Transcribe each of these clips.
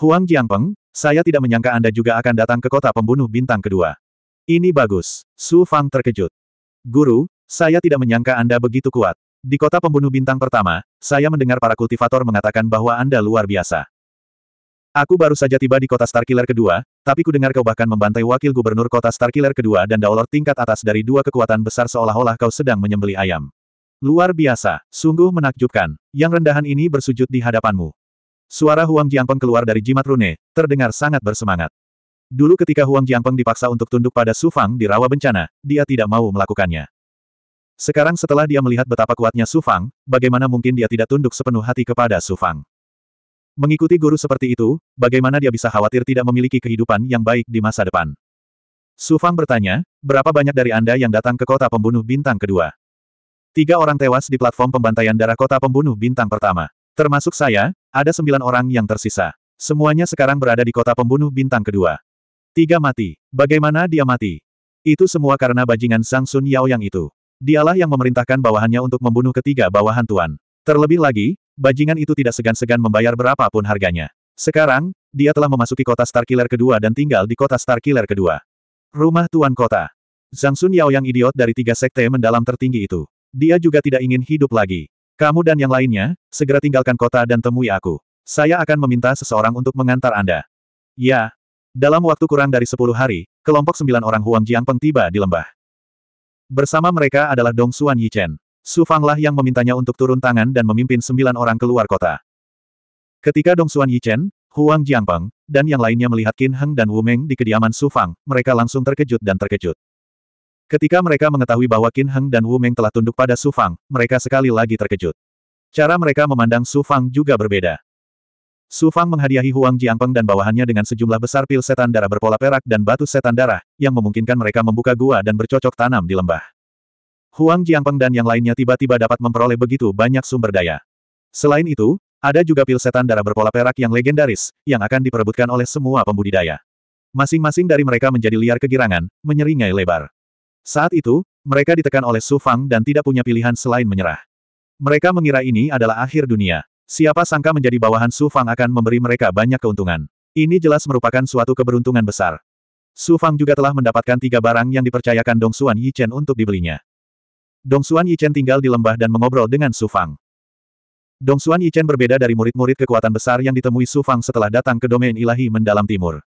Huang Jiangpeng, saya tidak menyangka Anda juga akan datang ke kota pembunuh bintang kedua. Ini bagus. Su Fang terkejut. Guru, saya tidak menyangka Anda begitu kuat. Di kota pembunuh bintang pertama, saya mendengar para kultivator mengatakan bahwa Anda luar biasa. Aku baru saja tiba di kota Starkiller kedua, tapi kudengar kau bahkan membantai wakil gubernur kota Starkiller kedua dan daulor tingkat atas dari dua kekuatan besar seolah-olah kau sedang menyembeli ayam. Luar biasa, sungguh menakjubkan. Yang rendahan ini bersujud di hadapanmu. Suara Huang Jiangpeng keluar dari jimat rune, terdengar sangat bersemangat. Dulu ketika Huang Jiangpeng dipaksa untuk tunduk pada Su Fang di rawa bencana, dia tidak mau melakukannya. Sekarang setelah dia melihat betapa kuatnya Su Fang, bagaimana mungkin dia tidak tunduk sepenuh hati kepada Su Fang. Mengikuti guru seperti itu, bagaimana dia bisa khawatir tidak memiliki kehidupan yang baik di masa depan. Su Fang bertanya, berapa banyak dari Anda yang datang ke kota pembunuh bintang kedua? Tiga orang tewas di platform pembantaian darah kota pembunuh bintang pertama. Termasuk saya, ada sembilan orang yang tersisa. Semuanya sekarang berada di kota pembunuh bintang kedua. Tiga mati. Bagaimana dia mati? Itu semua karena bajingan Sang Sun Yao yang itu. Dialah yang memerintahkan bawahannya untuk membunuh ketiga bawahan Tuan. Terlebih lagi, bajingan itu tidak segan-segan membayar berapapun harganya. Sekarang, dia telah memasuki kota Starkiller kedua dan tinggal di kota Starkiller kedua. Rumah Tuan Kota. Sang Sun Yao yang idiot dari tiga sekte mendalam tertinggi itu. Dia juga tidak ingin hidup lagi. Kamu dan yang lainnya, segera tinggalkan kota dan temui aku. Saya akan meminta seseorang untuk mengantar Anda. Ya. Dalam waktu kurang dari sepuluh hari, kelompok sembilan orang Huang Jiangpeng tiba di lembah. Bersama mereka adalah Dong Xuan Yichen. Su Fanglah yang memintanya untuk turun tangan dan memimpin sembilan orang keluar kota. Ketika Dong Xuan Yichen, Huang Jiangpeng, dan yang lainnya melihat Qin Heng dan Wu Meng di kediaman Su Fang, mereka langsung terkejut dan terkejut. Ketika mereka mengetahui bahwa Qin Heng dan Wu Meng telah tunduk pada Su Fang, mereka sekali lagi terkejut. Cara mereka memandang Su Fang juga berbeda. Su Fang menghadiahi Huang Jiangpeng dan bawahannya dengan sejumlah besar pil setan darah berpola perak dan batu setan darah, yang memungkinkan mereka membuka gua dan bercocok tanam di lembah. Huang Jiangpeng dan yang lainnya tiba-tiba dapat memperoleh begitu banyak sumber daya. Selain itu, ada juga pil setan darah berpola perak yang legendaris, yang akan diperebutkan oleh semua pembudidaya. Masing-masing dari mereka menjadi liar kegirangan, menyeringai lebar. Saat itu, mereka ditekan oleh Su Fang dan tidak punya pilihan selain menyerah. Mereka mengira ini adalah akhir dunia. Siapa sangka menjadi bawahan Su Fang akan memberi mereka banyak keuntungan. Ini jelas merupakan suatu keberuntungan besar. Su Fang juga telah mendapatkan tiga barang yang dipercayakan Dong Xuan Yi Chen untuk dibelinya. Dong Xuan Yi Chen tinggal di lembah dan mengobrol dengan Su Fang. Dong Yi Chen berbeda dari murid-murid kekuatan besar yang ditemui Su Fang setelah datang ke domain ilahi mendalam timur.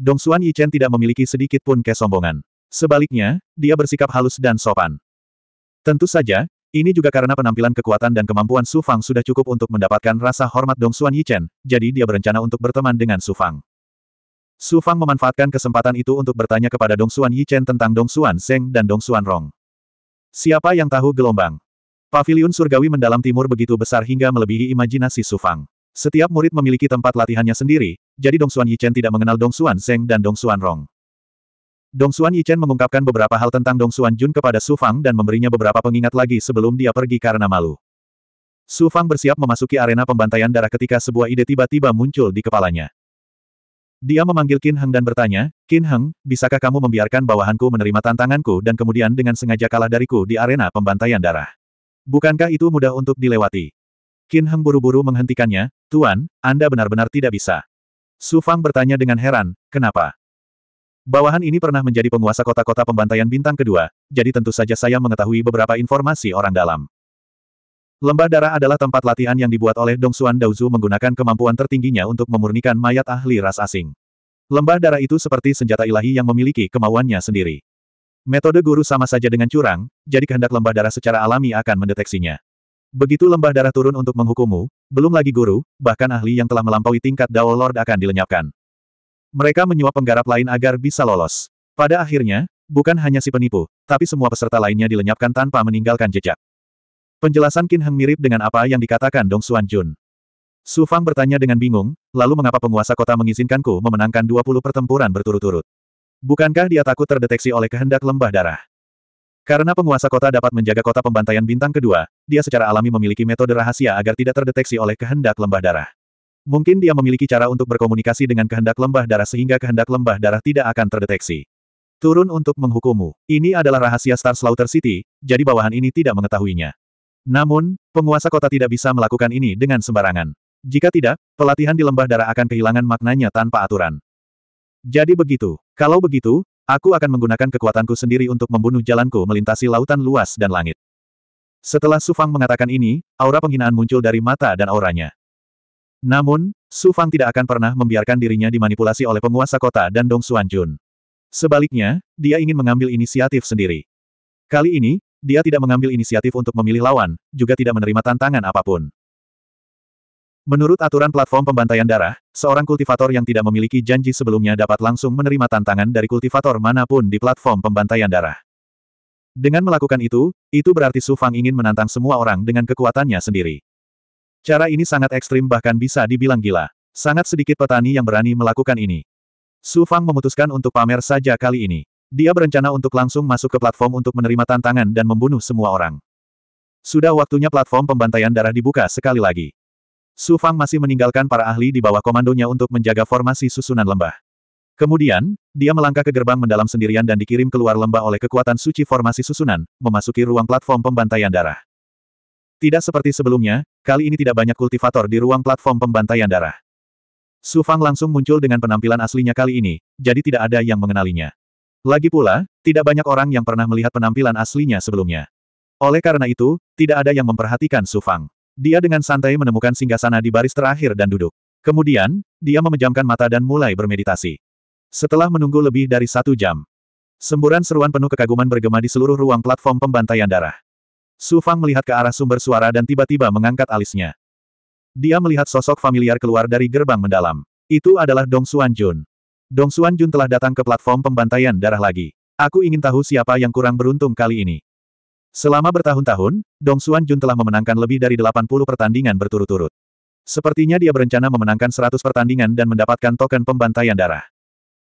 Dong Xuan Yi Chen tidak memiliki sedikit pun kesombongan. Sebaliknya, dia bersikap halus dan sopan. Tentu saja, ini juga karena penampilan kekuatan dan kemampuan Su Fang sudah cukup untuk mendapatkan rasa hormat Dong Xuan Yichen, jadi dia berencana untuk berteman dengan Su Fang. Su Fang memanfaatkan kesempatan itu untuk bertanya kepada Dong Xuan Yichen tentang Dong Xuan Zeng dan Dong Xuan Rong. Siapa yang tahu gelombang? Paviliun surgawi mendalam timur begitu besar hingga melebihi imajinasi Su Fang. Setiap murid memiliki tempat latihannya sendiri, jadi Dong Xuan Yichen tidak mengenal Dong Xuan Zeng dan Dong Xuan Rong. Dong Xuan Yichen mengungkapkan beberapa hal tentang Dong Xuan Jun kepada Su Fang dan memberinya beberapa pengingat lagi sebelum dia pergi karena malu. Su Fang bersiap memasuki arena pembantaian darah ketika sebuah ide tiba-tiba muncul di kepalanya. Dia memanggil Qin Heng dan bertanya, Qin Heng, bisakah kamu membiarkan bawahanku menerima tantanganku dan kemudian dengan sengaja kalah dariku di arena pembantaian darah? Bukankah itu mudah untuk dilewati? Qin Heng buru-buru menghentikannya, Tuan, Anda benar-benar tidak bisa. Su Fang bertanya dengan heran, kenapa? Bawahan ini pernah menjadi penguasa kota-kota pembantaian bintang kedua, jadi tentu saja saya mengetahui beberapa informasi orang dalam. Lembah darah adalah tempat latihan yang dibuat oleh Dong Xuan Daozu menggunakan kemampuan tertingginya untuk memurnikan mayat ahli ras asing. Lembah darah itu seperti senjata ilahi yang memiliki kemauannya sendiri. Metode guru sama saja dengan curang, jadi kehendak lembah darah secara alami akan mendeteksinya. Begitu lembah darah turun untuk menghukummu, belum lagi guru, bahkan ahli yang telah melampaui tingkat Dao Lord akan dilenyapkan. Mereka menyuap penggarap lain agar bisa lolos. Pada akhirnya, bukan hanya si penipu, tapi semua peserta lainnya dilenyapkan tanpa meninggalkan jejak. Penjelasan Qin Heng mirip dengan apa yang dikatakan Dong Xuan Jun. Su Fang bertanya dengan bingung, lalu mengapa penguasa kota mengizinkanku memenangkan 20 pertempuran berturut-turut? Bukankah dia takut terdeteksi oleh kehendak lembah darah? Karena penguasa kota dapat menjaga kota pembantaian bintang kedua, dia secara alami memiliki metode rahasia agar tidak terdeteksi oleh kehendak lembah darah. Mungkin dia memiliki cara untuk berkomunikasi dengan kehendak lembah darah sehingga kehendak lembah darah tidak akan terdeteksi. Turun untuk menghukummu. Ini adalah rahasia Star Slaughter City, jadi bawahan ini tidak mengetahuinya. Namun, penguasa kota tidak bisa melakukan ini dengan sembarangan. Jika tidak, pelatihan di lembah darah akan kehilangan maknanya tanpa aturan. Jadi begitu. Kalau begitu, aku akan menggunakan kekuatanku sendiri untuk membunuh jalanku melintasi lautan luas dan langit. Setelah Sufang mengatakan ini, aura penghinaan muncul dari mata dan auranya. Namun, Su Fang tidak akan pernah membiarkan dirinya dimanipulasi oleh penguasa kota dan Dong Xuan Jun. Sebaliknya, dia ingin mengambil inisiatif sendiri. Kali ini, dia tidak mengambil inisiatif untuk memilih lawan, juga tidak menerima tantangan apapun. Menurut aturan platform pembantaian darah, seorang kultivator yang tidak memiliki janji sebelumnya dapat langsung menerima tantangan dari kultivator manapun di platform pembantaian darah. Dengan melakukan itu, itu berarti Su Fang ingin menantang semua orang dengan kekuatannya sendiri. Cara ini sangat ekstrim bahkan bisa dibilang gila. Sangat sedikit petani yang berani melakukan ini. Su Fang memutuskan untuk pamer saja kali ini. Dia berencana untuk langsung masuk ke platform untuk menerima tantangan dan membunuh semua orang. Sudah waktunya platform pembantaian darah dibuka sekali lagi. Su Fang masih meninggalkan para ahli di bawah komandonya untuk menjaga formasi susunan lembah. Kemudian, dia melangkah ke gerbang mendalam sendirian dan dikirim keluar lembah oleh kekuatan suci formasi susunan, memasuki ruang platform pembantaian darah. Tidak seperti sebelumnya, kali ini tidak banyak kultivator di ruang platform pembantaian darah. Su Fang langsung muncul dengan penampilan aslinya kali ini, jadi tidak ada yang mengenalinya. Lagi pula, tidak banyak orang yang pernah melihat penampilan aslinya sebelumnya. Oleh karena itu, tidak ada yang memperhatikan Su Fang. Dia dengan santai menemukan singgasana di baris terakhir dan duduk. Kemudian, dia memejamkan mata dan mulai bermeditasi. Setelah menunggu lebih dari satu jam, semburan seruan penuh kekaguman bergema di seluruh ruang platform pembantaian darah. Su Fang melihat ke arah sumber suara dan tiba-tiba mengangkat alisnya. Dia melihat sosok familiar keluar dari gerbang mendalam. Itu adalah Dong Jun. Dong Jun telah datang ke platform pembantaian darah lagi. Aku ingin tahu siapa yang kurang beruntung kali ini. Selama bertahun-tahun, Dong Jun telah memenangkan lebih dari 80 pertandingan berturut-turut. Sepertinya dia berencana memenangkan 100 pertandingan dan mendapatkan token pembantaian darah.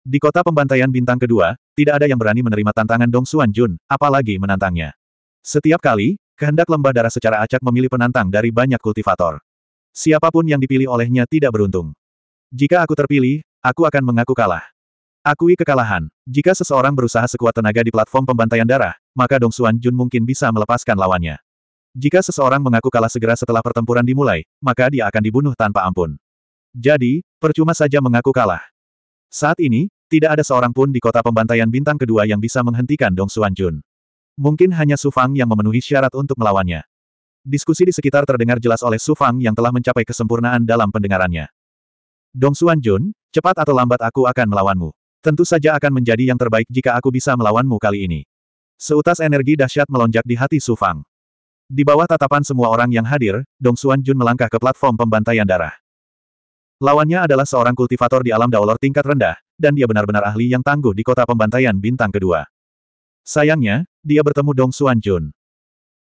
Di kota pembantaian bintang kedua, tidak ada yang berani menerima tantangan Dong Jun, apalagi menantangnya. Setiap kali, kehendak lembah darah secara acak memilih penantang dari banyak kultivator. Siapapun yang dipilih olehnya tidak beruntung. Jika aku terpilih, aku akan mengaku kalah. Akui kekalahan. Jika seseorang berusaha sekuat tenaga di platform pembantaian darah, maka Dong Xuan Jun mungkin bisa melepaskan lawannya. Jika seseorang mengaku kalah segera setelah pertempuran dimulai, maka dia akan dibunuh tanpa ampun. Jadi, percuma saja mengaku kalah. Saat ini, tidak ada seorang pun di kota pembantaian bintang kedua yang bisa menghentikan Dong Xuan Jun. Mungkin hanya Su Fang yang memenuhi syarat untuk melawannya. Diskusi di sekitar terdengar jelas oleh Su Fang yang telah mencapai kesempurnaan dalam pendengarannya. Dong Xuan Jun, cepat atau lambat aku akan melawanmu. Tentu saja akan menjadi yang terbaik jika aku bisa melawanmu kali ini. Seutas energi dahsyat melonjak di hati Su Fang. Di bawah tatapan semua orang yang hadir, Dong Xuan Jun melangkah ke platform pembantaian darah. Lawannya adalah seorang kultivator di alam daolor tingkat rendah, dan dia benar-benar ahli yang tangguh di kota pembantaian bintang kedua. Sayangnya, dia bertemu Dong Xuan Jun.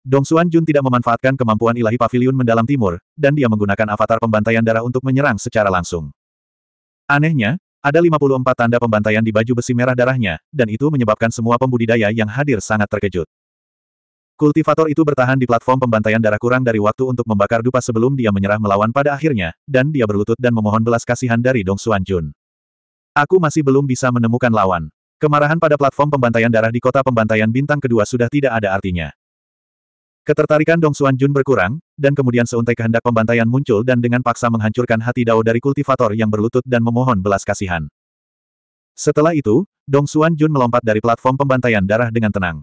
Dong Xuan Jun tidak memanfaatkan kemampuan ilahi pavilion mendalam timur, dan dia menggunakan avatar pembantaian darah untuk menyerang secara langsung. Anehnya, ada 54 tanda pembantaian di baju besi merah darahnya, dan itu menyebabkan semua pembudidaya yang hadir sangat terkejut. Kultivator itu bertahan di platform pembantaian darah kurang dari waktu untuk membakar dupa sebelum dia menyerah melawan pada akhirnya, dan dia berlutut dan memohon belas kasihan dari Dong Xuan Jun. Aku masih belum bisa menemukan lawan. Kemarahan pada platform pembantaian darah di kota pembantaian bintang kedua sudah tidak ada artinya. Ketertarikan Dong Xuan Jun berkurang, dan kemudian seuntai kehendak pembantaian muncul dan dengan paksa menghancurkan hati Dao dari kultivator yang berlutut dan memohon belas kasihan. Setelah itu, Dong Xuan Jun melompat dari platform pembantaian darah dengan tenang.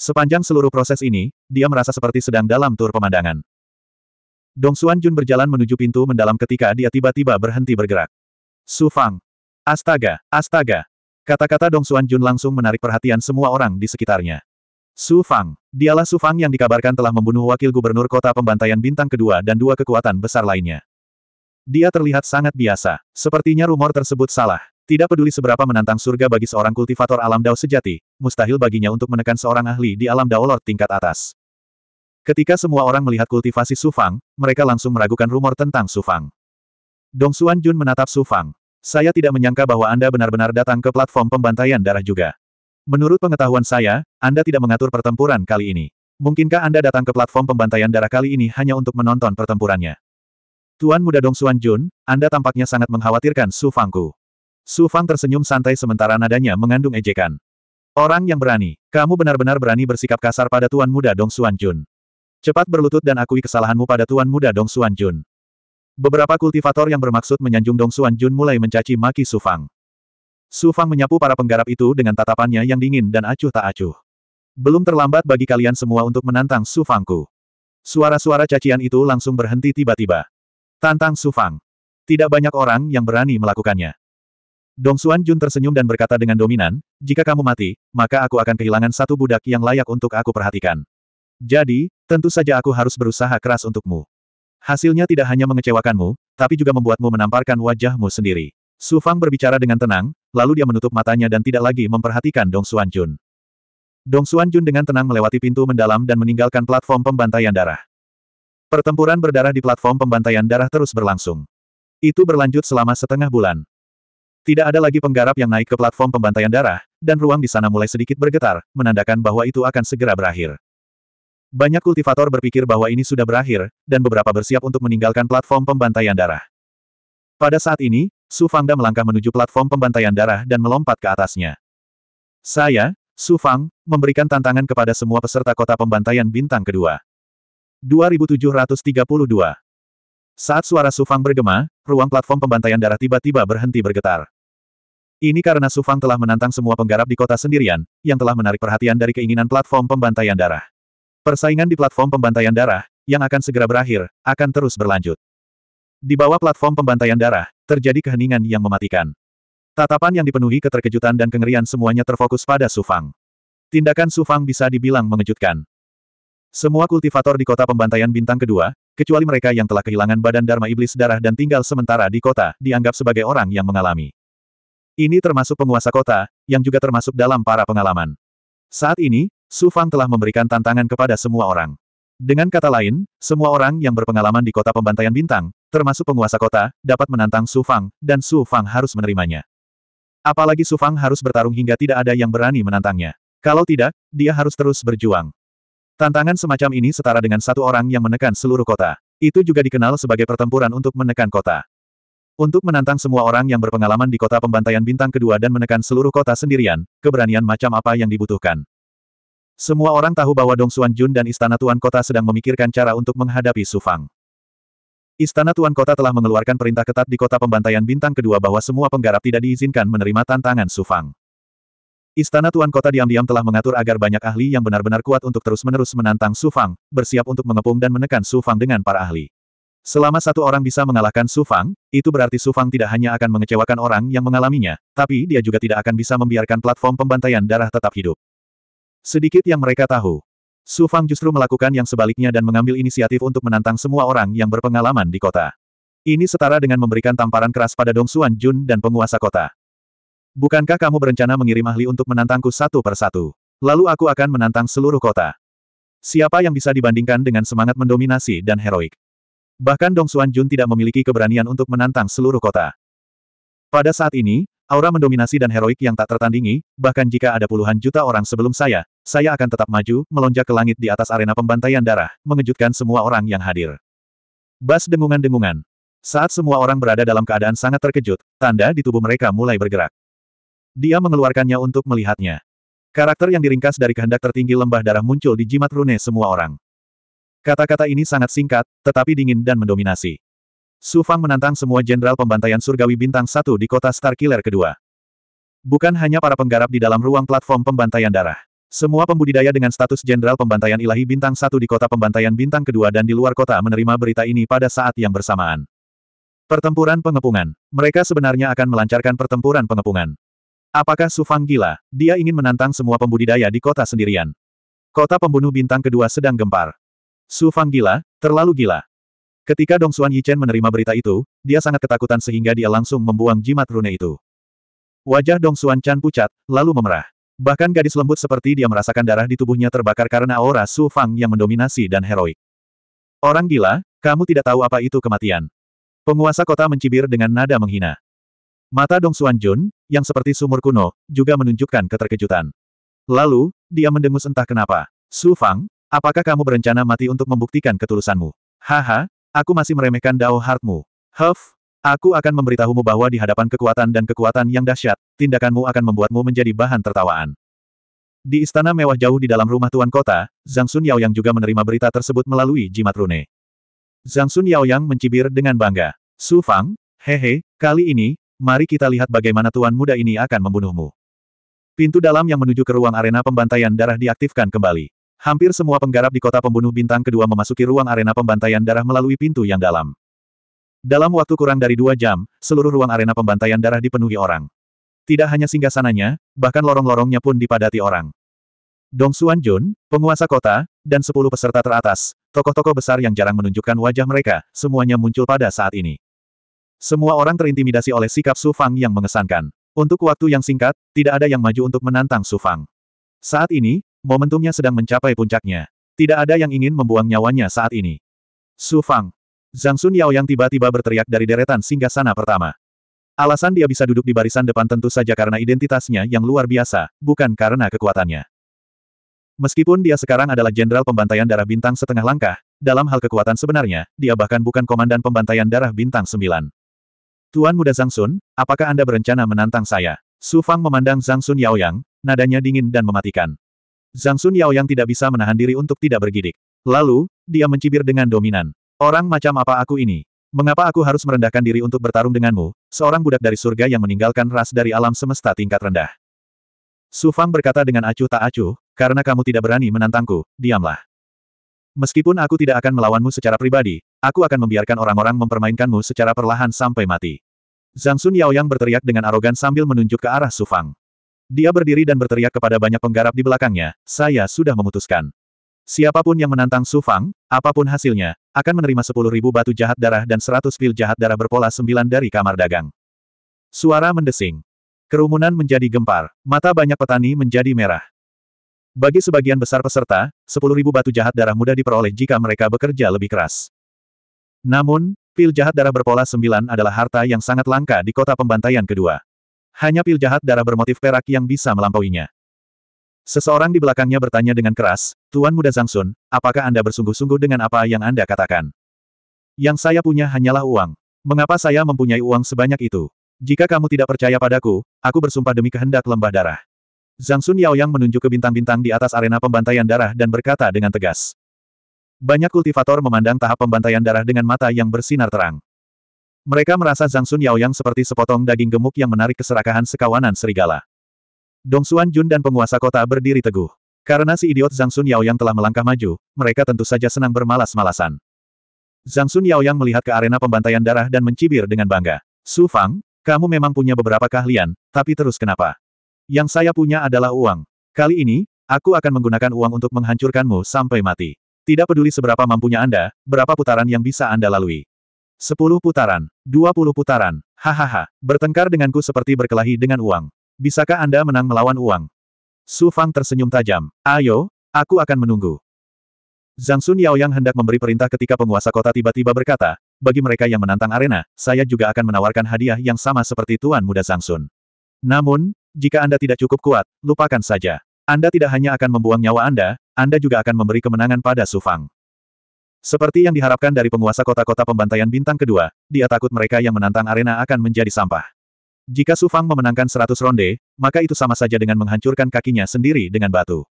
Sepanjang seluruh proses ini, dia merasa seperti sedang dalam tur pemandangan. Dong Xuan Jun berjalan menuju pintu mendalam ketika dia tiba-tiba berhenti bergerak. Su Fang! Astaga! Astaga! Kata-kata Dong Xuan Jun langsung menarik perhatian semua orang di sekitarnya. Su Fang. Dialah Su Fang yang dikabarkan telah membunuh wakil gubernur kota pembantaian bintang kedua dan dua kekuatan besar lainnya. Dia terlihat sangat biasa. Sepertinya rumor tersebut salah. Tidak peduli seberapa menantang surga bagi seorang kultivator alam dao sejati, mustahil baginya untuk menekan seorang ahli di alam dao lord tingkat atas. Ketika semua orang melihat kultivasi Su Fang, mereka langsung meragukan rumor tentang Su Fang. Dong Xuan Jun menatap Su Fang. Saya tidak menyangka bahwa Anda benar-benar datang ke platform pembantaian darah juga. Menurut pengetahuan saya, Anda tidak mengatur pertempuran kali ini. Mungkinkah Anda datang ke platform pembantaian darah kali ini hanya untuk menonton pertempurannya? Tuan muda Dong Xuan Jun, Anda tampaknya sangat mengkhawatirkan Su Fangku. Su Fang tersenyum santai sementara nadanya mengandung ejekan. Orang yang berani, kamu benar-benar berani bersikap kasar pada Tuan muda Dong Xuan Jun. Cepat berlutut dan akui kesalahanmu pada Tuan muda Dong Xuan Jun. Beberapa kultivator yang bermaksud menyanjung Dong Xuan Jun mulai mencaci maki Su Fang. Su Fang menyapu para penggarap itu dengan tatapannya yang dingin dan acuh tak acuh. Belum terlambat bagi kalian semua untuk menantang Su Fangku. Suara-suara cacian itu langsung berhenti tiba-tiba. Tantang Su Fang. Tidak banyak orang yang berani melakukannya. Dong Xuan Jun tersenyum dan berkata dengan dominan, jika kamu mati, maka aku akan kehilangan satu budak yang layak untuk aku perhatikan. Jadi, tentu saja aku harus berusaha keras untukmu. Hasilnya tidak hanya mengecewakanmu, tapi juga membuatmu menamparkan wajahmu sendiri. Su Fang berbicara dengan tenang, lalu dia menutup matanya dan tidak lagi memperhatikan Dong Xuan Jun. Dong Xuan Jun dengan tenang melewati pintu mendalam dan meninggalkan platform pembantaian darah. Pertempuran berdarah di platform pembantaian darah terus berlangsung. Itu berlanjut selama setengah bulan. Tidak ada lagi penggarap yang naik ke platform pembantaian darah, dan ruang di sana mulai sedikit bergetar, menandakan bahwa itu akan segera berakhir. Banyak kultivator berpikir bahwa ini sudah berakhir, dan beberapa bersiap untuk meninggalkan platform pembantaian darah. Pada saat ini, Su Fangda melangkah menuju platform pembantaian darah dan melompat ke atasnya. Saya, Su Fang, memberikan tantangan kepada semua peserta kota pembantaian bintang kedua. 2732 Saat suara Su Fang bergema, ruang platform pembantaian darah tiba-tiba berhenti bergetar. Ini karena Su Fang telah menantang semua penggarap di kota sendirian, yang telah menarik perhatian dari keinginan platform pembantaian darah. Persaingan di platform pembantaian darah, yang akan segera berakhir, akan terus berlanjut. Di bawah platform pembantaian darah, terjadi keheningan yang mematikan. Tatapan yang dipenuhi keterkejutan dan kengerian semuanya terfokus pada Sufang. Tindakan Sufang bisa dibilang mengejutkan. Semua kultivator di kota pembantaian bintang kedua, kecuali mereka yang telah kehilangan badan Dharma Iblis darah dan tinggal sementara di kota, dianggap sebagai orang yang mengalami. Ini termasuk penguasa kota, yang juga termasuk dalam para pengalaman. Saat ini, Su Fang telah memberikan tantangan kepada semua orang. Dengan kata lain, semua orang yang berpengalaman di kota pembantaian bintang, termasuk penguasa kota, dapat menantang Su Fang, dan Su Fang harus menerimanya. Apalagi Su Fang harus bertarung hingga tidak ada yang berani menantangnya. Kalau tidak, dia harus terus berjuang. Tantangan semacam ini setara dengan satu orang yang menekan seluruh kota. Itu juga dikenal sebagai pertempuran untuk menekan kota. Untuk menantang semua orang yang berpengalaman di kota pembantaian bintang kedua dan menekan seluruh kota sendirian, keberanian macam apa yang dibutuhkan. Semua orang tahu bahwa Dong Xuan Jun dan Istana Tuan Kota sedang memikirkan cara untuk menghadapi Su Fang. Istana Tuan Kota telah mengeluarkan perintah ketat di kota pembantaian bintang kedua bahwa semua penggarap tidak diizinkan menerima tantangan Su Fang. Istana Tuan Kota diam-diam telah mengatur agar banyak ahli yang benar-benar kuat untuk terus-menerus menantang Su Fang, bersiap untuk mengepung dan menekan Su Fang dengan para ahli. Selama satu orang bisa mengalahkan Su Fang, itu berarti Su Fang tidak hanya akan mengecewakan orang yang mengalaminya, tapi dia juga tidak akan bisa membiarkan platform pembantaian darah tetap hidup. Sedikit yang mereka tahu. Su Fang justru melakukan yang sebaliknya dan mengambil inisiatif untuk menantang semua orang yang berpengalaman di kota. Ini setara dengan memberikan tamparan keras pada Dong Xuan Jun dan penguasa kota. Bukankah kamu berencana mengirim ahli untuk menantangku satu per satu? Lalu aku akan menantang seluruh kota. Siapa yang bisa dibandingkan dengan semangat mendominasi dan heroik? Bahkan Dong Xuan Jun tidak memiliki keberanian untuk menantang seluruh kota. Pada saat ini, Aura mendominasi dan heroik yang tak tertandingi, bahkan jika ada puluhan juta orang sebelum saya, saya akan tetap maju, melonjak ke langit di atas arena pembantaian darah, mengejutkan semua orang yang hadir. Bas dengungan-dengungan. Saat semua orang berada dalam keadaan sangat terkejut, tanda di tubuh mereka mulai bergerak. Dia mengeluarkannya untuk melihatnya. Karakter yang diringkas dari kehendak tertinggi lembah darah muncul di jimat rune semua orang. Kata-kata ini sangat singkat, tetapi dingin dan mendominasi. Su Fang menantang semua jenderal pembantaian surgawi bintang satu di kota Starkiller kedua. Bukan hanya para penggarap di dalam ruang platform pembantaian darah. Semua pembudidaya dengan status jenderal pembantaian ilahi bintang satu di kota pembantaian bintang kedua dan di luar kota menerima berita ini pada saat yang bersamaan. Pertempuran pengepungan. Mereka sebenarnya akan melancarkan pertempuran pengepungan. Apakah Su Fang gila? Dia ingin menantang semua pembudidaya di kota sendirian. Kota pembunuh bintang kedua sedang gempar. Su Fang gila, terlalu gila. Ketika Dong Xuan Yichen menerima berita itu, dia sangat ketakutan sehingga dia langsung membuang jimat rune itu. Wajah Dong Xuan Chan pucat, lalu memerah. Bahkan gadis lembut seperti dia merasakan darah di tubuhnya terbakar karena aura Su Fang yang mendominasi dan heroik. Orang gila, kamu tidak tahu apa itu kematian. Penguasa kota mencibir dengan nada menghina. Mata Dong Xuan Jun, yang seperti sumur kuno, juga menunjukkan keterkejutan. Lalu, dia mendengus entah kenapa. Su Fang, apakah kamu berencana mati untuk membuktikan ketulusanmu? Haha, Aku masih meremehkan Dao Hartmu. Huff, aku akan memberitahumu bahwa di hadapan kekuatan dan kekuatan yang dahsyat, tindakanmu akan membuatmu menjadi bahan tertawaan. Di istana mewah jauh di dalam rumah tuan kota, Zhang Sun Yao yang juga menerima berita tersebut melalui jimat rune. Zhang Sun Yao yang mencibir dengan bangga. Su Fang, hehe, kali ini, mari kita lihat bagaimana tuan muda ini akan membunuhmu. Pintu dalam yang menuju ke ruang arena pembantaian darah diaktifkan kembali. Hampir semua penggarap di kota pembunuh bintang kedua memasuki ruang arena pembantaian darah melalui pintu yang dalam. Dalam waktu kurang dari dua jam, seluruh ruang arena pembantaian darah dipenuhi orang. Tidak hanya singgah sananya, bahkan lorong-lorongnya pun dipadati orang. Dong Xuan Jun, penguasa kota, dan sepuluh peserta teratas, tokoh-tokoh besar yang jarang menunjukkan wajah mereka, semuanya muncul pada saat ini. Semua orang terintimidasi oleh sikap Su Fang yang mengesankan. Untuk waktu yang singkat, tidak ada yang maju untuk menantang Su Fang. Saat ini, Momentumnya sedang mencapai puncaknya. Tidak ada yang ingin membuang nyawanya saat ini. Su Fang. Zhang Sun Yao yang tiba-tiba berteriak dari deretan singgah sana pertama. Alasan dia bisa duduk di barisan depan tentu saja karena identitasnya yang luar biasa, bukan karena kekuatannya. Meskipun dia sekarang adalah jenderal pembantaian darah bintang setengah langkah, dalam hal kekuatan sebenarnya, dia bahkan bukan komandan pembantaian darah bintang sembilan. Tuan Muda Zhang Sun, apakah Anda berencana menantang saya? Su Fang memandang Zhang Sun yang, nadanya dingin dan mematikan. Zhang Sun Yao yang tidak bisa menahan diri untuk tidak bergidik. Lalu, dia mencibir dengan dominan. Orang macam apa aku ini? Mengapa aku harus merendahkan diri untuk bertarung denganmu, seorang budak dari surga yang meninggalkan ras dari alam semesta tingkat rendah? Su Fang berkata dengan acuh tak acuh, karena kamu tidak berani menantangku, diamlah. Meskipun aku tidak akan melawanmu secara pribadi, aku akan membiarkan orang-orang mempermainkanmu secara perlahan sampai mati. Zhang Sun Yao yang berteriak dengan arogan sambil menunjuk ke arah Su Fang. Dia berdiri dan berteriak kepada banyak penggarap di belakangnya, saya sudah memutuskan. Siapapun yang menantang Su Fang, apapun hasilnya, akan menerima 10.000 batu jahat darah dan 100 pil jahat darah berpola 9 dari kamar dagang. Suara mendesing. Kerumunan menjadi gempar, mata banyak petani menjadi merah. Bagi sebagian besar peserta, 10.000 batu jahat darah mudah diperoleh jika mereka bekerja lebih keras. Namun, pil jahat darah berpola 9 adalah harta yang sangat langka di kota pembantaian kedua. Hanya pil jahat darah bermotif perak yang bisa melampauinya. Seseorang di belakangnya bertanya dengan keras, Tuan Muda Zhangsun, apakah Anda bersungguh-sungguh dengan apa yang Anda katakan? Yang saya punya hanyalah uang. Mengapa saya mempunyai uang sebanyak itu? Jika kamu tidak percaya padaku, aku bersumpah demi kehendak lembah darah. Zhang Sun Yao yang menunjuk ke bintang-bintang di atas arena pembantaian darah dan berkata dengan tegas. Banyak kultivator memandang tahap pembantaian darah dengan mata yang bersinar terang. Mereka merasa Zhang Sun Yaoyang seperti sepotong daging gemuk yang menarik keserakahan sekawanan serigala. Dong Xuan Jun dan penguasa kota berdiri teguh. Karena si idiot Zhang Sun Yaoyang telah melangkah maju, mereka tentu saja senang bermalas-malasan. Zhang Sun Yaoyang melihat ke arena pembantaian darah dan mencibir dengan bangga. Su Fang, kamu memang punya beberapa keahlian, tapi terus kenapa? Yang saya punya adalah uang. Kali ini, aku akan menggunakan uang untuk menghancurkanmu sampai mati. Tidak peduli seberapa mampunya Anda, berapa putaran yang bisa Anda lalui. Sepuluh putaran. Dua puluh putaran. Hahaha. Bertengkar denganku seperti berkelahi dengan uang. Bisakah Anda menang melawan uang? Su Fang tersenyum tajam. Ayo, aku akan menunggu. Zhang Sun Yao yang hendak memberi perintah ketika penguasa kota tiba-tiba berkata, bagi mereka yang menantang arena, saya juga akan menawarkan hadiah yang sama seperti Tuan Muda Zhang Sun. Namun, jika Anda tidak cukup kuat, lupakan saja. Anda tidak hanya akan membuang nyawa Anda, Anda juga akan memberi kemenangan pada Su Fang. Seperti yang diharapkan dari penguasa kota-kota pembantaian bintang kedua, dia takut mereka yang menantang arena akan menjadi sampah. Jika Su Fang memenangkan 100 ronde, maka itu sama saja dengan menghancurkan kakinya sendiri dengan batu.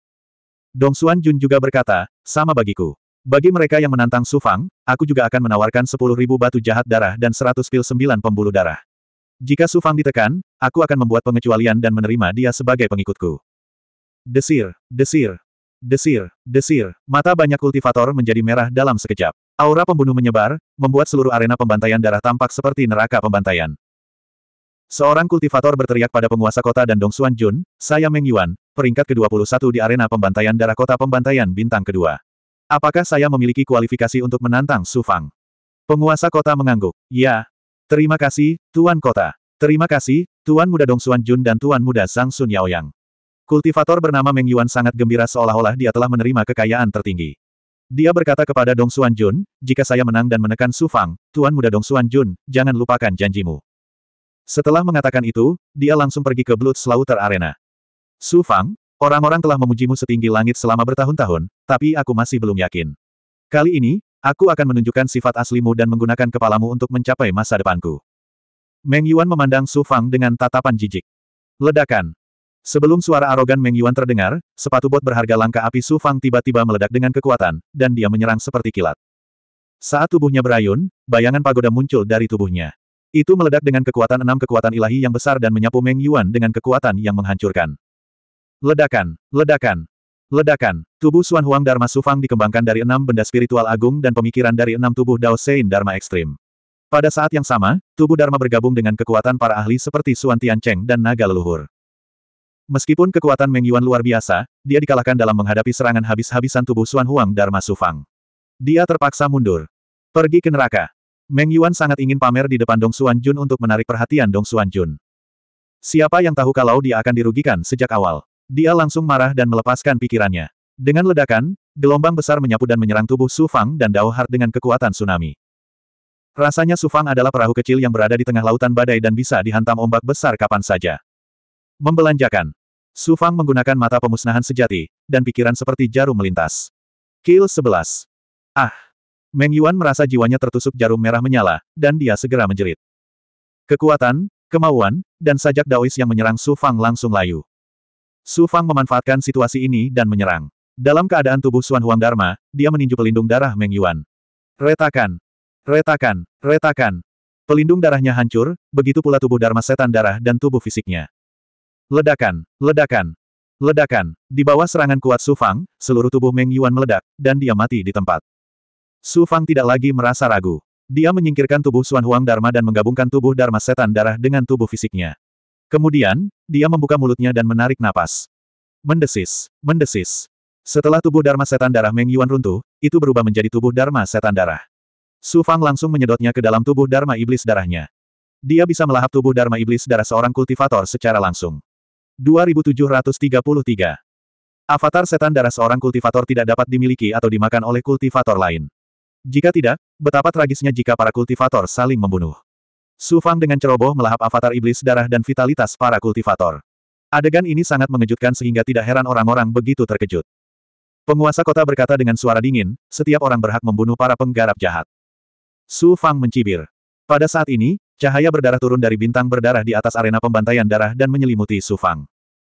Dong Xuan Jun juga berkata, sama bagiku. Bagi mereka yang menantang Su Fang, aku juga akan menawarkan 10.000 batu jahat darah dan 100 pil 9 pembuluh darah. Jika Su Fang ditekan, aku akan membuat pengecualian dan menerima dia sebagai pengikutku. Desir, desir, Desir, desir, mata banyak kultivator menjadi merah dalam sekejap. Aura pembunuh menyebar, membuat seluruh arena pembantaian darah tampak seperti neraka pembantaian. Seorang kultivator berteriak pada penguasa kota dan Dong Xuan Jun, saya Meng Yuan, peringkat ke-21 di arena pembantaian darah kota pembantaian bintang kedua. Apakah saya memiliki kualifikasi untuk menantang Su Fang? Penguasa kota mengangguk, ya. Terima kasih, Tuan Kota. Terima kasih, Tuan Muda Dong Xuan Jun dan Tuan Muda Sang Sun Yaoyang. Kultivator bernama Meng Yuan sangat gembira seolah-olah dia telah menerima kekayaan tertinggi. Dia berkata kepada Dong Xuan Jun, jika saya menang dan menekan Su Fang, Tuan Muda Dong Xuan Jun, jangan lupakan janjimu. Setelah mengatakan itu, dia langsung pergi ke Blood Slaughter Arena. Su Fang, orang-orang telah memujimu setinggi langit selama bertahun-tahun, tapi aku masih belum yakin. Kali ini, aku akan menunjukkan sifat aslimu dan menggunakan kepalamu untuk mencapai masa depanku. Meng Yuan memandang Su Fang dengan tatapan jijik. Ledakan. Sebelum suara arogan Meng Yuan terdengar, sepatu bot berharga langka api Su Fang tiba-tiba meledak dengan kekuatan, dan dia menyerang seperti kilat. Saat tubuhnya berayun, bayangan pagoda muncul dari tubuhnya. Itu meledak dengan kekuatan enam kekuatan ilahi yang besar dan menyapu Meng Yuan dengan kekuatan yang menghancurkan. Ledakan, ledakan, ledakan. Tubuh Suan Huang Dharma Su Fang dikembangkan dari enam benda spiritual agung dan pemikiran dari enam tubuh Dao Sein Dharma Ekstrim. Pada saat yang sama, tubuh Dharma bergabung dengan kekuatan para ahli seperti Suan Tian Cheng dan naga leluhur. Meskipun kekuatan Meng Yuan luar biasa, dia dikalahkan dalam menghadapi serangan habis-habisan tubuh Xuan Huang Dharma Sufang. Dia terpaksa mundur. Pergi ke neraka. Meng Yuan sangat ingin pamer di depan Dong Xuan Jun untuk menarik perhatian Dong Xuan Jun. Siapa yang tahu kalau dia akan dirugikan sejak awal. Dia langsung marah dan melepaskan pikirannya. Dengan ledakan, gelombang besar menyapu dan menyerang tubuh Su Fang dan Dao Hart dengan kekuatan tsunami. Rasanya Su Fang adalah perahu kecil yang berada di tengah lautan badai dan bisa dihantam ombak besar kapan saja. Membelanjakan. Su Fang menggunakan mata pemusnahan sejati, dan pikiran seperti jarum melintas. Kill 11. Ah! Meng Yuan merasa jiwanya tertusuk jarum merah menyala, dan dia segera menjerit. Kekuatan, kemauan, dan sajak Daois yang menyerang Su Fang langsung layu. Su Fang memanfaatkan situasi ini dan menyerang. Dalam keadaan tubuh Suan Huang Dharma, dia meninju pelindung darah Meng Yuan. Retakan! Retakan! Retakan! Pelindung darahnya hancur, begitu pula tubuh Dharma setan darah dan tubuh fisiknya. Ledakan, ledakan, ledakan. Di bawah serangan kuat Su Fang, seluruh tubuh Meng Yuan meledak, dan dia mati di tempat. Su Fang tidak lagi merasa ragu. Dia menyingkirkan tubuh Suan Huang Dharma dan menggabungkan tubuh Dharma setan darah dengan tubuh fisiknya. Kemudian, dia membuka mulutnya dan menarik napas. Mendesis, mendesis. Setelah tubuh Dharma setan darah Meng Yuan runtuh, itu berubah menjadi tubuh Dharma setan darah. Su Fang langsung menyedotnya ke dalam tubuh Dharma iblis darahnya. Dia bisa melahap tubuh Dharma iblis darah seorang kultivator secara langsung. 2733. Avatar setan darah seorang kultivator tidak dapat dimiliki atau dimakan oleh kultivator lain. Jika tidak, betapa tragisnya jika para kultivator saling membunuh. Su Fang dengan ceroboh melahap avatar iblis darah dan vitalitas para kultivator. Adegan ini sangat mengejutkan sehingga tidak heran orang-orang begitu terkejut. Penguasa kota berkata dengan suara dingin, setiap orang berhak membunuh para penggarap jahat. Su Fang mencibir. Pada saat ini, Cahaya berdarah turun dari bintang berdarah di atas arena pembantaian darah dan menyelimuti Sufang.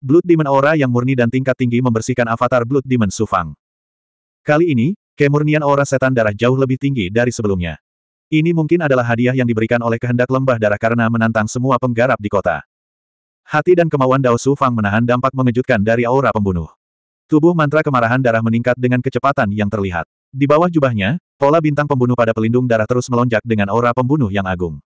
Blood Demon Aura yang murni dan tingkat tinggi membersihkan avatar Blood Demon Sufang. Kali ini, kemurnian aura setan darah jauh lebih tinggi dari sebelumnya. Ini mungkin adalah hadiah yang diberikan oleh kehendak lembah darah karena menantang semua penggarap di kota. Hati dan kemauan Dao Sufang menahan dampak mengejutkan dari aura pembunuh. Tubuh mantra kemarahan darah meningkat dengan kecepatan yang terlihat. Di bawah jubahnya, pola bintang pembunuh pada pelindung darah terus melonjak dengan aura pembunuh yang agung.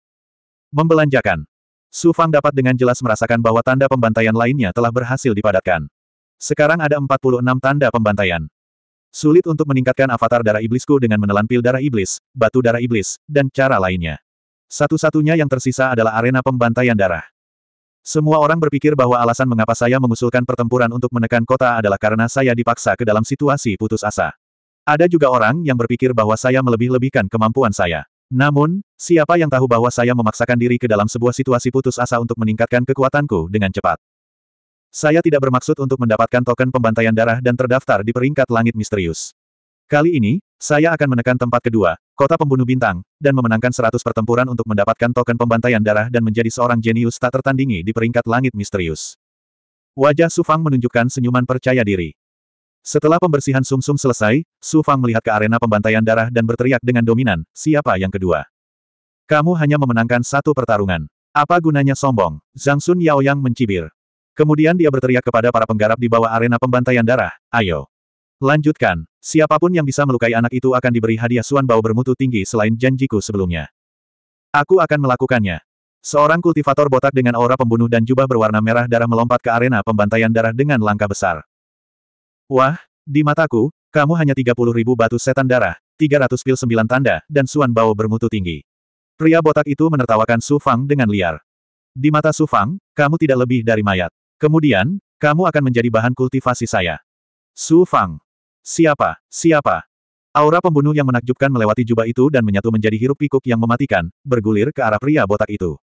Membelanjakan. Su Fang dapat dengan jelas merasakan bahwa tanda pembantaian lainnya telah berhasil dipadatkan. Sekarang ada 46 tanda pembantaian. Sulit untuk meningkatkan avatar darah iblisku dengan menelan pil darah iblis, batu darah iblis, dan cara lainnya. Satu-satunya yang tersisa adalah arena pembantaian darah. Semua orang berpikir bahwa alasan mengapa saya mengusulkan pertempuran untuk menekan kota adalah karena saya dipaksa ke dalam situasi putus asa. Ada juga orang yang berpikir bahwa saya melebih-lebihkan kemampuan saya. Namun, siapa yang tahu bahwa saya memaksakan diri ke dalam sebuah situasi putus asa untuk meningkatkan kekuatanku dengan cepat. Saya tidak bermaksud untuk mendapatkan token pembantaian darah dan terdaftar di peringkat langit misterius. Kali ini, saya akan menekan tempat kedua, kota pembunuh bintang, dan memenangkan 100 pertempuran untuk mendapatkan token pembantaian darah dan menjadi seorang jenius tak tertandingi di peringkat langit misterius. Wajah Sufang menunjukkan senyuman percaya diri. Setelah pembersihan sumsum -sum selesai, Su Fang melihat ke arena pembantaian darah dan berteriak dengan dominan, siapa yang kedua? Kamu hanya memenangkan satu pertarungan. Apa gunanya sombong? Zhang Sun Yang mencibir. Kemudian dia berteriak kepada para penggarap di bawah arena pembantaian darah, ayo. Lanjutkan, siapapun yang bisa melukai anak itu akan diberi hadiah suan bau bermutu tinggi selain janjiku sebelumnya. Aku akan melakukannya. Seorang kultivator botak dengan aura pembunuh dan jubah berwarna merah darah melompat ke arena pembantaian darah dengan langkah besar. Wah, di mataku, kamu hanya 30 ribu batu setan darah, 300 pil sembilan tanda, dan Suan bau bermutu tinggi. Pria botak itu menertawakan Su Fang dengan liar. Di mata Su Fang, kamu tidak lebih dari mayat. Kemudian, kamu akan menjadi bahan kultivasi saya. Su Fang. Siapa? Siapa? Aura pembunuh yang menakjubkan melewati jubah itu dan menyatu menjadi hirup pikuk yang mematikan, bergulir ke arah pria botak itu.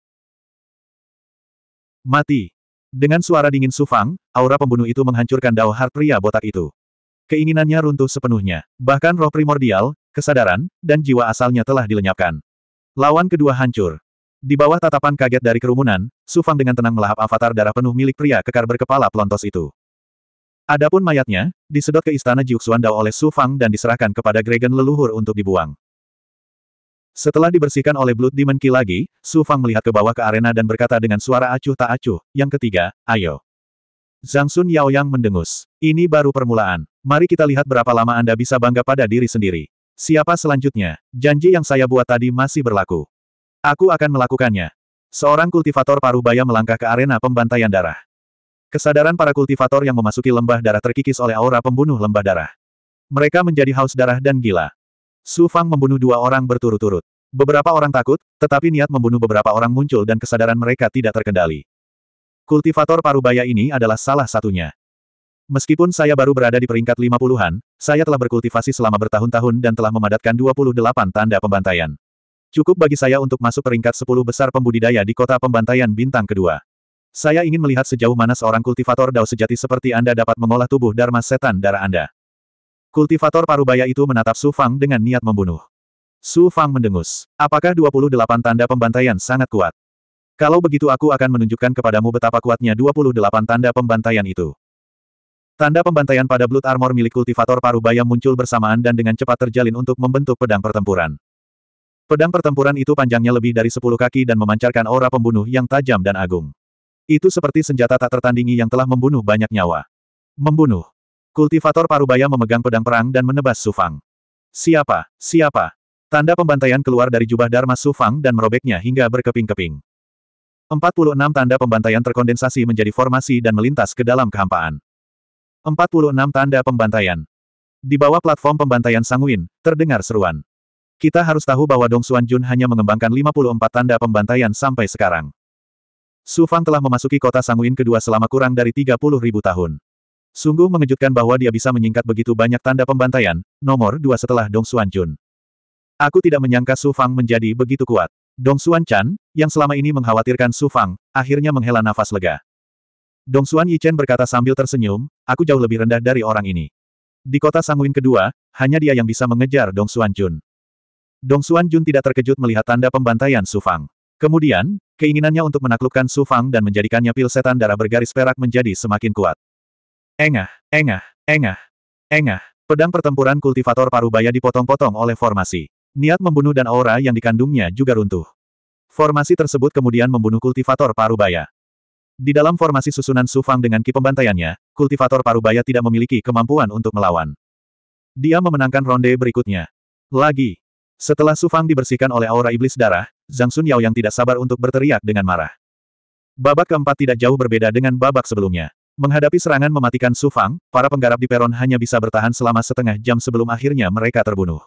Mati. Dengan suara dingin Sufang, aura pembunuh itu menghancurkan dao hart pria botak itu. Keinginannya runtuh sepenuhnya. Bahkan roh primordial, kesadaran, dan jiwa asalnya telah dilenyapkan. Lawan kedua hancur. Di bawah tatapan kaget dari kerumunan, Sufang dengan tenang melahap avatar darah penuh milik pria kekar berkepala pelontos itu. Adapun mayatnya, disedot ke istana Jiuxuan Dao oleh Sufang dan diserahkan kepada Gregen leluhur untuk dibuang. Setelah dibersihkan oleh Blood Demon Ki lagi, Su Fang melihat ke bawah ke arena dan berkata dengan suara acuh tak acuh, yang ketiga, ayo. Zhang Sun Yao Yang mendengus. Ini baru permulaan. Mari kita lihat berapa lama Anda bisa bangga pada diri sendiri. Siapa selanjutnya? Janji yang saya buat tadi masih berlaku. Aku akan melakukannya. Seorang kultivator paruh baya melangkah ke arena pembantaian darah. Kesadaran para kultivator yang memasuki lembah darah terkikis oleh aura pembunuh lembah darah. Mereka menjadi haus darah dan gila. Su Fang membunuh dua orang berturut-turut. Beberapa orang takut, tetapi niat membunuh beberapa orang muncul dan kesadaran mereka tidak terkendali. Kultivator parubaya ini adalah salah satunya. Meskipun saya baru berada di peringkat lima puluhan, saya telah berkultivasi selama bertahun-tahun dan telah memadatkan 28 tanda pembantaian. Cukup bagi saya untuk masuk peringkat sepuluh besar pembudidaya di kota pembantaian bintang kedua. Saya ingin melihat sejauh mana seorang kultivator dao sejati seperti Anda dapat mengolah tubuh Dharma setan darah Anda. Kultivator parubaya itu menatap Su Fang dengan niat membunuh. Su Fang mendengus. Apakah 28 tanda pembantaian sangat kuat? Kalau begitu aku akan menunjukkan kepadamu betapa kuatnya 28 tanda pembantaian itu. Tanda pembantaian pada Blood Armor milik kultivator parubaya muncul bersamaan dan dengan cepat terjalin untuk membentuk pedang pertempuran. Pedang pertempuran itu panjangnya lebih dari 10 kaki dan memancarkan aura pembunuh yang tajam dan agung. Itu seperti senjata tak tertandingi yang telah membunuh banyak nyawa. Membunuh. Kultivator parubaya memegang pedang perang dan menebas Sufang. Siapa? Siapa? Tanda pembantaian keluar dari jubah Dharma Sufang dan merobeknya hingga berkeping-keping. 46 tanda pembantaian terkondensasi menjadi formasi dan melintas ke dalam kehampaan. 46 tanda pembantaian. Di bawah platform pembantaian Sanguin, terdengar seruan. Kita harus tahu bahwa Dong Xuan Jun hanya mengembangkan 54 tanda pembantaian sampai sekarang. Sufang telah memasuki kota Sanguin kedua selama kurang dari 30.000 tahun. Sungguh mengejutkan bahwa dia bisa menyingkat begitu banyak tanda pembantaian, nomor dua setelah Dong Xuan Jun. Aku tidak menyangka Su Fang menjadi begitu kuat. Dong Xuan Chan, yang selama ini mengkhawatirkan Su Fang, akhirnya menghela nafas lega. Dong Xuan Yichen berkata sambil tersenyum, aku jauh lebih rendah dari orang ini. Di kota Sangwin kedua, hanya dia yang bisa mengejar Dong Xuan Jun. Dong Xuan Jun tidak terkejut melihat tanda pembantaian Su Fang. Kemudian, keinginannya untuk menaklukkan Su Fang dan menjadikannya pil setan darah bergaris perak menjadi semakin kuat. Engah, engah, engah, engah. Pedang pertempuran kultivator parubaya dipotong-potong oleh formasi. Niat membunuh dan aura yang dikandungnya juga runtuh. Formasi tersebut kemudian membunuh kultivator parubaya. Di dalam formasi susunan Sufang dengan ki pembantaiannya, kultivator parubaya tidak memiliki kemampuan untuk melawan. Dia memenangkan ronde berikutnya. Lagi. Setelah Sufang dibersihkan oleh aura iblis darah, Zhang Sun Yao yang tidak sabar untuk berteriak dengan marah. Babak keempat tidak jauh berbeda dengan babak sebelumnya. Menghadapi serangan mematikan Sufang, para penggarap di peron hanya bisa bertahan selama setengah jam sebelum akhirnya mereka terbunuh.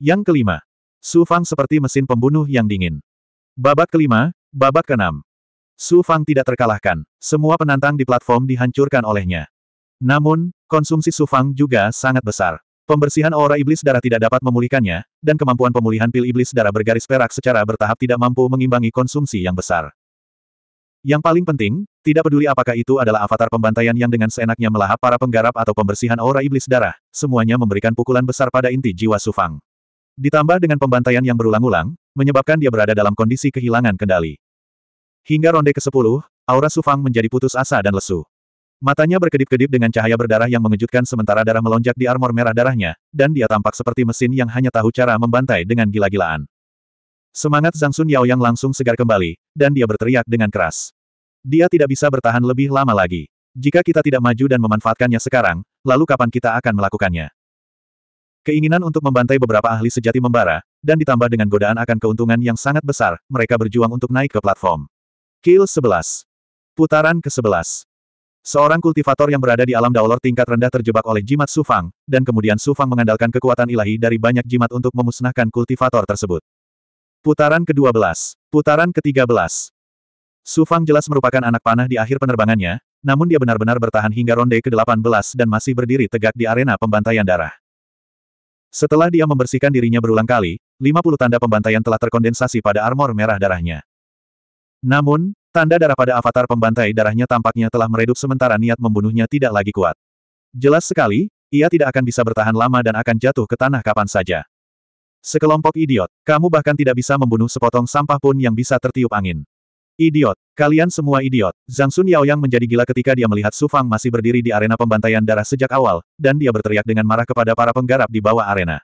Yang kelima, Sufang seperti mesin pembunuh yang dingin. Babak kelima, babak keenam. Sufang tidak terkalahkan, semua penantang di platform dihancurkan olehnya. Namun, konsumsi Sufang juga sangat besar. Pembersihan aura iblis darah tidak dapat memulihkannya, dan kemampuan pemulihan pil iblis darah bergaris perak secara bertahap tidak mampu mengimbangi konsumsi yang besar. Yang paling penting, tidak peduli apakah itu adalah avatar pembantaian yang dengan seenaknya melahap para penggarap atau pembersihan aura iblis darah, semuanya memberikan pukulan besar pada inti jiwa Sufang. Ditambah dengan pembantaian yang berulang-ulang, menyebabkan dia berada dalam kondisi kehilangan kendali. Hingga ronde ke-10, aura Sufang menjadi putus asa dan lesu. Matanya berkedip-kedip dengan cahaya berdarah yang mengejutkan sementara darah melonjak di armor merah darahnya, dan dia tampak seperti mesin yang hanya tahu cara membantai dengan gila-gilaan. Semangat Zhang Sun Yao yang langsung segar kembali, dan dia berteriak dengan keras. Dia tidak bisa bertahan lebih lama lagi. Jika kita tidak maju dan memanfaatkannya sekarang, lalu kapan kita akan melakukannya? Keinginan untuk membantai beberapa ahli sejati membara, dan ditambah dengan godaan akan keuntungan yang sangat besar, mereka berjuang untuk naik ke platform. Kill 11. Putaran ke-11. Seorang kultivator yang berada di alam daulor tingkat rendah terjebak oleh jimat Sufang, dan kemudian Sufang mengandalkan kekuatan ilahi dari banyak jimat untuk memusnahkan kultivator tersebut. Putaran ke-12. Putaran ke-13. Su Fang jelas merupakan anak panah di akhir penerbangannya, namun dia benar-benar bertahan hingga ronde ke-18 dan masih berdiri tegak di arena pembantaian darah. Setelah dia membersihkan dirinya berulang kali, 50 tanda pembantaian telah terkondensasi pada armor merah darahnya. Namun, tanda darah pada avatar pembantai darahnya tampaknya telah meredup sementara niat membunuhnya tidak lagi kuat. Jelas sekali, ia tidak akan bisa bertahan lama dan akan jatuh ke tanah kapan saja. Sekelompok idiot, kamu bahkan tidak bisa membunuh sepotong sampah pun yang bisa tertiup angin. Idiot. Kalian semua idiot. Zhang Sun Yaoyang menjadi gila ketika dia melihat Su Fang masih berdiri di arena pembantaian darah sejak awal, dan dia berteriak dengan marah kepada para penggarap di bawah arena.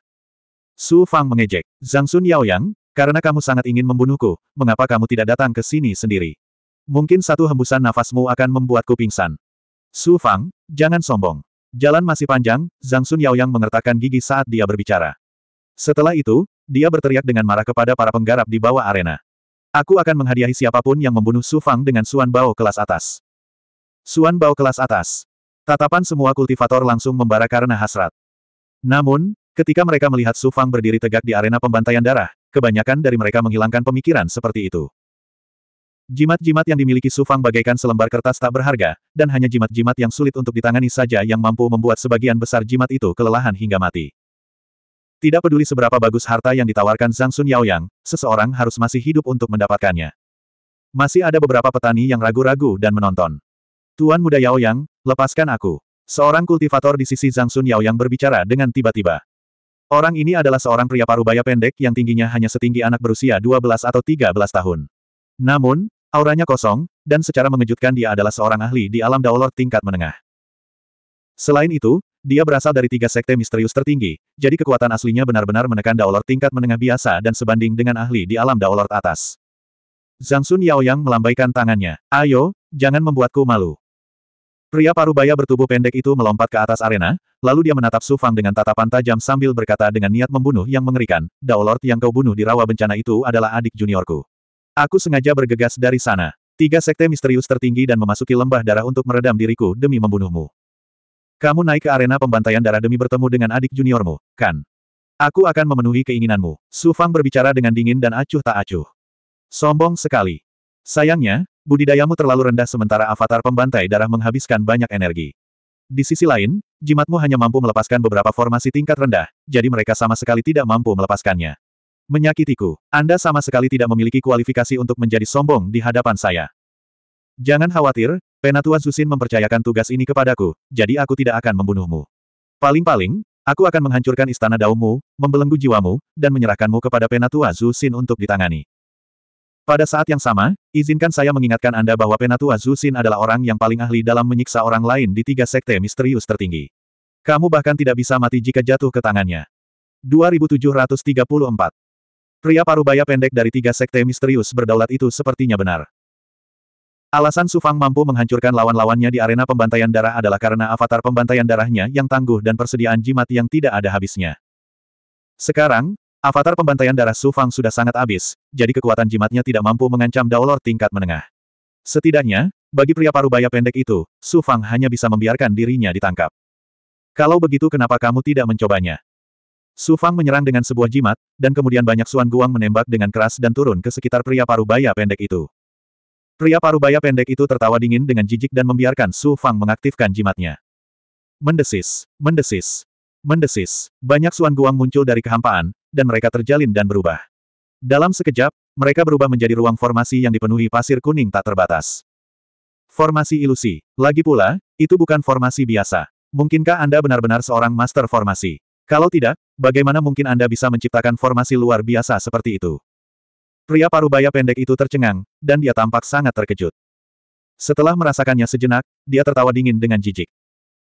Su Fang mengejek. Zhang Sun Yaoyang, karena kamu sangat ingin membunuhku, mengapa kamu tidak datang ke sini sendiri? Mungkin satu hembusan nafasmu akan membuatku pingsan. Su Fang, jangan sombong. Jalan masih panjang, Zhang Sun Yaoyang mengertakkan gigi saat dia berbicara. Setelah itu, dia berteriak dengan marah kepada para penggarap di bawah arena. Aku akan menghadiahi siapapun yang membunuh Su Fang dengan Suan Bao kelas atas. Suan Bao kelas atas. Tatapan semua kultivator langsung membara karena hasrat. Namun, ketika mereka melihat Su Fang berdiri tegak di arena pembantaian darah, kebanyakan dari mereka menghilangkan pemikiran seperti itu. Jimat-jimat yang dimiliki Su Fang bagaikan selembar kertas tak berharga, dan hanya jimat-jimat yang sulit untuk ditangani saja yang mampu membuat sebagian besar jimat itu kelelahan hingga mati. Tidak peduli seberapa bagus harta yang ditawarkan Zhang Sun Yaoyang, seseorang harus masih hidup untuk mendapatkannya. Masih ada beberapa petani yang ragu-ragu dan menonton. Tuan muda Yaoyang, lepaskan aku. Seorang kultivator di sisi Zhang Sun Yaoyang berbicara dengan tiba-tiba. Orang ini adalah seorang pria parubaya pendek yang tingginya hanya setinggi anak berusia 12 atau 13 tahun. Namun, auranya kosong, dan secara mengejutkan dia adalah seorang ahli di alam daulor tingkat menengah. Selain itu, dia berasal dari tiga sekte misterius tertinggi, jadi kekuatan aslinya benar-benar menekan Daolord tingkat menengah biasa dan sebanding dengan ahli di alam Daolord atas. Zhang Sun Yang melambaikan tangannya. Ayo, jangan membuatku malu. Pria parubaya bertubuh pendek itu melompat ke atas arena, lalu dia menatap Su Fang dengan tatapan tajam sambil berkata dengan niat membunuh yang mengerikan, Daolord yang kau bunuh di rawa bencana itu adalah adik juniorku. Aku sengaja bergegas dari sana. Tiga sekte misterius tertinggi dan memasuki lembah darah untuk meredam diriku demi membunuhmu. Kamu naik ke arena pembantaian darah demi bertemu dengan adik juniormu, kan? Aku akan memenuhi keinginanmu. Su Fang berbicara dengan dingin dan acuh tak acuh. Sombong sekali. Sayangnya, budidayamu terlalu rendah sementara avatar pembantai darah menghabiskan banyak energi. Di sisi lain, jimatmu hanya mampu melepaskan beberapa formasi tingkat rendah, jadi mereka sama sekali tidak mampu melepaskannya. Menyakitiku, Anda sama sekali tidak memiliki kualifikasi untuk menjadi sombong di hadapan saya. Jangan khawatir, Penatua Zusin mempercayakan tugas ini kepadaku, jadi aku tidak akan membunuhmu. Paling-paling, aku akan menghancurkan istana daummu, membelenggu jiwamu, dan menyerahkanmu kepada Penatua Zusin untuk ditangani. Pada saat yang sama, izinkan saya mengingatkan Anda bahwa Penatua Zusin adalah orang yang paling ahli dalam menyiksa orang lain di tiga sekte misterius tertinggi. Kamu bahkan tidak bisa mati jika jatuh ke tangannya. 2734 Pria parubaya pendek dari tiga sekte misterius berdaulat itu sepertinya benar. Alasan Sufang mampu menghancurkan lawan-lawannya di arena pembantaian darah adalah karena avatar pembantaian darahnya yang tangguh dan persediaan jimat yang tidak ada habisnya. Sekarang, avatar pembantaian darah Sufang sudah sangat habis, jadi kekuatan jimatnya tidak mampu mengancam Daolor tingkat menengah. Setidaknya, bagi pria parubaya pendek itu, Sufang hanya bisa membiarkan dirinya ditangkap. Kalau begitu kenapa kamu tidak mencobanya? Sufang menyerang dengan sebuah jimat, dan kemudian banyak Suan Guang menembak dengan keras dan turun ke sekitar pria parubaya pendek itu. Pria paruh baya pendek itu tertawa dingin dengan jijik dan membiarkan Su Fang mengaktifkan jimatnya. Mendesis, mendesis, mendesis. Banyak Suan Guang muncul dari kehampaan, dan mereka terjalin dan berubah. Dalam sekejap, mereka berubah menjadi ruang formasi yang dipenuhi pasir kuning tak terbatas. Formasi ilusi. Lagi pula, itu bukan formasi biasa. Mungkinkah Anda benar-benar seorang master formasi? Kalau tidak, bagaimana mungkin Anda bisa menciptakan formasi luar biasa seperti itu? Pria parubaya pendek itu tercengang, dan dia tampak sangat terkejut. Setelah merasakannya sejenak, dia tertawa dingin dengan jijik.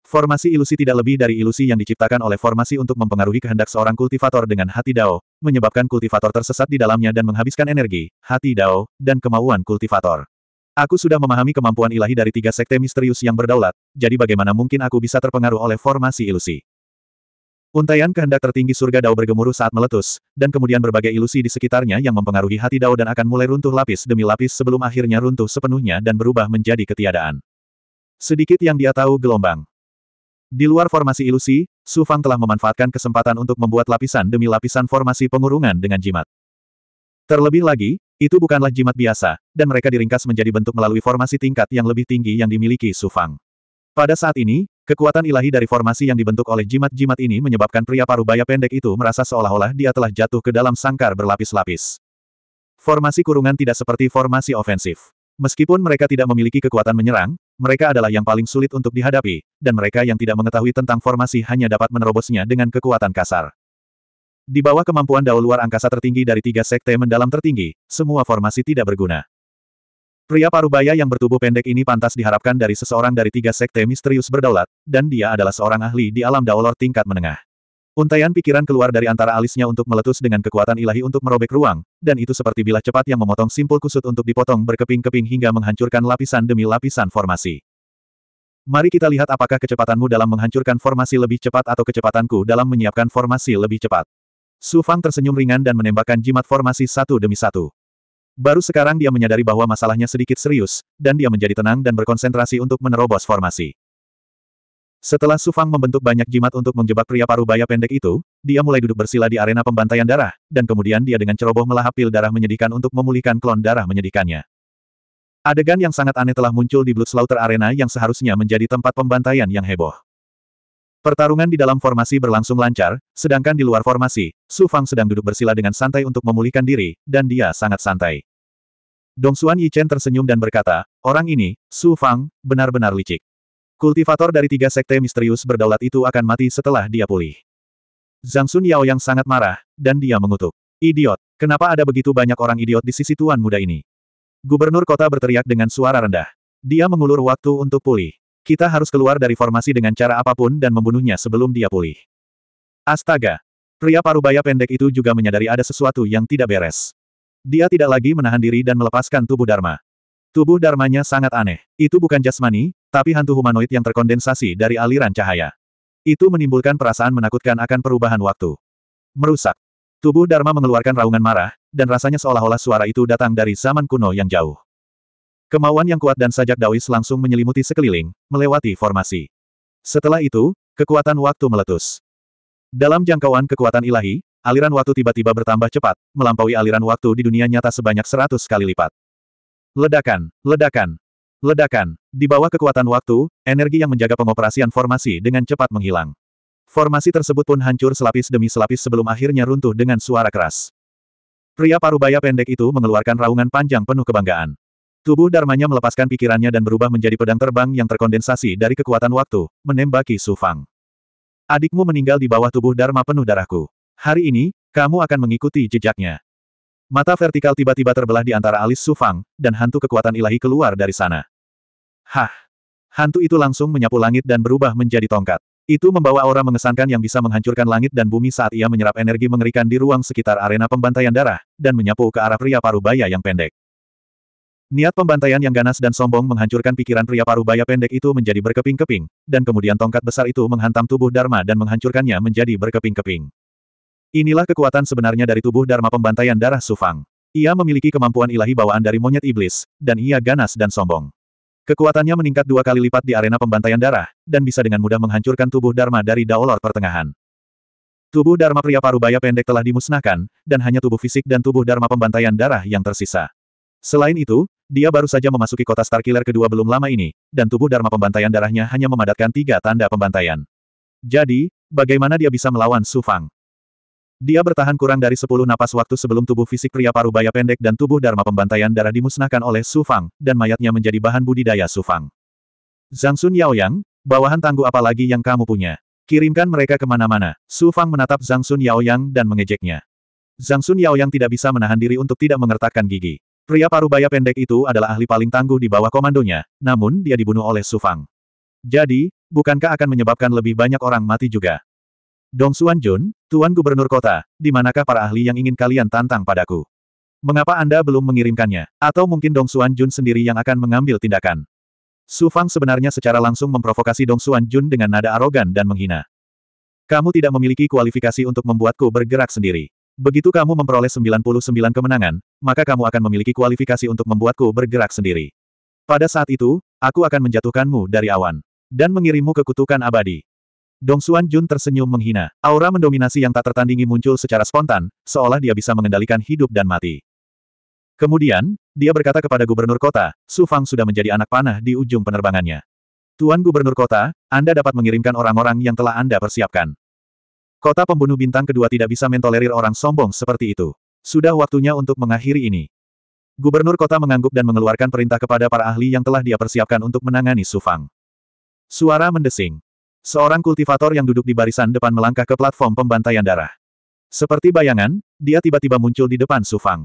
Formasi ilusi tidak lebih dari ilusi yang diciptakan oleh formasi untuk mempengaruhi kehendak seorang kultivator dengan hati Dao, menyebabkan kultivator tersesat di dalamnya dan menghabiskan energi, hati Dao, dan kemauan kultivator. Aku sudah memahami kemampuan ilahi dari tiga sekte misterius yang berdaulat, jadi bagaimana mungkin aku bisa terpengaruh oleh formasi ilusi? Untaian kehendak tertinggi surga Dao bergemuruh saat meletus, dan kemudian berbagai ilusi di sekitarnya yang mempengaruhi hati Dao dan akan mulai runtuh lapis demi lapis sebelum akhirnya runtuh sepenuhnya dan berubah menjadi ketiadaan. Sedikit yang dia tahu gelombang. Di luar formasi ilusi, Su Fang telah memanfaatkan kesempatan untuk membuat lapisan demi lapisan formasi pengurungan dengan jimat. Terlebih lagi, itu bukanlah jimat biasa, dan mereka diringkas menjadi bentuk melalui formasi tingkat yang lebih tinggi yang dimiliki Su Fang. Pada saat ini, Kekuatan ilahi dari formasi yang dibentuk oleh jimat-jimat ini menyebabkan pria paruh baya pendek itu merasa seolah-olah dia telah jatuh ke dalam sangkar berlapis-lapis. Formasi kurungan tidak seperti formasi ofensif. Meskipun mereka tidak memiliki kekuatan menyerang, mereka adalah yang paling sulit untuk dihadapi, dan mereka yang tidak mengetahui tentang formasi hanya dapat menerobosnya dengan kekuatan kasar. Di bawah kemampuan daul luar angkasa tertinggi dari tiga sekte mendalam tertinggi, semua formasi tidak berguna. Pria parubaya yang bertubuh pendek ini pantas diharapkan dari seseorang dari tiga sekte misterius berdaulat, dan dia adalah seorang ahli di alam daolor tingkat menengah. Untaian pikiran keluar dari antara alisnya untuk meletus dengan kekuatan ilahi untuk merobek ruang, dan itu seperti bilah cepat yang memotong simpul kusut untuk dipotong berkeping-keping hingga menghancurkan lapisan demi lapisan formasi. Mari kita lihat apakah kecepatanmu dalam menghancurkan formasi lebih cepat atau kecepatanku dalam menyiapkan formasi lebih cepat. Su Fang tersenyum ringan dan menembakkan jimat formasi satu demi satu. Baru sekarang dia menyadari bahwa masalahnya sedikit serius, dan dia menjadi tenang dan berkonsentrasi untuk menerobos formasi. Setelah Sufang membentuk banyak jimat untuk menjebak pria paruh baya pendek itu, dia mulai duduk bersila di arena pembantaian darah, dan kemudian dia dengan ceroboh melahap pil darah menyedihkan untuk memulihkan klon darah menyedihkannya. Adegan yang sangat aneh telah muncul di Slaughter Arena yang seharusnya menjadi tempat pembantaian yang heboh. Pertarungan di dalam formasi berlangsung lancar, sedangkan di luar formasi, Su Fang sedang duduk bersila dengan santai untuk memulihkan diri, dan dia sangat santai. Dong Xuan Yichen tersenyum dan berkata, orang ini, Su Fang, benar-benar licik. Kultivator dari tiga sekte misterius berdaulat itu akan mati setelah dia pulih. Zhang Sun Yao yang sangat marah, dan dia mengutuk. Idiot, kenapa ada begitu banyak orang idiot di sisi tuan muda ini? Gubernur kota berteriak dengan suara rendah. Dia mengulur waktu untuk pulih. Kita harus keluar dari formasi dengan cara apapun dan membunuhnya sebelum dia pulih. Astaga! Pria parubaya pendek itu juga menyadari ada sesuatu yang tidak beres. Dia tidak lagi menahan diri dan melepaskan tubuh Dharma. Tubuh Dharmanya sangat aneh. Itu bukan jasmani, tapi hantu humanoid yang terkondensasi dari aliran cahaya. Itu menimbulkan perasaan menakutkan akan perubahan waktu. Merusak. Tubuh Dharma mengeluarkan raungan marah, dan rasanya seolah-olah suara itu datang dari zaman kuno yang jauh. Kemauan yang kuat dan sajak Dawis langsung menyelimuti sekeliling, melewati formasi. Setelah itu, kekuatan waktu meletus. Dalam jangkauan kekuatan ilahi, aliran waktu tiba-tiba bertambah cepat, melampaui aliran waktu di dunia nyata sebanyak seratus kali lipat. Ledakan, ledakan, ledakan. Di bawah kekuatan waktu, energi yang menjaga pengoperasian formasi dengan cepat menghilang. Formasi tersebut pun hancur selapis demi selapis sebelum akhirnya runtuh dengan suara keras. Pria parubaya pendek itu mengeluarkan raungan panjang penuh kebanggaan. Tubuh Darmanya melepaskan pikirannya dan berubah menjadi pedang terbang yang terkondensasi dari kekuatan waktu, menembaki Su Fang. Adikmu meninggal di bawah tubuh Dharma penuh darahku. Hari ini, kamu akan mengikuti jejaknya. Mata vertikal tiba-tiba terbelah di antara alis Su Fang, dan hantu kekuatan ilahi keluar dari sana. Hah! Hantu itu langsung menyapu langit dan berubah menjadi tongkat. Itu membawa aura mengesankan yang bisa menghancurkan langit dan bumi saat ia menyerap energi mengerikan di ruang sekitar arena pembantaian darah, dan menyapu ke arah pria parubaya yang pendek. Niat pembantaian yang ganas dan sombong menghancurkan pikiran pria paruh baya pendek itu menjadi berkeping-keping, dan kemudian tongkat besar itu menghantam tubuh Dharma dan menghancurkannya menjadi berkeping-keping. Inilah kekuatan sebenarnya dari tubuh Dharma pembantaian darah Sufang. Ia memiliki kemampuan ilahi bawaan dari monyet iblis, dan ia ganas dan sombong. Kekuatannya meningkat dua kali lipat di arena pembantaian darah, dan bisa dengan mudah menghancurkan tubuh Dharma dari daolor pertengahan. Tubuh Dharma pria paruh baya pendek telah dimusnahkan, dan hanya tubuh fisik dan tubuh Dharma pembantaian darah yang tersisa. Selain itu, dia baru saja memasuki kota Starkiller kedua belum lama ini, dan tubuh Dharma pembantaian darahnya hanya memadatkan tiga tanda pembantaian. Jadi, bagaimana dia bisa melawan Su Fang? Dia bertahan kurang dari sepuluh napas waktu sebelum tubuh fisik pria paruh baya pendek dan tubuh Dharma pembantaian darah dimusnahkan oleh Su Fang, dan mayatnya menjadi bahan budidaya Su Fang. Zhang Sun Yaoyang, bawahan tangguh apalagi yang kamu punya? Kirimkan mereka kemana-mana. Su Fang menatap Zhang Sun Yaoyang dan mengejeknya. Zhang Sun Yaoyang tidak bisa menahan diri untuk tidak mengertakkan gigi. Pria paruh baya pendek itu adalah ahli paling tangguh di bawah komandonya, namun dia dibunuh oleh Sufang. Jadi, bukankah akan menyebabkan lebih banyak orang mati juga? Dong Suan Jun, Tuan Gubernur Kota, di manakah para ahli yang ingin kalian tantang padaku? Mengapa Anda belum mengirimkannya? Atau mungkin Dong Suan Jun sendiri yang akan mengambil tindakan? Su Fang sebenarnya secara langsung memprovokasi Dong Suan Jun dengan nada arogan dan menghina. Kamu tidak memiliki kualifikasi untuk membuatku bergerak sendiri. Begitu kamu memperoleh 99 kemenangan, maka kamu akan memiliki kualifikasi untuk membuatku bergerak sendiri. Pada saat itu, aku akan menjatuhkanmu dari awan. Dan mengirimmu ke kutukan abadi. Dong Xuan Jun tersenyum menghina. Aura mendominasi yang tak tertandingi muncul secara spontan, seolah dia bisa mengendalikan hidup dan mati. Kemudian, dia berkata kepada gubernur kota, Su Fang sudah menjadi anak panah di ujung penerbangannya. Tuan gubernur kota, Anda dapat mengirimkan orang-orang yang telah Anda persiapkan. Kota pembunuh bintang kedua tidak bisa mentolerir orang sombong seperti itu. Sudah waktunya untuk mengakhiri ini. Gubernur kota mengangguk dan mengeluarkan perintah kepada para ahli yang telah dia persiapkan untuk menangani Sufang. Suara mendesing. Seorang kultivator yang duduk di barisan depan melangkah ke platform pembantaian darah. Seperti bayangan, dia tiba-tiba muncul di depan Sufang.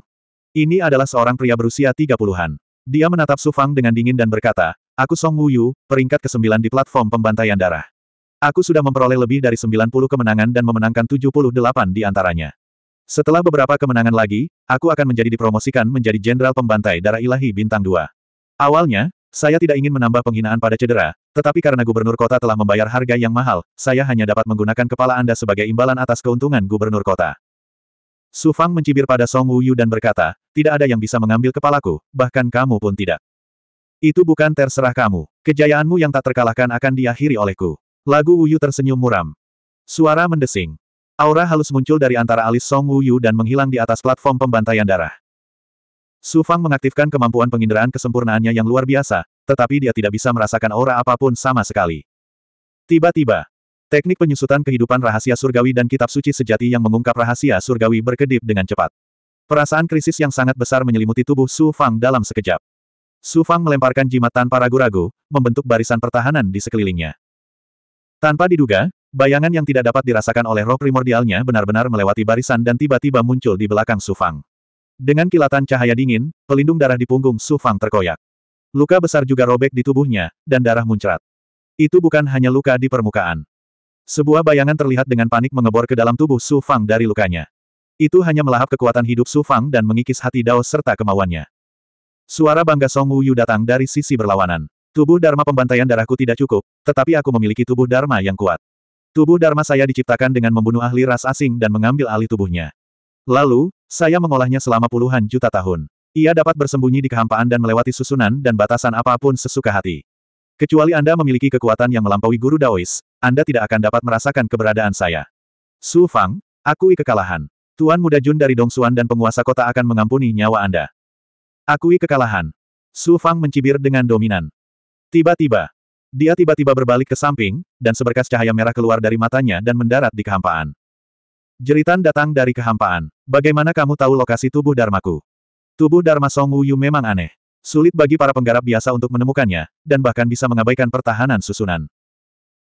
Ini adalah seorang pria berusia 30-an. Dia menatap Sufang dengan dingin dan berkata, Aku Song Wuyu, peringkat ke-9 di platform pembantaian darah. Aku sudah memperoleh lebih dari 90 kemenangan dan memenangkan 78 di antaranya. Setelah beberapa kemenangan lagi, aku akan menjadi dipromosikan menjadi jenderal pembantai darah ilahi bintang 2. Awalnya, saya tidak ingin menambah penghinaan pada cedera, tetapi karena gubernur kota telah membayar harga yang mahal, saya hanya dapat menggunakan kepala Anda sebagai imbalan atas keuntungan gubernur kota. Su Fang mencibir pada Song Wuyu dan berkata, tidak ada yang bisa mengambil kepalaku, bahkan kamu pun tidak. Itu bukan terserah kamu. Kejayaanmu yang tak terkalahkan akan diakhiri olehku. Lagu Wuyu tersenyum muram. Suara mendesing. Aura halus muncul dari antara alis Song Wuyu dan menghilang di atas platform pembantaian darah. Su Fang mengaktifkan kemampuan penginderaan kesempurnaannya yang luar biasa, tetapi dia tidak bisa merasakan aura apapun sama sekali. Tiba-tiba, teknik penyusutan kehidupan rahasia surgawi dan kitab suci sejati yang mengungkap rahasia surgawi berkedip dengan cepat. Perasaan krisis yang sangat besar menyelimuti tubuh Su Fang dalam sekejap. Su Fang melemparkan jimat tanpa ragu-ragu, membentuk barisan pertahanan di sekelilingnya. Tanpa diduga, bayangan yang tidak dapat dirasakan oleh roh primordialnya benar-benar melewati barisan dan tiba-tiba muncul di belakang Sufang. Dengan kilatan cahaya dingin, pelindung darah di punggung Sufang terkoyak. Luka besar juga robek di tubuhnya, dan darah muncrat. Itu bukan hanya luka di permukaan. Sebuah bayangan terlihat dengan panik mengebor ke dalam tubuh Su Fang dari lukanya. Itu hanya melahap kekuatan hidup Su Fang dan mengikis hati Dao serta kemauannya. Suara bangga Song Yu datang dari sisi berlawanan. Tubuh Dharma pembantaian darahku tidak cukup, tetapi aku memiliki tubuh Dharma yang kuat. Tubuh Dharma saya diciptakan dengan membunuh ahli ras asing dan mengambil alih tubuhnya. Lalu, saya mengolahnya selama puluhan juta tahun. Ia dapat bersembunyi di kehampaan dan melewati susunan dan batasan apapun sesuka hati. Kecuali Anda memiliki kekuatan yang melampaui guru Daois, Anda tidak akan dapat merasakan keberadaan saya. Su Fang, akui kekalahan. Tuan Muda Jun dari Dongsuan dan penguasa kota akan mengampuni nyawa Anda. Akui kekalahan. Su Fang mencibir dengan dominan. Tiba-tiba, dia tiba-tiba berbalik ke samping, dan seberkas cahaya merah keluar dari matanya dan mendarat di kehampaan. Jeritan datang dari kehampaan. Bagaimana kamu tahu lokasi tubuh Dharmaku? Tubuh Dharma Song Wuyu memang aneh. Sulit bagi para penggarap biasa untuk menemukannya, dan bahkan bisa mengabaikan pertahanan susunan.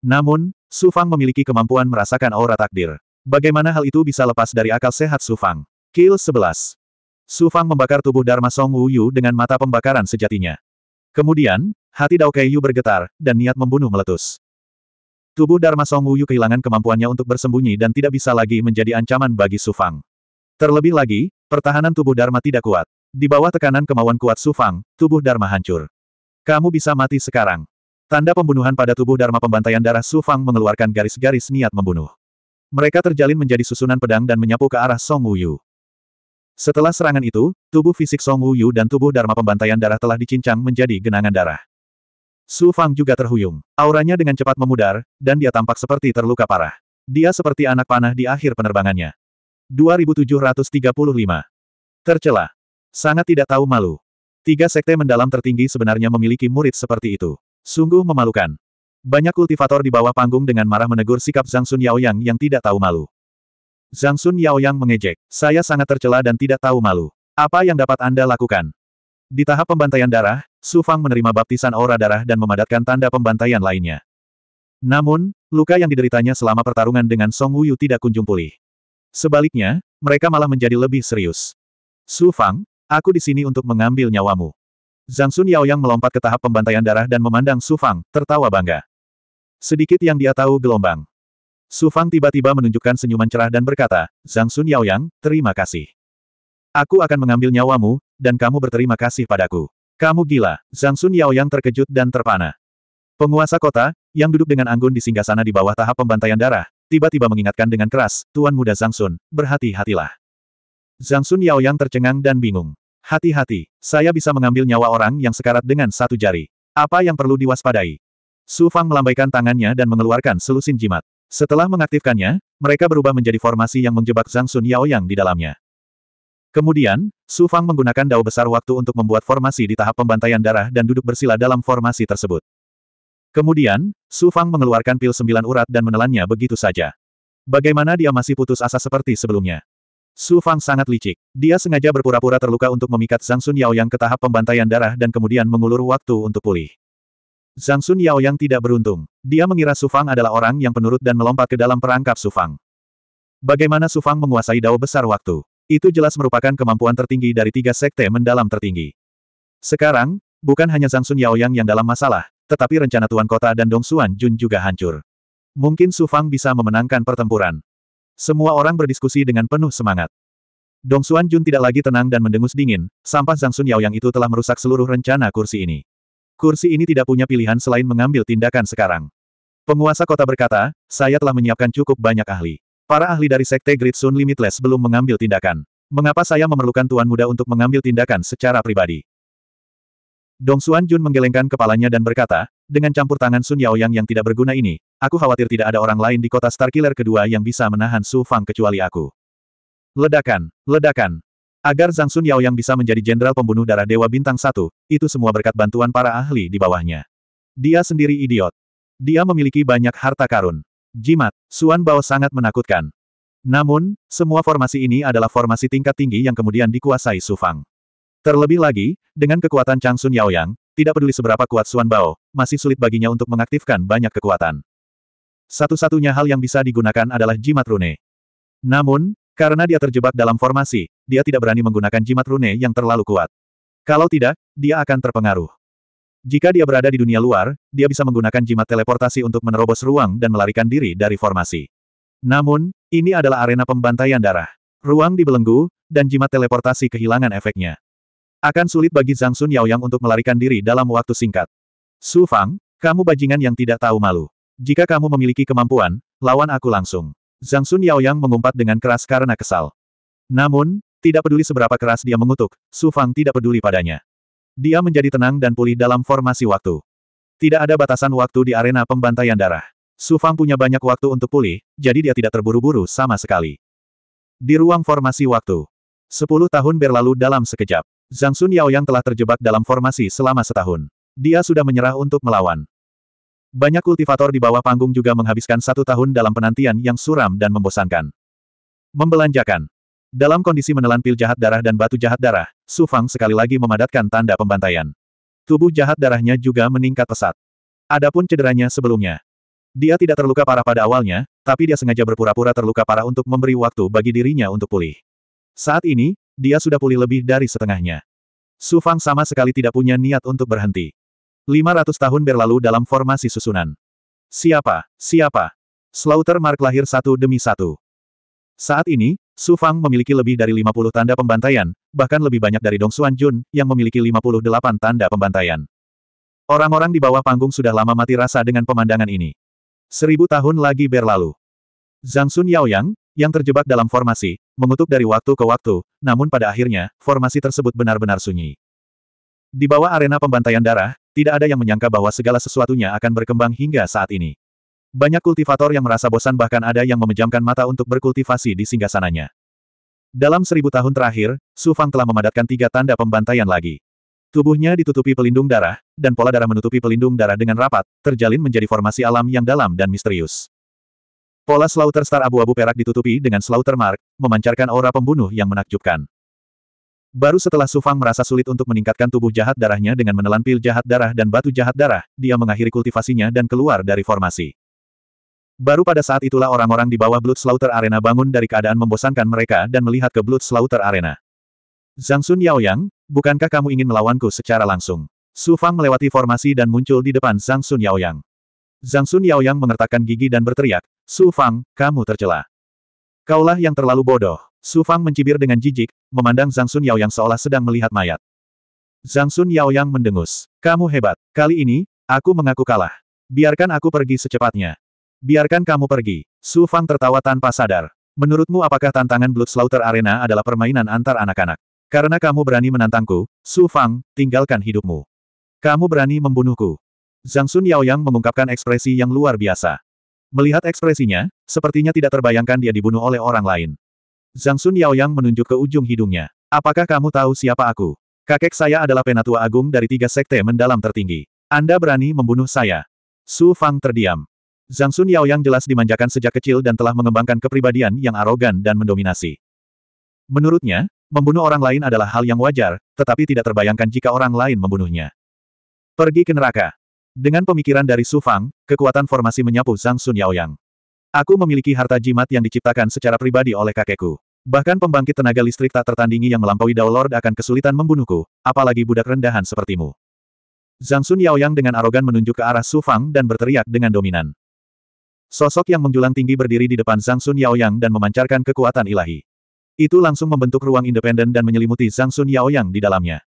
Namun, Su Fang memiliki kemampuan merasakan aura takdir. Bagaimana hal itu bisa lepas dari akal sehat Su Fang? Kill 11. Su Fang membakar tubuh Dharma Song Wuyu dengan mata pembakaran sejatinya. Kemudian, hati Dao Keiyu bergetar, dan niat membunuh meletus. Tubuh Dharma Song Wuyu kehilangan kemampuannya untuk bersembunyi dan tidak bisa lagi menjadi ancaman bagi Su Fang. Terlebih lagi, pertahanan tubuh Dharma tidak kuat. Di bawah tekanan kemauan kuat Su Fang, tubuh Dharma hancur. Kamu bisa mati sekarang. Tanda pembunuhan pada tubuh Dharma pembantaian darah Su Fang mengeluarkan garis-garis niat membunuh. Mereka terjalin menjadi susunan pedang dan menyapu ke arah Song Wuyu. Setelah serangan itu, tubuh fisik Song Wuyu dan tubuh Dharma pembantaian darah telah dicincang menjadi genangan darah. Su Fang juga terhuyung. Auranya dengan cepat memudar, dan dia tampak seperti terluka parah. Dia seperti anak panah di akhir penerbangannya. 2735. Tercela. Sangat tidak tahu malu. Tiga sekte mendalam tertinggi sebenarnya memiliki murid seperti itu. Sungguh memalukan. Banyak kultivator di bawah panggung dengan marah menegur sikap Zhang Sun Yaoyang yang tidak tahu malu. Zhang Sun Yang mengejek. Saya sangat tercela dan tidak tahu malu. Apa yang dapat Anda lakukan? Di tahap pembantaian darah, Su Fang menerima baptisan aura darah dan memadatkan tanda pembantaian lainnya. Namun, luka yang dideritanya selama pertarungan dengan Song Wuyu tidak kunjung pulih. Sebaliknya, mereka malah menjadi lebih serius. Su Fang, aku di sini untuk mengambil nyawamu. Zhang Sun Yang melompat ke tahap pembantaian darah dan memandang Su Fang, tertawa bangga. Sedikit yang dia tahu gelombang. Su Fang tiba-tiba menunjukkan senyuman cerah dan berkata, Zhang Sun Yang, terima kasih. Aku akan mengambil nyawamu, dan kamu berterima kasih padaku. Kamu gila, Zhang Sun Yang terkejut dan terpana. Penguasa kota, yang duduk dengan anggun di singgah sana di bawah tahap pembantaian darah, tiba-tiba mengingatkan dengan keras, Tuan Muda Zhang Sun, berhati-hatilah. Zhang Sun Yang tercengang dan bingung. Hati-hati, saya bisa mengambil nyawa orang yang sekarat dengan satu jari. Apa yang perlu diwaspadai? Su Fang melambaikan tangannya dan mengeluarkan selusin jimat. Setelah mengaktifkannya, mereka berubah menjadi formasi yang menjebak Zhang Sun Yao Yang di dalamnya. Kemudian, Su Fang menggunakan dao besar waktu untuk membuat formasi di tahap pembantaian darah dan duduk bersila dalam formasi tersebut. Kemudian, Su Fang mengeluarkan pil sembilan urat dan menelannya begitu saja. Bagaimana dia masih putus asa seperti sebelumnya? Su Fang sangat licik. Dia sengaja berpura-pura terluka untuk memikat Zhang Sun Yao yang ke tahap pembantaian darah dan kemudian mengulur waktu untuk pulih. Zhang Sun Yao yang tidak beruntung. Dia mengira Su Fang adalah orang yang penurut dan melompat ke dalam perangkap Su Fang. Bagaimana Su Fang menguasai dao besar waktu? Itu jelas merupakan kemampuan tertinggi dari tiga sekte mendalam tertinggi. Sekarang, bukan hanya Zhang Sun Yao yang yang dalam masalah, tetapi rencana Tuan Kota dan Dong Xuan Jun juga hancur. Mungkin Su Fang bisa memenangkan pertempuran. Semua orang berdiskusi dengan penuh semangat. Dong Xuan Jun tidak lagi tenang dan mendengus dingin, sampah Zhang Sun Yao yang itu telah merusak seluruh rencana kursi ini. Kursi ini tidak punya pilihan selain mengambil tindakan sekarang. Penguasa kota berkata, saya telah menyiapkan cukup banyak ahli. Para ahli dari Sekte Great Sun Limitless belum mengambil tindakan. Mengapa saya memerlukan Tuan Muda untuk mengambil tindakan secara pribadi? Dong Xuan Jun menggelengkan kepalanya dan berkata, dengan campur tangan Sun Yaoyang yang tidak berguna ini, aku khawatir tidak ada orang lain di kota Starkiller kedua yang bisa menahan Su Fang kecuali aku. Ledakan, ledakan, Agar Zhang Sun Yao yang bisa menjadi jenderal pembunuh darah Dewa Bintang Satu, itu semua berkat bantuan para ahli di bawahnya. Dia sendiri idiot. Dia memiliki banyak harta karun. Jimat, Suan Bao sangat menakutkan. Namun, semua formasi ini adalah formasi tingkat tinggi yang kemudian dikuasai Su Fang. Terlebih lagi, dengan kekuatan Chang Sun Yao Yang, tidak peduli seberapa kuat Suan Bao, masih sulit baginya untuk mengaktifkan banyak kekuatan. Satu-satunya hal yang bisa digunakan adalah jimat rune. Namun, karena dia terjebak dalam formasi, dia tidak berani menggunakan jimat rune yang terlalu kuat. Kalau tidak, dia akan terpengaruh. Jika dia berada di dunia luar, dia bisa menggunakan jimat teleportasi untuk menerobos ruang dan melarikan diri dari formasi. Namun, ini adalah arena pembantaian darah. Ruang dibelenggu, dan jimat teleportasi kehilangan efeknya. Akan sulit bagi Zhang Sun Yaoyang untuk melarikan diri dalam waktu singkat. Su Fang, kamu bajingan yang tidak tahu malu. Jika kamu memiliki kemampuan, lawan aku langsung. Zhang Sun Yaoyang mengumpat dengan keras karena kesal. Namun, tidak peduli seberapa keras dia mengutuk, Su Fang tidak peduli padanya. Dia menjadi tenang dan pulih dalam formasi waktu. Tidak ada batasan waktu di arena pembantaian darah. Su Fang punya banyak waktu untuk pulih, jadi dia tidak terburu-buru sama sekali. Di ruang formasi waktu, sepuluh tahun berlalu dalam sekejap. Zhang Sun Yaoyang telah terjebak dalam formasi selama setahun. Dia sudah menyerah untuk melawan. Banyak kultivator di bawah panggung juga menghabiskan satu tahun dalam penantian yang suram dan membosankan. Membelanjakan. Dalam kondisi menelan pil jahat darah dan batu jahat darah, Su Fang sekali lagi memadatkan tanda pembantaian. Tubuh jahat darahnya juga meningkat pesat. Adapun cederanya sebelumnya. Dia tidak terluka parah pada awalnya, tapi dia sengaja berpura-pura terluka parah untuk memberi waktu bagi dirinya untuk pulih. Saat ini, dia sudah pulih lebih dari setengahnya. Su Fang sama sekali tidak punya niat untuk berhenti. 500 tahun berlalu dalam formasi susunan. Siapa? Siapa? Slaughter Mark lahir satu demi satu. Saat ini, Su Fang memiliki lebih dari 50 tanda pembantaian, bahkan lebih banyak dari Dong Xuan Jun, yang memiliki 58 tanda pembantaian. Orang-orang di bawah panggung sudah lama mati rasa dengan pemandangan ini. Seribu tahun lagi berlalu. Zhang Sun Yaoyang, yang terjebak dalam formasi, mengutuk dari waktu ke waktu, namun pada akhirnya, formasi tersebut benar-benar sunyi. Di bawah arena pembantaian darah, tidak ada yang menyangka bahwa segala sesuatunya akan berkembang hingga saat ini. Banyak kultivator yang merasa bosan bahkan ada yang memejamkan mata untuk berkultivasi di singgasananya. Dalam seribu tahun terakhir, Su Fang telah memadatkan tiga tanda pembantaian lagi. Tubuhnya ditutupi pelindung darah, dan pola darah menutupi pelindung darah dengan rapat, terjalin menjadi formasi alam yang dalam dan misterius. Pola Slaughter Star abu-abu perak ditutupi dengan Slaughter Mark, memancarkan aura pembunuh yang menakjubkan. Baru setelah Sufang merasa sulit untuk meningkatkan tubuh jahat darahnya dengan menelan pil jahat darah dan batu jahat darah, dia mengakhiri kultivasinya dan keluar dari formasi. Baru pada saat itulah orang-orang di bawah Blood Slaughter Arena bangun dari keadaan membosankan mereka dan melihat ke Blood Slaughter Arena. Zhang Sun Yaoyang, bukankah kamu ingin melawanku secara langsung? Su Fang melewati formasi dan muncul di depan Zhang Sun Yaoyang. Zhang Sun Yaoyang mengertakkan gigi dan berteriak, Su Fang, kamu tercela. Kaulah yang terlalu bodoh. Su Fang mencibir dengan jijik, memandang Zhang Sun Yao yang seolah sedang melihat mayat. Zhang Sun Yao Yang mendengus. Kamu hebat. Kali ini, aku mengaku kalah. Biarkan aku pergi secepatnya. Biarkan kamu pergi. Su Fang tertawa tanpa sadar. Menurutmu apakah tantangan Blood Slaughter Arena adalah permainan antar anak-anak? Karena kamu berani menantangku, Su Fang, tinggalkan hidupmu. Kamu berani membunuhku. Zhang Sun Yao Yang mengungkapkan ekspresi yang luar biasa. Melihat ekspresinya, sepertinya tidak terbayangkan dia dibunuh oleh orang lain. Zhang Sun Yaoyang menunjuk ke ujung hidungnya. Apakah kamu tahu siapa aku? Kakek saya adalah penatua agung dari tiga sekte mendalam tertinggi. Anda berani membunuh saya. Su Fang terdiam. Zhang Sun Yaoyang jelas dimanjakan sejak kecil dan telah mengembangkan kepribadian yang arogan dan mendominasi. Menurutnya, membunuh orang lain adalah hal yang wajar, tetapi tidak terbayangkan jika orang lain membunuhnya. Pergi ke neraka. Dengan pemikiran dari Su Fang, kekuatan formasi menyapu Zhang Sun Yaoyang. Aku memiliki harta jimat yang diciptakan secara pribadi oleh kakekku. Bahkan pembangkit tenaga listrik tak tertandingi yang melampaui Dao Lord akan kesulitan membunuhku, apalagi budak rendahan sepertimu. Zhang Sun Yaoyang dengan arogan menunjuk ke arah Su Fang dan berteriak dengan dominan. Sosok yang menjulang tinggi berdiri di depan Zhang Sun Yaoyang dan memancarkan kekuatan ilahi. Itu langsung membentuk ruang independen dan menyelimuti Zhang Sun Yaoyang di dalamnya.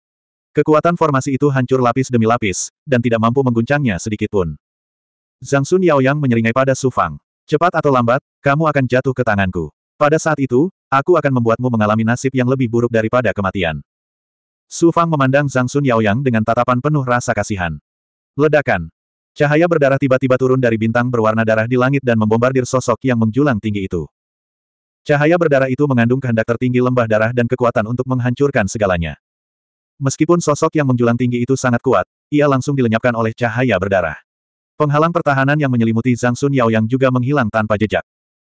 Kekuatan formasi itu hancur lapis demi lapis, dan tidak mampu mengguncangnya sedikitpun. Zhang Sun Yaoyang menyeringai pada Su Fang. Cepat atau lambat, kamu akan jatuh ke tanganku. Pada saat itu, Aku akan membuatmu mengalami nasib yang lebih buruk daripada kematian. Su Fang memandang Zhang Sun Yang dengan tatapan penuh rasa kasihan. Ledakan. Cahaya berdarah tiba-tiba turun dari bintang berwarna darah di langit dan membombardir sosok yang menjulang tinggi itu. Cahaya berdarah itu mengandung kehendak tertinggi lembah darah dan kekuatan untuk menghancurkan segalanya. Meskipun sosok yang menjulang tinggi itu sangat kuat, ia langsung dilenyapkan oleh cahaya berdarah. Penghalang pertahanan yang menyelimuti Zhang Sun Yang juga menghilang tanpa jejak.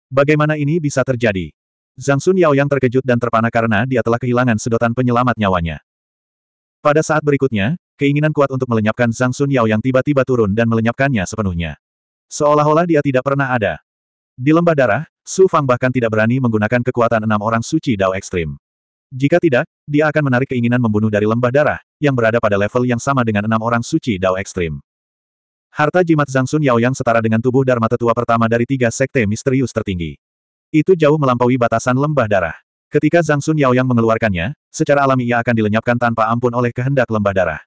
Bagaimana ini bisa terjadi? Zhang Sun Yao yang terkejut dan terpana karena dia telah kehilangan sedotan penyelamat nyawanya. Pada saat berikutnya, keinginan kuat untuk melenyapkan Zhang Sun Yao yang tiba-tiba turun dan melenyapkannya sepenuhnya. Seolah-olah dia tidak pernah ada. Di lembah darah, Su Fang bahkan tidak berani menggunakan kekuatan enam orang suci Dao Ekstrim. Jika tidak, dia akan menarik keinginan membunuh dari lembah darah, yang berada pada level yang sama dengan enam orang suci Dao Ekstrim. Harta jimat Zhang Sun Yao yang setara dengan tubuh Dharma Tetua pertama dari tiga sekte misterius tertinggi. Itu jauh melampaui batasan lembah darah. Ketika Zhang Sun Yao yang mengeluarkannya, secara alami ia akan dilenyapkan tanpa ampun oleh kehendak lembah darah.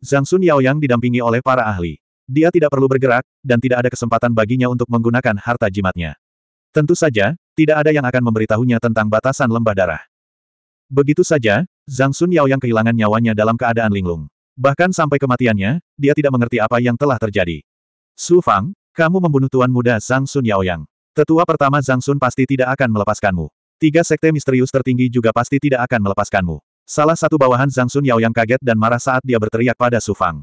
Zhang Sun Yao yang didampingi oleh para ahli. Dia tidak perlu bergerak, dan tidak ada kesempatan baginya untuk menggunakan harta jimatnya. Tentu saja, tidak ada yang akan memberitahunya tentang batasan lembah darah. Begitu saja, Zhang Sun Yao yang kehilangan nyawanya dalam keadaan linglung. Bahkan sampai kematiannya, dia tidak mengerti apa yang telah terjadi. Su Fang, kamu membunuh tuan muda Zhang Sun Yao yang. Tetua pertama Zhang Sun pasti tidak akan melepaskanmu. Tiga sekte misterius tertinggi juga pasti tidak akan melepaskanmu. Salah satu bawahan Zhang Sun Yao yang kaget dan marah saat dia berteriak pada Su Fang.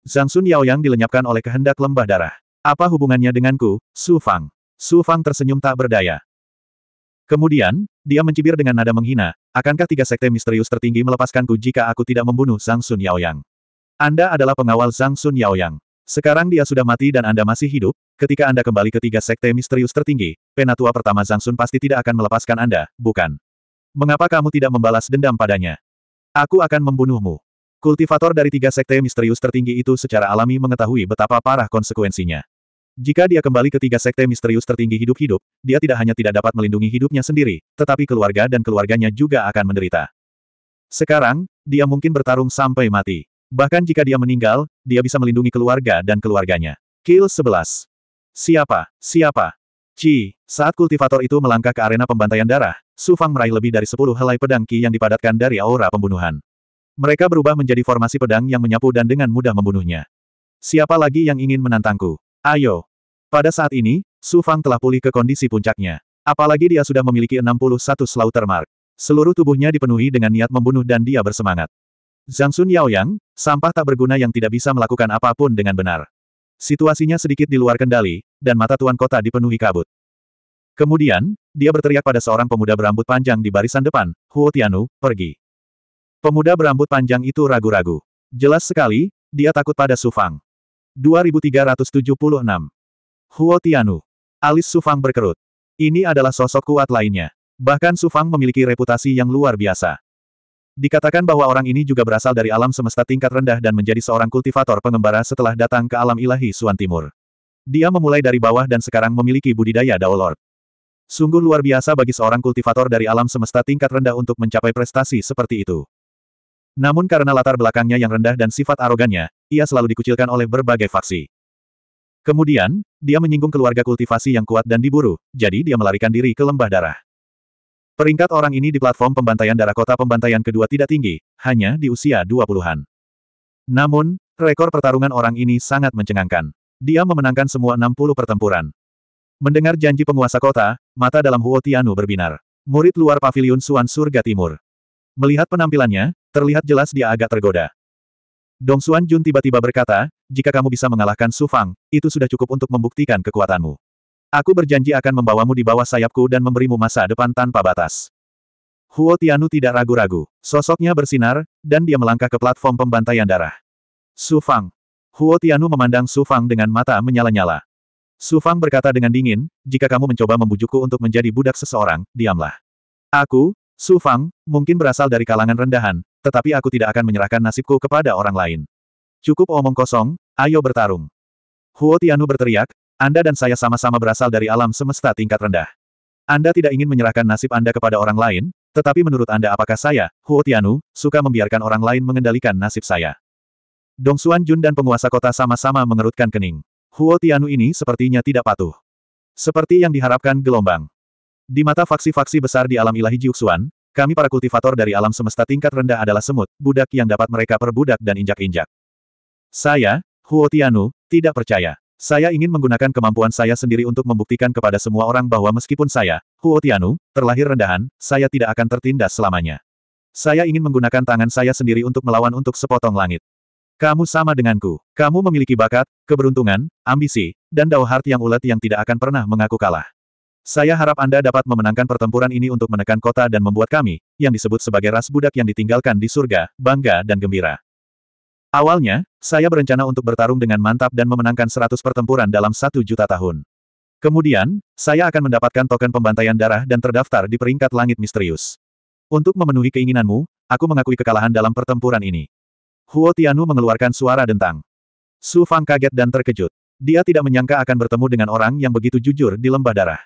Zhang Sun Yao yang dilenyapkan oleh kehendak lembah darah. Apa hubungannya denganku, Su Fang? Su Fang tersenyum tak berdaya. Kemudian, dia mencibir dengan nada menghina, akankah tiga sekte misterius tertinggi melepaskanku jika aku tidak membunuh Zhang Sun Yao Yang? Anda adalah pengawal Zhang Sun Yao Yang. Sekarang dia sudah mati dan Anda masih hidup, ketika Anda kembali ke tiga sekte misterius tertinggi, penatua pertama Zhang Sun pasti tidak akan melepaskan Anda, bukan? Mengapa kamu tidak membalas dendam padanya? Aku akan membunuhmu. Kultivator dari tiga sekte misterius tertinggi itu secara alami mengetahui betapa parah konsekuensinya. Jika dia kembali ke tiga sekte misterius tertinggi hidup-hidup, dia tidak hanya tidak dapat melindungi hidupnya sendiri, tetapi keluarga dan keluarganya juga akan menderita. Sekarang, dia mungkin bertarung sampai mati. Bahkan jika dia meninggal, dia bisa melindungi keluarga dan keluarganya. Kill 11. Siapa? Siapa? Ci, saat kultivator itu melangkah ke arena pembantaian darah, Su Fang meraih lebih dari 10 helai pedang Qi yang dipadatkan dari aura pembunuhan. Mereka berubah menjadi formasi pedang yang menyapu dan dengan mudah membunuhnya. Siapa lagi yang ingin menantangku? Ayo! Pada saat ini, Su Fang telah pulih ke kondisi puncaknya. Apalagi dia sudah memiliki 61 slaughter mark. Seluruh tubuhnya dipenuhi dengan niat membunuh dan dia bersemangat. Zhang Sun Yaoyang, sampah tak berguna yang tidak bisa melakukan apapun dengan benar. Situasinya sedikit di luar kendali, dan mata tuan kota dipenuhi kabut. Kemudian, dia berteriak pada seorang pemuda berambut panjang di barisan depan, Huo Tianu, pergi. Pemuda berambut panjang itu ragu-ragu. Jelas sekali, dia takut pada Su Fang. 2376. Huo Tianu. Alis Su Fang berkerut. Ini adalah sosok kuat lainnya. Bahkan Su Fang memiliki reputasi yang luar biasa. Dikatakan bahwa orang ini juga berasal dari alam semesta tingkat rendah dan menjadi seorang kultivator pengembara setelah datang ke alam ilahi Suan Timur. Dia memulai dari bawah dan sekarang memiliki budidaya dao lord. Sungguh luar biasa bagi seorang kultivator dari alam semesta tingkat rendah untuk mencapai prestasi seperti itu. Namun karena latar belakangnya yang rendah dan sifat arogannya, ia selalu dikucilkan oleh berbagai faksi. Kemudian, dia menyinggung keluarga kultivasi yang kuat dan diburu, jadi dia melarikan diri ke lembah darah. Peringkat orang ini di platform pembantaian darah kota pembantaian kedua tidak tinggi, hanya di usia 20-an. Namun, rekor pertarungan orang ini sangat mencengangkan. Dia memenangkan semua 60 pertempuran. Mendengar janji penguasa kota, mata dalam Huo Tianu berbinar. Murid luar pavilion Suan Surga Timur. Melihat penampilannya, terlihat jelas dia agak tergoda. Dong Suan Jun tiba-tiba berkata, jika kamu bisa mengalahkan Su Fang, itu sudah cukup untuk membuktikan kekuatanmu. Aku berjanji akan membawamu di bawah sayapku dan memberimu masa depan tanpa batas. Huo Tianu tidak ragu-ragu. Sosoknya bersinar, dan dia melangkah ke platform pembantaian darah. Su Fang. Huo Tianu memandang Su Fang dengan mata menyala-nyala. Su Fang berkata dengan dingin, jika kamu mencoba membujukku untuk menjadi budak seseorang, diamlah. Aku, Su Fang, mungkin berasal dari kalangan rendahan, tetapi aku tidak akan menyerahkan nasibku kepada orang lain. Cukup omong kosong, ayo bertarung. Huo Tianu berteriak, anda dan saya sama-sama berasal dari alam semesta tingkat rendah. Anda tidak ingin menyerahkan nasib Anda kepada orang lain, tetapi menurut Anda apakah saya, Huo Tianu, suka membiarkan orang lain mengendalikan nasib saya? Dong Xuan Jun dan penguasa kota sama-sama mengerutkan kening. Huo Tianu ini sepertinya tidak patuh. Seperti yang diharapkan gelombang. Di mata faksi-faksi besar di alam ilahi Jiuxuan, kami para kultivator dari alam semesta tingkat rendah adalah semut, budak yang dapat mereka perbudak dan injak-injak. Saya, Huo Tianu, tidak percaya. Saya ingin menggunakan kemampuan saya sendiri untuk membuktikan kepada semua orang bahwa meskipun saya, Huo Tianu, terlahir rendahan, saya tidak akan tertindas selamanya. Saya ingin menggunakan tangan saya sendiri untuk melawan untuk sepotong langit. Kamu sama denganku. Kamu memiliki bakat, keberuntungan, ambisi, dan dao heart yang ulet yang tidak akan pernah mengaku kalah. Saya harap Anda dapat memenangkan pertempuran ini untuk menekan kota dan membuat kami, yang disebut sebagai ras budak yang ditinggalkan di surga, bangga dan gembira. Awalnya, saya berencana untuk bertarung dengan mantap dan memenangkan 100 pertempuran dalam satu juta tahun. Kemudian, saya akan mendapatkan token pembantaian darah dan terdaftar di peringkat langit misterius. Untuk memenuhi keinginanmu, aku mengakui kekalahan dalam pertempuran ini. Huo Tianu mengeluarkan suara dentang. Su Fang kaget dan terkejut. Dia tidak menyangka akan bertemu dengan orang yang begitu jujur di lembah darah.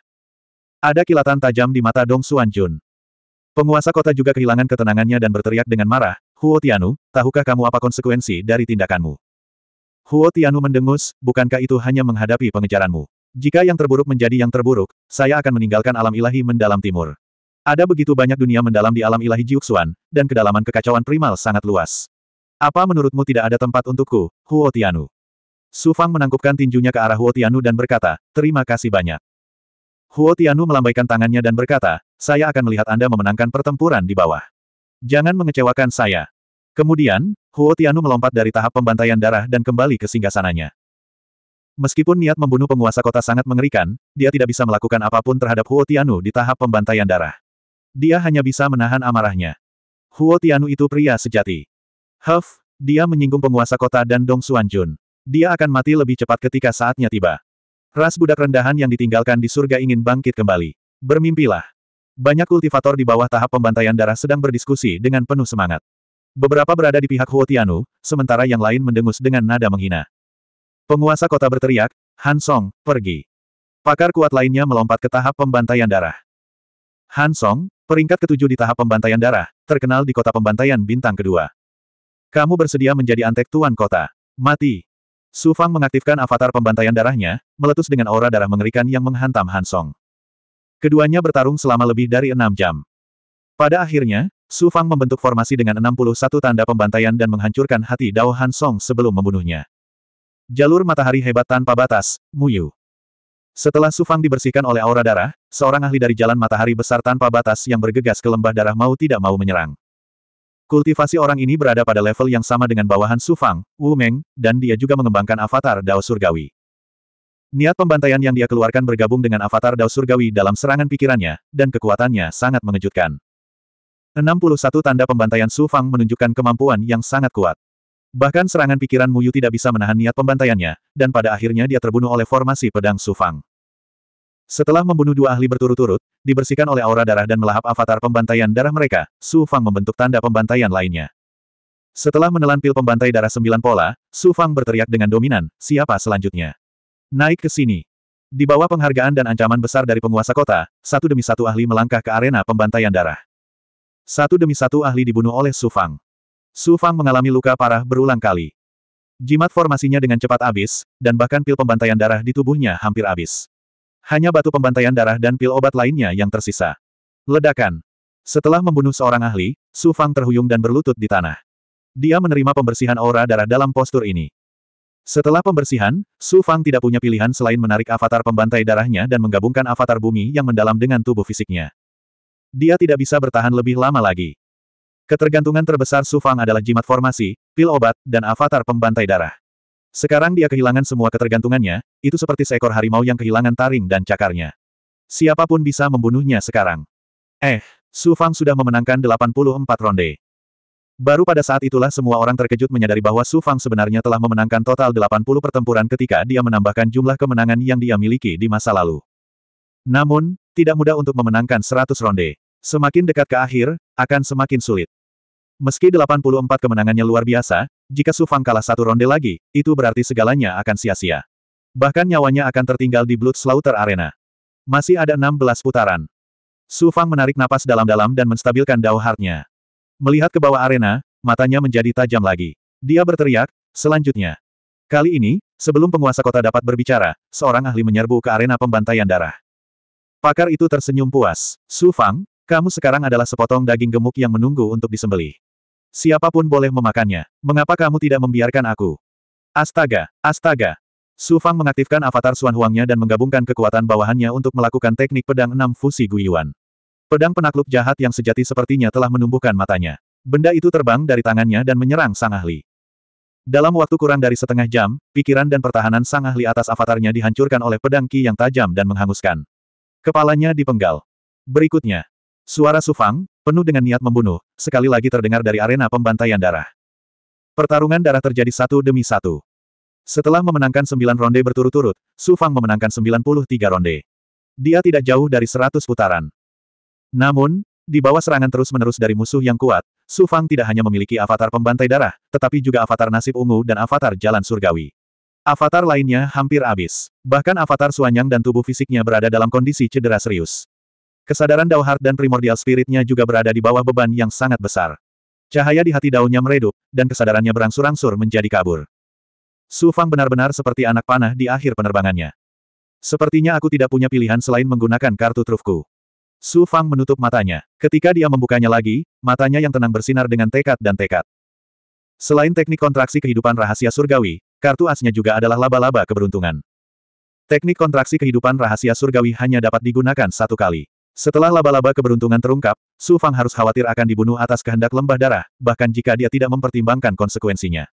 Ada kilatan tajam di mata Dong Jun. Penguasa kota juga kehilangan ketenangannya dan berteriak dengan marah, Huo Tianu, tahukah kamu apa konsekuensi dari tindakanmu? Huo Tianu mendengus, bukankah itu hanya menghadapi pengejaranmu? Jika yang terburuk menjadi yang terburuk, saya akan meninggalkan alam ilahi mendalam timur. Ada begitu banyak dunia mendalam di alam ilahi Jiuxuan, dan kedalaman kekacauan primal sangat luas. Apa menurutmu tidak ada tempat untukku, Huo Tianu? Su Fang menangkupkan tinjunya ke arah Huo Tianu dan berkata, terima kasih banyak. Huo Tianu melambaikan tangannya dan berkata, saya akan melihat Anda memenangkan pertempuran di bawah. Jangan mengecewakan saya. Kemudian, Huo Tianu melompat dari tahap pembantaian darah dan kembali ke singgasananya. Meskipun niat membunuh penguasa kota sangat mengerikan, dia tidak bisa melakukan apapun terhadap Huo Tianu di tahap pembantaian darah. Dia hanya bisa menahan amarahnya. Huo Tianu itu pria sejati. Huff, dia menyinggung penguasa kota dan Dong Xuanjun. Dia akan mati lebih cepat ketika saatnya tiba. Ras budak rendahan yang ditinggalkan di surga ingin bangkit kembali. Bermimpilah. Banyak kultivator di bawah tahap pembantaian darah sedang berdiskusi dengan penuh semangat. Beberapa berada di pihak Huotianu, sementara yang lain mendengus dengan nada menghina. Penguasa kota berteriak, Han Song, pergi. Pakar kuat lainnya melompat ke tahap pembantaian darah. Han Song, peringkat ketujuh di tahap pembantaian darah, terkenal di kota pembantaian bintang kedua. Kamu bersedia menjadi antek tuan kota. Mati. Su Fang mengaktifkan avatar pembantaian darahnya, meletus dengan aura darah mengerikan yang menghantam Han Song. Keduanya bertarung selama lebih dari enam jam. Pada akhirnya, Su Fang membentuk formasi dengan 61 tanda pembantaian dan menghancurkan hati Dao Han Song sebelum membunuhnya. Jalur matahari hebat tanpa batas, Muyu. Setelah Su Fang dibersihkan oleh aura darah, seorang ahli dari jalan matahari besar tanpa batas yang bergegas ke lembah darah mau tidak mau menyerang. Kultivasi orang ini berada pada level yang sama dengan bawahan Su Fang, Wu Meng, dan dia juga mengembangkan avatar Dao Surgawi. Niat pembantaian yang dia keluarkan bergabung dengan avatar Dao Surgawi dalam serangan pikirannya, dan kekuatannya sangat mengejutkan. 61 tanda pembantaian Su Fang menunjukkan kemampuan yang sangat kuat. Bahkan serangan pikiran Mu Yu tidak bisa menahan niat pembantaiannya, dan pada akhirnya dia terbunuh oleh formasi pedang Su Fang. Setelah membunuh dua ahli berturut-turut, dibersihkan oleh aura darah dan melahap avatar pembantaian darah mereka, Su Fang membentuk tanda pembantaian lainnya. Setelah menelan pil pembantai darah sembilan pola, Su Fang berteriak dengan dominan, siapa selanjutnya? Naik ke sini. Di bawah penghargaan dan ancaman besar dari penguasa kota, satu demi satu ahli melangkah ke arena pembantaian darah. Satu demi satu ahli dibunuh oleh Su Fang. Su Fang mengalami luka parah berulang kali. Jimat formasinya dengan cepat habis, dan bahkan pil pembantaian darah di tubuhnya hampir habis. Hanya batu pembantaian darah dan pil obat lainnya yang tersisa. Ledakan. Setelah membunuh seorang ahli, Su Fang terhuyung dan berlutut di tanah. Dia menerima pembersihan aura darah dalam postur ini. Setelah pembersihan, Su Fang tidak punya pilihan selain menarik avatar pembantai darahnya dan menggabungkan avatar bumi yang mendalam dengan tubuh fisiknya. Dia tidak bisa bertahan lebih lama lagi. Ketergantungan terbesar Su Fang adalah jimat formasi, pil obat, dan avatar pembantai darah. Sekarang dia kehilangan semua ketergantungannya, itu seperti seekor harimau yang kehilangan taring dan cakarnya. Siapapun bisa membunuhnya sekarang. Eh, Su Fang sudah memenangkan 84 ronde. Baru pada saat itulah semua orang terkejut menyadari bahwa Su Fang sebenarnya telah memenangkan total 80 pertempuran ketika dia menambahkan jumlah kemenangan yang dia miliki di masa lalu. Namun, tidak mudah untuk memenangkan 100 ronde. Semakin dekat ke akhir, akan semakin sulit. Meski 84 kemenangannya luar biasa, jika Su Fang kalah satu ronde lagi, itu berarti segalanya akan sia-sia. Bahkan nyawanya akan tertinggal di Bloodslaughter Arena. Masih ada 16 putaran. Su Fang menarik napas dalam-dalam dan menstabilkan Dao Heart-nya. Melihat ke bawah arena, matanya menjadi tajam lagi. Dia berteriak, selanjutnya. Kali ini, sebelum penguasa kota dapat berbicara, seorang ahli menyerbu ke arena pembantaian darah. Pakar itu tersenyum puas. Su Fang, kamu sekarang adalah sepotong daging gemuk yang menunggu untuk disembelih. Siapapun boleh memakannya. Mengapa kamu tidak membiarkan aku? Astaga, astaga. Su Fang mengaktifkan avatar Suan Huangnya dan menggabungkan kekuatan bawahannya untuk melakukan teknik pedang enam fusi Guyuan. Pedang penakluk jahat yang sejati sepertinya telah menumbuhkan matanya. Benda itu terbang dari tangannya dan menyerang Sang Ahli. Dalam waktu kurang dari setengah jam, pikiran dan pertahanan Sang Ahli atas avatarnya dihancurkan oleh pedang Ki yang tajam dan menghanguskan. Kepalanya dipenggal. Berikutnya, suara Sufang, penuh dengan niat membunuh, sekali lagi terdengar dari arena pembantaian darah. Pertarungan darah terjadi satu demi satu. Setelah memenangkan sembilan ronde berturut-turut, Sufang memenangkan sembilan puluh tiga ronde. Dia tidak jauh dari seratus putaran. Namun, di bawah serangan terus-menerus dari musuh yang kuat, Su Fang tidak hanya memiliki avatar pembantai darah, tetapi juga avatar nasib ungu dan avatar jalan surgawi. Avatar lainnya hampir habis. Bahkan avatar Suanyang dan tubuh fisiknya berada dalam kondisi cedera serius. Kesadaran Dauhard dan primordial spiritnya juga berada di bawah beban yang sangat besar. Cahaya di hati daunnya meredup, dan kesadarannya berangsur-angsur menjadi kabur. Su Fang benar-benar seperti anak panah di akhir penerbangannya. Sepertinya aku tidak punya pilihan selain menggunakan kartu trufku. Su Fang menutup matanya. Ketika dia membukanya lagi, matanya yang tenang bersinar dengan tekad dan tekad. Selain teknik kontraksi kehidupan rahasia surgawi, kartu asnya juga adalah laba-laba keberuntungan. Teknik kontraksi kehidupan rahasia surgawi hanya dapat digunakan satu kali. Setelah laba-laba keberuntungan terungkap, Su Fang harus khawatir akan dibunuh atas kehendak lembah darah, bahkan jika dia tidak mempertimbangkan konsekuensinya.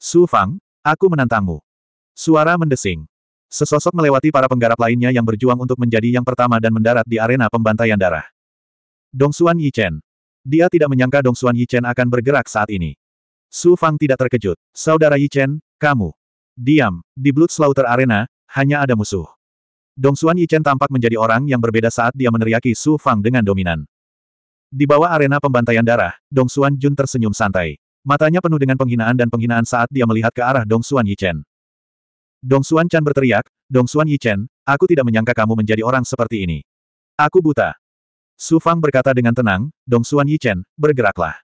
Su Fang, aku menantangmu. Suara mendesing. Sesosok melewati para penggarap lainnya yang berjuang untuk menjadi yang pertama dan mendarat di arena pembantaian darah. Dong Xuan Yichen. Dia tidak menyangka Dong Xuan Yichen akan bergerak saat ini. Su Fang tidak terkejut. Saudara Yichen, kamu. Diam, di Blood Slaughter Arena, hanya ada musuh. Dong Xuan Yichen tampak menjadi orang yang berbeda saat dia meneriaki Su Fang dengan dominan. Di bawah arena pembantaian darah, Dong Xuan Jun tersenyum santai. Matanya penuh dengan penghinaan dan penghinaan saat dia melihat ke arah Dong Xuan Yichen. Dong Xuan Chan berteriak, Dong Xuan Yichen, aku tidak menyangka kamu menjadi orang seperti ini. Aku buta. Su Fang berkata dengan tenang, Dong Xuan Yichen, bergeraklah.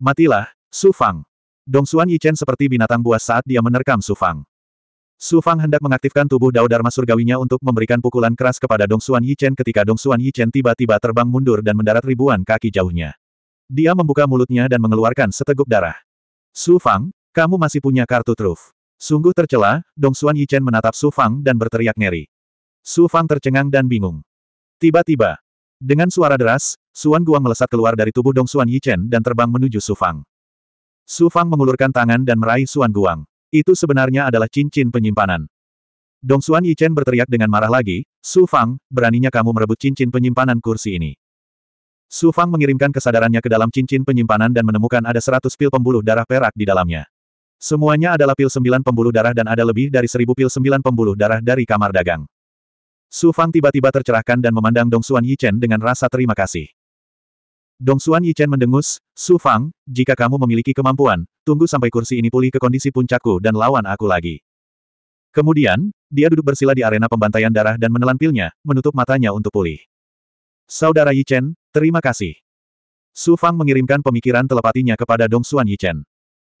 Matilah, Su Fang. Dong Xuan Yichen seperti binatang buas saat dia menerkam Su Fang. Su Fang hendak mengaktifkan tubuh Dao Dharma Surgawinya untuk memberikan pukulan keras kepada Dong Xuan Yichen ketika Dong Xuan Yichen tiba-tiba terbang mundur dan mendarat ribuan kaki jauhnya. Dia membuka mulutnya dan mengeluarkan seteguk darah. Su Fang, kamu masih punya kartu truf. Sungguh tercela, Dong Xuan Yichen menatap Su Fang dan berteriak ngeri. Su Fang tercengang dan bingung. Tiba-tiba, dengan suara deras, Suan Guang melesat keluar dari tubuh Dong Xuan Yichen dan terbang menuju Su Fang. Su Fang mengulurkan tangan dan meraih Suan Guang. Itu sebenarnya adalah cincin penyimpanan. Dong Xuan Yichen berteriak dengan marah lagi, Su Fang, beraninya kamu merebut cincin penyimpanan kursi ini. Su Fang mengirimkan kesadarannya ke dalam cincin penyimpanan dan menemukan ada seratus pil pembuluh darah perak di dalamnya. Semuanya adalah pil sembilan pembuluh darah dan ada lebih dari seribu pil sembilan pembuluh darah dari kamar dagang. Su Fang tiba-tiba tercerahkan dan memandang Dong Xuan Yichen dengan rasa terima kasih. Dong Xuan Yichen mendengus, Su Fang, jika kamu memiliki kemampuan, tunggu sampai kursi ini pulih ke kondisi puncakku dan lawan aku lagi. Kemudian, dia duduk bersila di arena pembantaian darah dan menelan pilnya, menutup matanya untuk pulih. Saudara Yichen, terima kasih. Su Fang mengirimkan pemikiran telepatinya kepada Dong Xuan Yichen.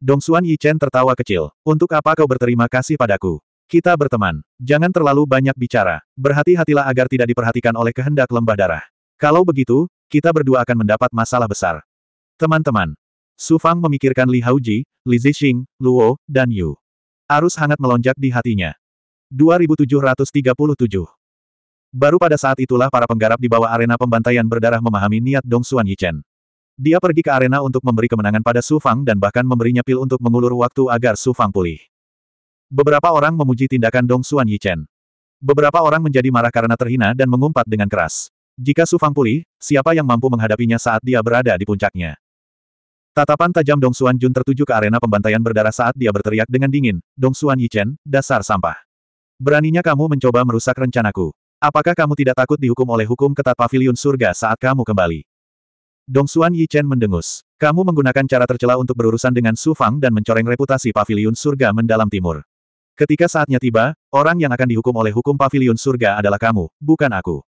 Dong Xuan Yichen tertawa kecil. Untuk apa kau berterima kasih padaku? Kita berteman. Jangan terlalu banyak bicara. Berhati-hatilah agar tidak diperhatikan oleh kehendak lembah darah. Kalau begitu, kita berdua akan mendapat masalah besar. Teman-teman. Su Fang memikirkan Li Haoji, Li Zixing, Luo, dan Yu. Arus hangat melonjak di hatinya. 2737 Baru pada saat itulah para penggarap di bawah arena pembantaian berdarah memahami niat Dong Xuan Yichen. Dia pergi ke arena untuk memberi kemenangan pada Su Fang dan bahkan memberinya pil untuk mengulur waktu agar Su Fang pulih. Beberapa orang memuji tindakan Dong Xuan Yichen. Beberapa orang menjadi marah karena terhina dan mengumpat dengan keras. Jika Su Fang pulih, siapa yang mampu menghadapinya saat dia berada di puncaknya? Tatapan tajam Dong Xuan Jun tertuju ke arena pembantaian berdarah saat dia berteriak dengan dingin, Dong Xuan Yichen, dasar sampah. Beraninya kamu mencoba merusak rencanaku. Apakah kamu tidak takut dihukum oleh hukum ketat pavilion surga saat kamu kembali? Dong Yi Chen mendengus. Kamu menggunakan cara tercela untuk berurusan dengan Su Fang dan mencoreng reputasi paviliun surga mendalam timur. Ketika saatnya tiba, orang yang akan dihukum oleh hukum paviliun surga adalah kamu, bukan aku.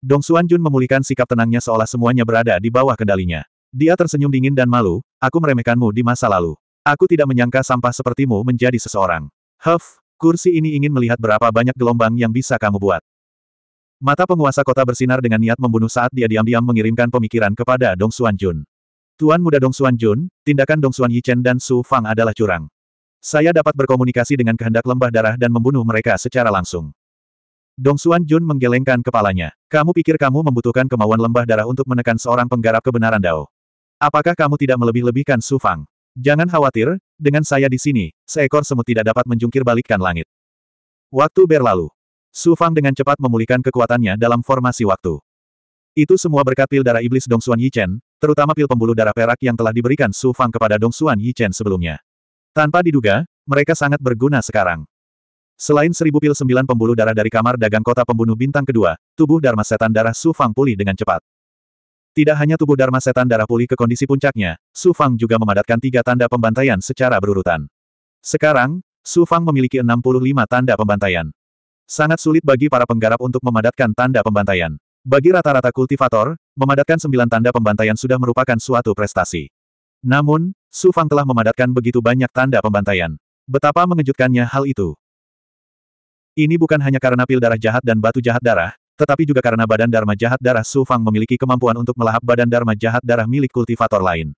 Dong Xuan Jun memulihkan sikap tenangnya seolah semuanya berada di bawah kendalinya. Dia tersenyum dingin dan malu, aku meremehkanmu di masa lalu. Aku tidak menyangka sampah sepertimu menjadi seseorang. Huff, kursi ini ingin melihat berapa banyak gelombang yang bisa kamu buat. Mata penguasa kota bersinar dengan niat membunuh saat dia diam-diam mengirimkan pemikiran kepada Dong Xuan Jun. Tuan muda Dong Xuan Jun, tindakan Dong Xuan Yichen dan Su Fang adalah curang. Saya dapat berkomunikasi dengan kehendak lembah darah dan membunuh mereka secara langsung. Dong Xuan Jun menggelengkan kepalanya. Kamu pikir kamu membutuhkan kemauan lembah darah untuk menekan seorang penggarap kebenaran Dao? Apakah kamu tidak melebih-lebihkan Su Fang? Jangan khawatir, dengan saya di sini, seekor semut tidak dapat menjungkir balikkan langit. Waktu berlalu, Su Fang dengan cepat memulihkan kekuatannya dalam formasi waktu. Itu semua berkat pil darah iblis Dong Xuan Yichen, terutama pil pembuluh darah perak yang telah diberikan Su Fang kepada Dong Xuan Yichen sebelumnya. Tanpa diduga, mereka sangat berguna sekarang. Selain seribu pil sembilan pembuluh darah dari kamar dagang kota pembunuh bintang kedua, tubuh Dharma Setan Darah Su Fang pulih dengan cepat. Tidak hanya tubuh Dharma Setan Darah pulih ke kondisi puncaknya, Su Fang juga memadatkan tiga tanda pembantaian secara berurutan. Sekarang, Su Fang memiliki 65 tanda pembantaian. Sangat sulit bagi para penggarap untuk memadatkan tanda pembantaian. Bagi rata-rata kultivator, memadatkan sembilan tanda pembantaian sudah merupakan suatu prestasi. Namun, Su Fang telah memadatkan begitu banyak tanda pembantaian. Betapa mengejutkannya hal itu. Ini bukan hanya karena pil darah jahat dan batu jahat darah, tetapi juga karena badan Dharma jahat darah Su Fang memiliki kemampuan untuk melahap badan Dharma jahat darah milik kultivator lain.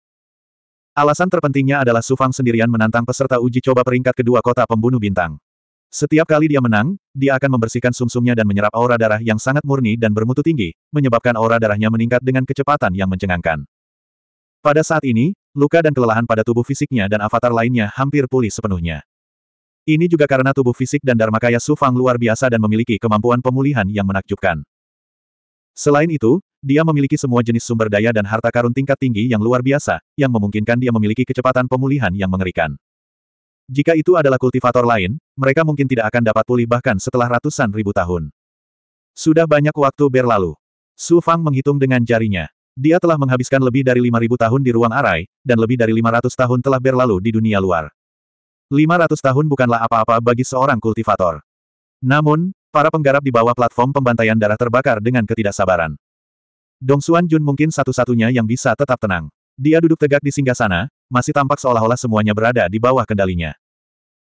Alasan terpentingnya adalah Su Fang sendirian menantang peserta uji coba peringkat kedua kota pembunuh bintang. Setiap kali dia menang, dia akan membersihkan sumsumnya dan menyerap aura darah yang sangat murni dan bermutu tinggi, menyebabkan aura darahnya meningkat dengan kecepatan yang mencengangkan. Pada saat ini, luka dan kelelahan pada tubuh fisiknya dan avatar lainnya hampir pulih sepenuhnya. Ini juga karena tubuh fisik dan dharma kaya Sufang luar biasa dan memiliki kemampuan pemulihan yang menakjubkan. Selain itu, dia memiliki semua jenis sumber daya dan harta karun tingkat tinggi yang luar biasa, yang memungkinkan dia memiliki kecepatan pemulihan yang mengerikan. Jika itu adalah kultivator lain, mereka mungkin tidak akan dapat pulih bahkan setelah ratusan ribu tahun. Sudah banyak waktu berlalu. Su Fang menghitung dengan jarinya. Dia telah menghabiskan lebih dari 5.000 tahun di ruang arai, dan lebih dari 500 tahun telah berlalu di dunia luar. 500 tahun bukanlah apa-apa bagi seorang kultivator. Namun, para penggarap di bawah platform pembantaian darah terbakar dengan ketidaksabaran. Dong Xuan Jun mungkin satu-satunya yang bisa tetap tenang. Dia duduk tegak di singgah sana, masih tampak seolah-olah semuanya berada di bawah kendalinya.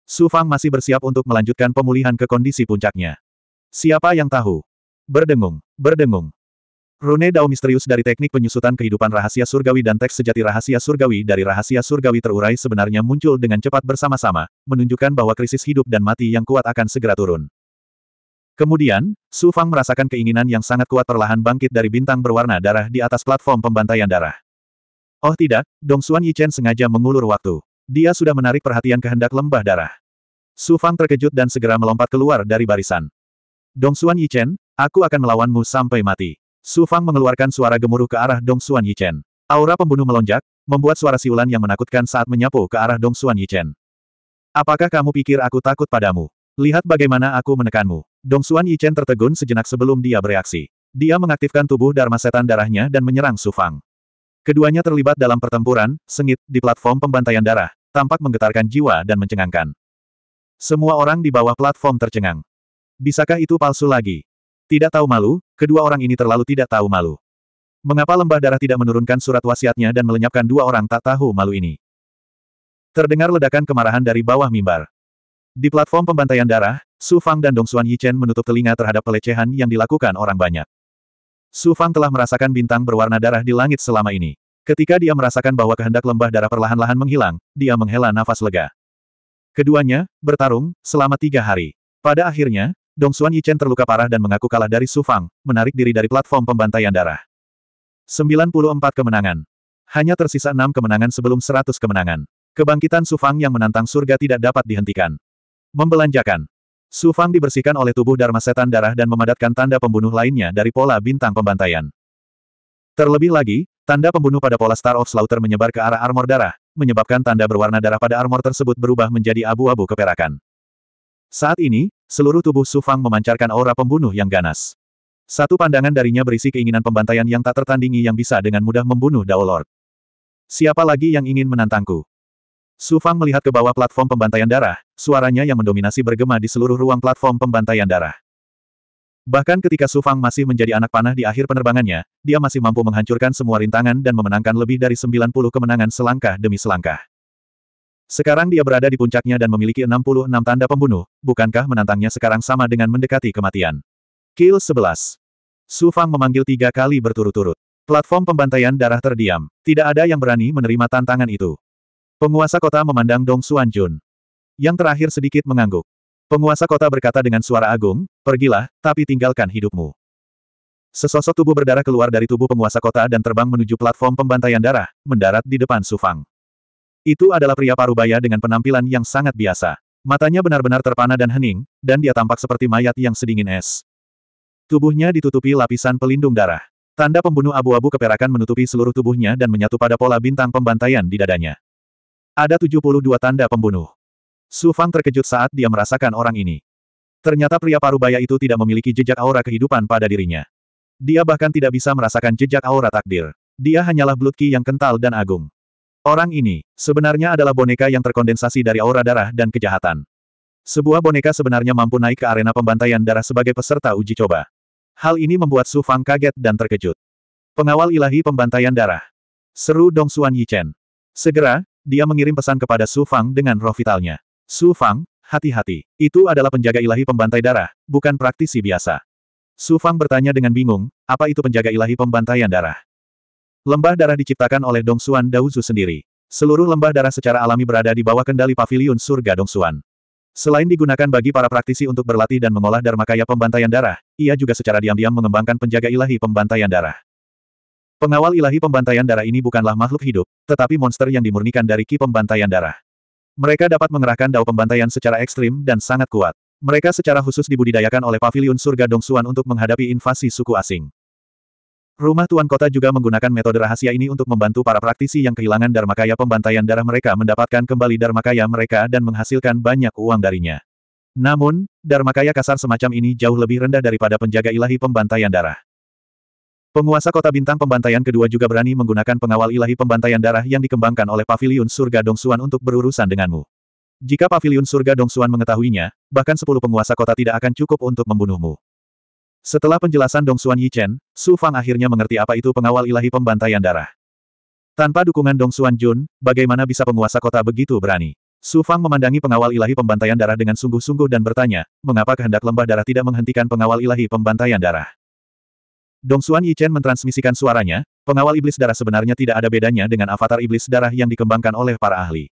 Su Fang masih bersiap untuk melanjutkan pemulihan ke kondisi puncaknya. Siapa yang tahu? Berdengung, berdengung. Rune Dao misterius dari teknik penyusutan kehidupan rahasia surgawi dan teks sejati rahasia surgawi dari rahasia surgawi terurai sebenarnya muncul dengan cepat bersama-sama, menunjukkan bahwa krisis hidup dan mati yang kuat akan segera turun. Kemudian, Su Fang merasakan keinginan yang sangat kuat perlahan bangkit dari bintang berwarna darah di atas platform pembantaian darah. Oh tidak, Dong Xuan Yichen sengaja mengulur waktu. Dia sudah menarik perhatian kehendak lembah darah. Su Fang terkejut dan segera melompat keluar dari barisan. Dong Xuan Yichen, aku akan melawanmu sampai mati. Su Fang mengeluarkan suara gemuruh ke arah Dong Xuan Yichen. Aura pembunuh melonjak, membuat suara siulan yang menakutkan saat menyapu ke arah Dong Xuan Yichen. Apakah kamu pikir aku takut padamu? Lihat bagaimana aku menekanmu. Dong Xuan Yichen tertegun sejenak sebelum dia bereaksi. Dia mengaktifkan tubuh Dharma Setan darahnya dan menyerang Su Fang. Keduanya terlibat dalam pertempuran, sengit, di platform pembantaian darah, tampak menggetarkan jiwa dan mencengangkan. Semua orang di bawah platform tercengang. Bisakah itu palsu lagi? Tidak tahu malu, kedua orang ini terlalu tidak tahu malu. Mengapa lembah darah tidak menurunkan surat wasiatnya dan melenyapkan dua orang tak tahu malu ini? Terdengar ledakan kemarahan dari bawah mimbar. Di platform pembantaian darah, Su Fang dan Dong Xuan Yichen menutup telinga terhadap pelecehan yang dilakukan orang banyak. Su Fang telah merasakan bintang berwarna darah di langit selama ini. Ketika dia merasakan bahwa kehendak lembah darah perlahan-lahan menghilang, dia menghela nafas lega. Keduanya, bertarung, selama tiga hari. Pada akhirnya, Dong Xuan Yichen terluka parah dan mengaku kalah dari Su Fang, menarik diri dari platform pembantaian darah. 94 kemenangan. Hanya tersisa 6 kemenangan sebelum 100 kemenangan. Kebangkitan Su Fang yang menantang surga tidak dapat dihentikan. Membelanjakan. Su Fang dibersihkan oleh tubuh Dharma Setan Darah dan memadatkan tanda pembunuh lainnya dari pola bintang pembantaian. Terlebih lagi, tanda pembunuh pada pola Star of Slaughter menyebar ke arah armor darah, menyebabkan tanda berwarna darah pada armor tersebut berubah menjadi abu-abu keperakan. Saat ini, seluruh tubuh Su Fang memancarkan aura pembunuh yang ganas. Satu pandangan darinya berisi keinginan pembantaian yang tak tertandingi yang bisa dengan mudah membunuh Dao Lord. Siapa lagi yang ingin menantangku? Su Fang melihat ke bawah platform pembantaian darah, suaranya yang mendominasi bergema di seluruh ruang platform pembantaian darah. Bahkan ketika Su Fang masih menjadi anak panah di akhir penerbangannya, dia masih mampu menghancurkan semua rintangan dan memenangkan lebih dari 90 kemenangan selangkah demi selangkah. Sekarang dia berada di puncaknya dan memiliki 66 tanda pembunuh, bukankah menantangnya sekarang sama dengan mendekati kematian? Kill 11. Su Fang memanggil tiga kali berturut-turut. Platform pembantaian darah terdiam. Tidak ada yang berani menerima tantangan itu. Penguasa kota memandang Dong Xuanjun. Yang terakhir sedikit mengangguk. Penguasa kota berkata dengan suara agung, pergilah, tapi tinggalkan hidupmu. Sesosok tubuh berdarah keluar dari tubuh penguasa kota dan terbang menuju platform pembantaian darah, mendarat di depan Sufang. Itu adalah pria parubaya dengan penampilan yang sangat biasa. Matanya benar-benar terpana dan hening, dan dia tampak seperti mayat yang sedingin es. Tubuhnya ditutupi lapisan pelindung darah. Tanda pembunuh abu-abu keperakan menutupi seluruh tubuhnya dan menyatu pada pola bintang pembantaian di dadanya. Ada 72 tanda pembunuh. Su Fang terkejut saat dia merasakan orang ini. Ternyata pria parubaya itu tidak memiliki jejak aura kehidupan pada dirinya. Dia bahkan tidak bisa merasakan jejak aura takdir. Dia hanyalah blood ki yang kental dan agung. Orang ini, sebenarnya adalah boneka yang terkondensasi dari aura darah dan kejahatan. Sebuah boneka sebenarnya mampu naik ke arena pembantaian darah sebagai peserta uji coba. Hal ini membuat Su Fang kaget dan terkejut. Pengawal ilahi pembantaian darah. Seru Dong Xuan Yichen. Segera, dia mengirim pesan kepada Su Fang dengan roh vitalnya. Su Fang, hati-hati, itu adalah penjaga ilahi pembantai darah, bukan praktisi biasa. Su Fang bertanya dengan bingung, apa itu penjaga ilahi pembantaian darah? Lembah darah diciptakan oleh Dong Xuan Daozu sendiri. Seluruh lembah darah secara alami berada di bawah kendali pavilion surga Dong Xuan. Selain digunakan bagi para praktisi untuk berlatih dan mengolah dharma kaya pembantaian darah, ia juga secara diam-diam mengembangkan penjaga ilahi pembantaian darah. Pengawal ilahi pembantaian darah ini bukanlah makhluk hidup, tetapi monster yang dimurnikan dari ki pembantaian darah. Mereka dapat mengerahkan dao pembantaian secara ekstrim dan sangat kuat. Mereka secara khusus dibudidayakan oleh Paviliun surga Dongsuan untuk menghadapi invasi suku asing. Rumah Tuan Kota juga menggunakan metode rahasia ini untuk membantu para praktisi yang kehilangan Dharmakaya pembantaian darah mereka mendapatkan kembali Dharmakaya mereka dan menghasilkan banyak uang darinya. Namun, Dharmakaya kasar semacam ini jauh lebih rendah daripada penjaga ilahi pembantaian darah. Penguasa kota bintang pembantaian kedua juga berani menggunakan pengawal ilahi pembantaian darah yang dikembangkan oleh Paviliun Surga Dong Suan untuk berurusan denganmu. Jika Paviliun Surga Dong Suan mengetahuinya, bahkan sepuluh penguasa kota tidak akan cukup untuk membunuhmu. Setelah penjelasan Dong Suan Yichen, Su Fang akhirnya mengerti apa itu pengawal ilahi pembantaian darah. Tanpa dukungan Dong Suan Jun, bagaimana bisa penguasa kota begitu berani? Su Fang memandangi pengawal ilahi pembantaian darah dengan sungguh-sungguh dan bertanya, mengapa kehendak lembah darah tidak menghentikan pengawal ilahi pembantaian darah? Dong Xuan Yichen mentransmisikan suaranya, pengawal iblis darah sebenarnya tidak ada bedanya dengan avatar iblis darah yang dikembangkan oleh para ahli.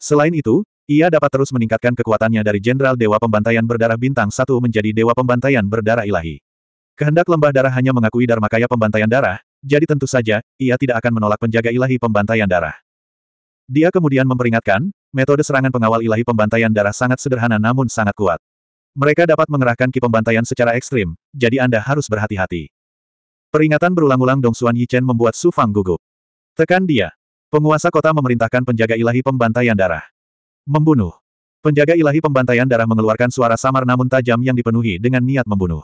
Selain itu, ia dapat terus meningkatkan kekuatannya dari Jenderal Dewa Pembantaian Berdarah Bintang Satu menjadi Dewa Pembantaian Berdarah Ilahi. Kehendak lembah darah hanya mengakui Dharma kaya Pembantaian Darah, jadi tentu saja, ia tidak akan menolak penjaga ilahi pembantaian darah. Dia kemudian memperingatkan, metode serangan pengawal ilahi pembantaian darah sangat sederhana namun sangat kuat. Mereka dapat mengerahkan ki pembantaian secara ekstrim, jadi Anda harus berhati-hati. Peringatan berulang-ulang Dong Xuan Yichen membuat Su Fang gugup. Tekan dia. Penguasa kota memerintahkan penjaga ilahi pembantaian darah. Membunuh. Penjaga ilahi pembantaian darah mengeluarkan suara samar namun tajam yang dipenuhi dengan niat membunuh.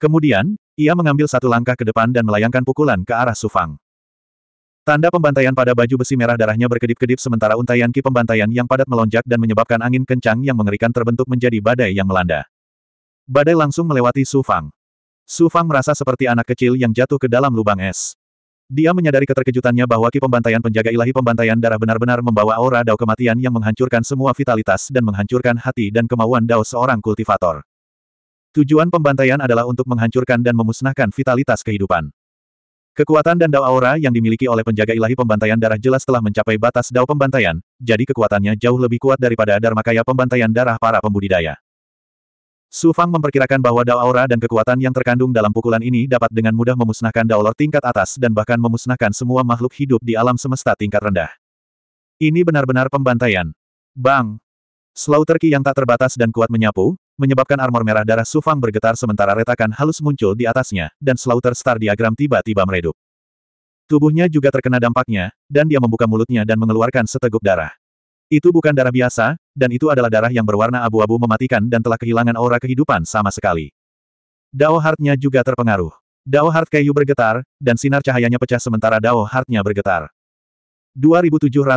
Kemudian, ia mengambil satu langkah ke depan dan melayangkan pukulan ke arah Su Fang. Tanda pembantaian pada baju besi merah darahnya berkedip-kedip sementara untaian ki pembantaian yang padat melonjak dan menyebabkan angin kencang yang mengerikan terbentuk menjadi badai yang melanda. Badai langsung melewati Su Fang. Su Fang merasa seperti anak kecil yang jatuh ke dalam lubang es. Dia menyadari keterkejutannya bahwa ki pembantaian penjaga ilahi pembantaian darah benar-benar membawa aura dao kematian yang menghancurkan semua vitalitas dan menghancurkan hati dan kemauan dao seorang kultivator. Tujuan pembantaian adalah untuk menghancurkan dan memusnahkan vitalitas kehidupan. Kekuatan dan dao aura yang dimiliki oleh penjaga ilahi pembantaian darah jelas telah mencapai batas dao pembantaian, jadi kekuatannya jauh lebih kuat daripada dharma kaya pembantaian darah para pembudidaya. Su Fang memperkirakan bahwa Dao Aura dan kekuatan yang terkandung dalam pukulan ini dapat dengan mudah memusnahkan Dao Lord tingkat atas dan bahkan memusnahkan semua makhluk hidup di alam semesta tingkat rendah. Ini benar-benar pembantaian. Bang! Slaughter Ki yang tak terbatas dan kuat menyapu, menyebabkan armor merah darah Su Fang bergetar sementara retakan halus muncul di atasnya, dan Slaughter Star Diagram tiba-tiba meredup. Tubuhnya juga terkena dampaknya, dan dia membuka mulutnya dan mengeluarkan seteguk darah. Itu bukan darah biasa, dan itu adalah darah yang berwarna abu-abu mematikan dan telah kehilangan aura kehidupan sama sekali. Dao Heart-nya juga terpengaruh. Dao Heart kayu bergetar, dan sinar cahayanya pecah sementara Dao Heart-nya bergetar. 2738.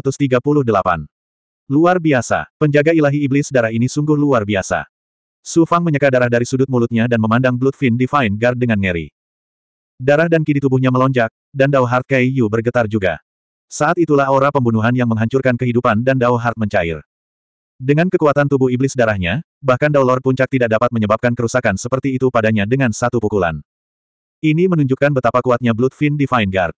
Luar biasa, penjaga ilahi iblis darah ini sungguh luar biasa. Su Fang menyeka darah dari sudut mulutnya dan memandang Bloodfin Divine Guard dengan ngeri. Darah dan ki tubuhnya melonjak, dan Dao Heart Kei bergetar juga. Saat itulah aura pembunuhan yang menghancurkan kehidupan dan Dao Heart mencair. Dengan kekuatan tubuh iblis darahnya, bahkan Dao Lord Puncak tidak dapat menyebabkan kerusakan seperti itu padanya dengan satu pukulan. Ini menunjukkan betapa kuatnya Bloodfin Divine Guard.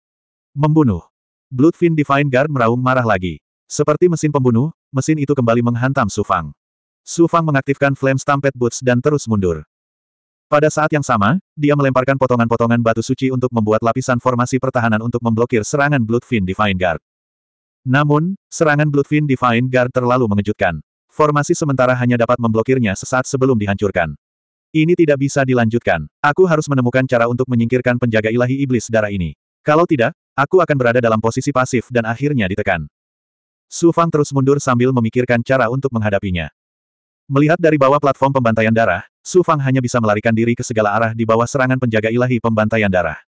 Membunuh. Bloodfin Divine Guard meraung marah lagi. Seperti mesin pembunuh, mesin itu kembali menghantam Sufang. Sufang mengaktifkan Flame Stampede Boots dan terus mundur. Pada saat yang sama, dia melemparkan potongan-potongan batu suci untuk membuat lapisan formasi pertahanan untuk memblokir serangan Bloodfin Divine Guard. Namun, serangan Bloodfin Divine Guard terlalu mengejutkan. Formasi sementara hanya dapat memblokirnya sesaat sebelum dihancurkan. Ini tidak bisa dilanjutkan. Aku harus menemukan cara untuk menyingkirkan penjaga ilahi iblis darah ini. Kalau tidak, aku akan berada dalam posisi pasif dan akhirnya ditekan. Su Fang terus mundur sambil memikirkan cara untuk menghadapinya. Melihat dari bawah platform pembantaian darah, Su Fang hanya bisa melarikan diri ke segala arah di bawah serangan penjaga ilahi pembantaian darah.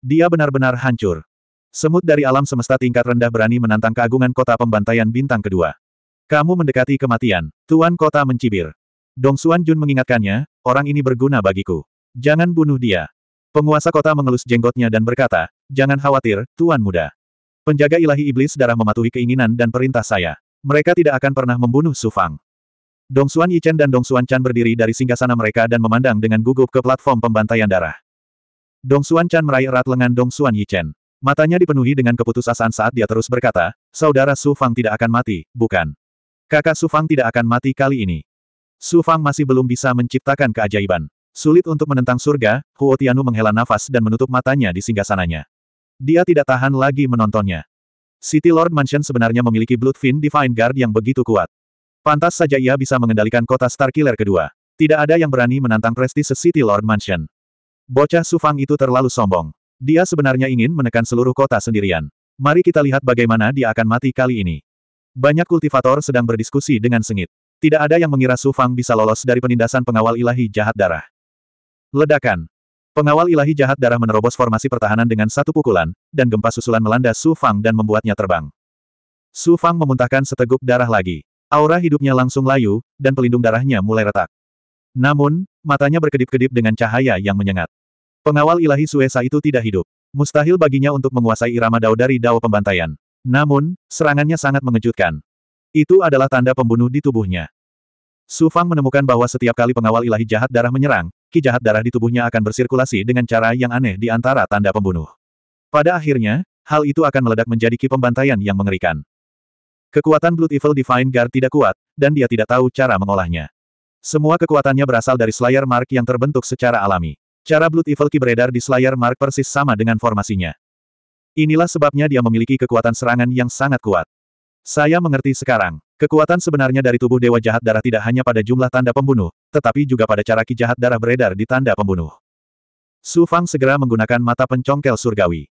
Dia benar-benar hancur. Semut dari alam semesta tingkat rendah berani menantang keagungan kota pembantaian bintang kedua. Kamu mendekati kematian, Tuan Kota mencibir. Dong Xuan Jun mengingatkannya, orang ini berguna bagiku. Jangan bunuh dia. Penguasa kota mengelus jenggotnya dan berkata, jangan khawatir, Tuan Muda. Penjaga ilahi iblis darah mematuhi keinginan dan perintah saya. Mereka tidak akan pernah membunuh Su Fang. Dong Xuan Yichen dan Dong Xuan Chan berdiri dari singgasana mereka dan memandang dengan gugup ke platform pembantaian darah. Dong Xuan Chan meraih erat lengan Dong Xuan Yichen. Matanya dipenuhi dengan keputusasaan saat dia terus berkata, Saudara Su Fang tidak akan mati, bukan? Kakak Su Fang tidak akan mati kali ini. Su Fang masih belum bisa menciptakan keajaiban. Sulit untuk menentang surga, Huo Tianu menghela nafas dan menutup matanya di singgasananya. Dia tidak tahan lagi menontonnya. City Lord Mansion sebenarnya memiliki Blood Fin Divine Guard yang begitu kuat. Pantas saja ia bisa mengendalikan kota Starkiller kedua. Tidak ada yang berani menantang prestise City Lord Mansion. Bocah Sufang itu terlalu sombong. Dia sebenarnya ingin menekan seluruh kota sendirian. Mari kita lihat bagaimana dia akan mati kali ini. Banyak kultivator sedang berdiskusi dengan sengit. Tidak ada yang mengira Sufang bisa lolos dari penindasan pengawal ilahi jahat darah. Ledakan. Pengawal ilahi jahat darah menerobos formasi pertahanan dengan satu pukulan, dan gempa susulan melanda Sufang dan membuatnya terbang. Sufang memuntahkan seteguk darah lagi. Aura hidupnya langsung layu, dan pelindung darahnya mulai retak. Namun, matanya berkedip-kedip dengan cahaya yang menyengat. Pengawal ilahi Suesa itu tidak hidup. Mustahil baginya untuk menguasai irama dao dari dao pembantaian. Namun, serangannya sangat mengejutkan. Itu adalah tanda pembunuh di tubuhnya. Su Fang menemukan bahwa setiap kali pengawal ilahi jahat darah menyerang, ki jahat darah di tubuhnya akan bersirkulasi dengan cara yang aneh di antara tanda pembunuh. Pada akhirnya, hal itu akan meledak menjadi ki pembantaian yang mengerikan. Kekuatan Blood Evil Divine Guard tidak kuat, dan dia tidak tahu cara mengolahnya. Semua kekuatannya berasal dari Slayer Mark yang terbentuk secara alami. Cara Blood Evil Ki beredar di Slayer Mark persis sama dengan formasinya. Inilah sebabnya dia memiliki kekuatan serangan yang sangat kuat. Saya mengerti sekarang, kekuatan sebenarnya dari tubuh Dewa Jahat Darah tidak hanya pada jumlah tanda pembunuh, tetapi juga pada cara Ki Jahat Darah beredar di tanda pembunuh. Su Fang segera menggunakan mata pencongkel surgawi.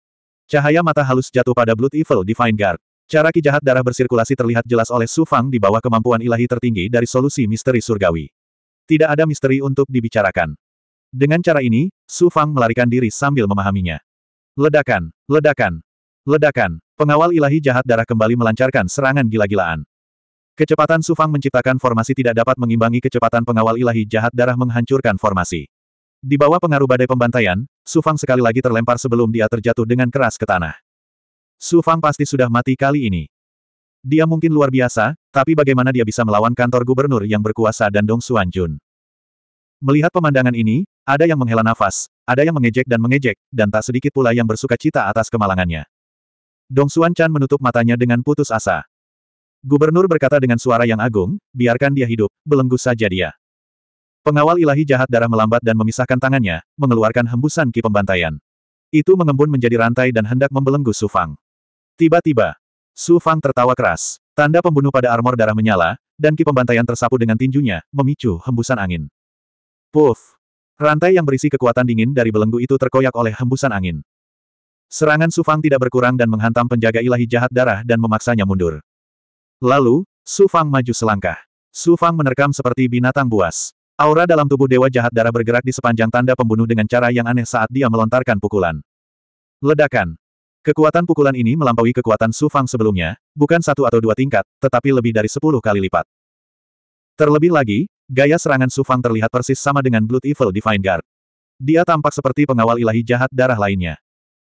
Cahaya mata halus jatuh pada Blood Evil Divine Guard. Cara ki jahat darah bersirkulasi terlihat jelas oleh Su Fang di bawah kemampuan ilahi tertinggi dari solusi misteri surgawi. Tidak ada misteri untuk dibicarakan. Dengan cara ini, Su Fang melarikan diri sambil memahaminya. Ledakan, ledakan, ledakan. Pengawal ilahi jahat darah kembali melancarkan serangan gila-gilaan. Kecepatan Su Fang menciptakan formasi tidak dapat mengimbangi kecepatan pengawal ilahi jahat darah menghancurkan formasi. Di bawah pengaruh badai pembantaian, Su Fang sekali lagi terlempar sebelum dia terjatuh dengan keras ke tanah. Su Fang pasti sudah mati kali ini. Dia mungkin luar biasa, tapi bagaimana dia bisa melawan kantor gubernur yang berkuasa dan Dong Xuan Jun? Melihat pemandangan ini, ada yang menghela nafas, ada yang mengejek dan mengejek, dan tak sedikit pula yang bersuka cita atas kemalangannya. Dong Xuan Chan menutup matanya dengan putus asa. Gubernur berkata dengan suara yang agung, biarkan dia hidup, belenggu saja dia. Pengawal ilahi jahat darah melambat dan memisahkan tangannya, mengeluarkan hembusan ki pembantaian. Itu mengembun menjadi rantai dan hendak membelenggu Sufang. Tiba-tiba, Su Fang tertawa keras. Tanda pembunuh pada armor darah menyala, dan ki pembantaian tersapu dengan tinjunya, memicu hembusan angin. Puff! Rantai yang berisi kekuatan dingin dari belenggu itu terkoyak oleh hembusan angin. Serangan Su Fang tidak berkurang dan menghantam penjaga ilahi jahat darah dan memaksanya mundur. Lalu, Su Fang maju selangkah. Su Fang menerkam seperti binatang buas. Aura dalam tubuh dewa jahat darah bergerak di sepanjang tanda pembunuh dengan cara yang aneh saat dia melontarkan pukulan. Ledakan. Kekuatan pukulan ini melampaui kekuatan Su Fang sebelumnya, bukan satu atau dua tingkat, tetapi lebih dari sepuluh kali lipat. Terlebih lagi, gaya serangan Su Fang terlihat persis sama dengan Blood Evil Divine Guard. Dia tampak seperti pengawal ilahi jahat darah lainnya.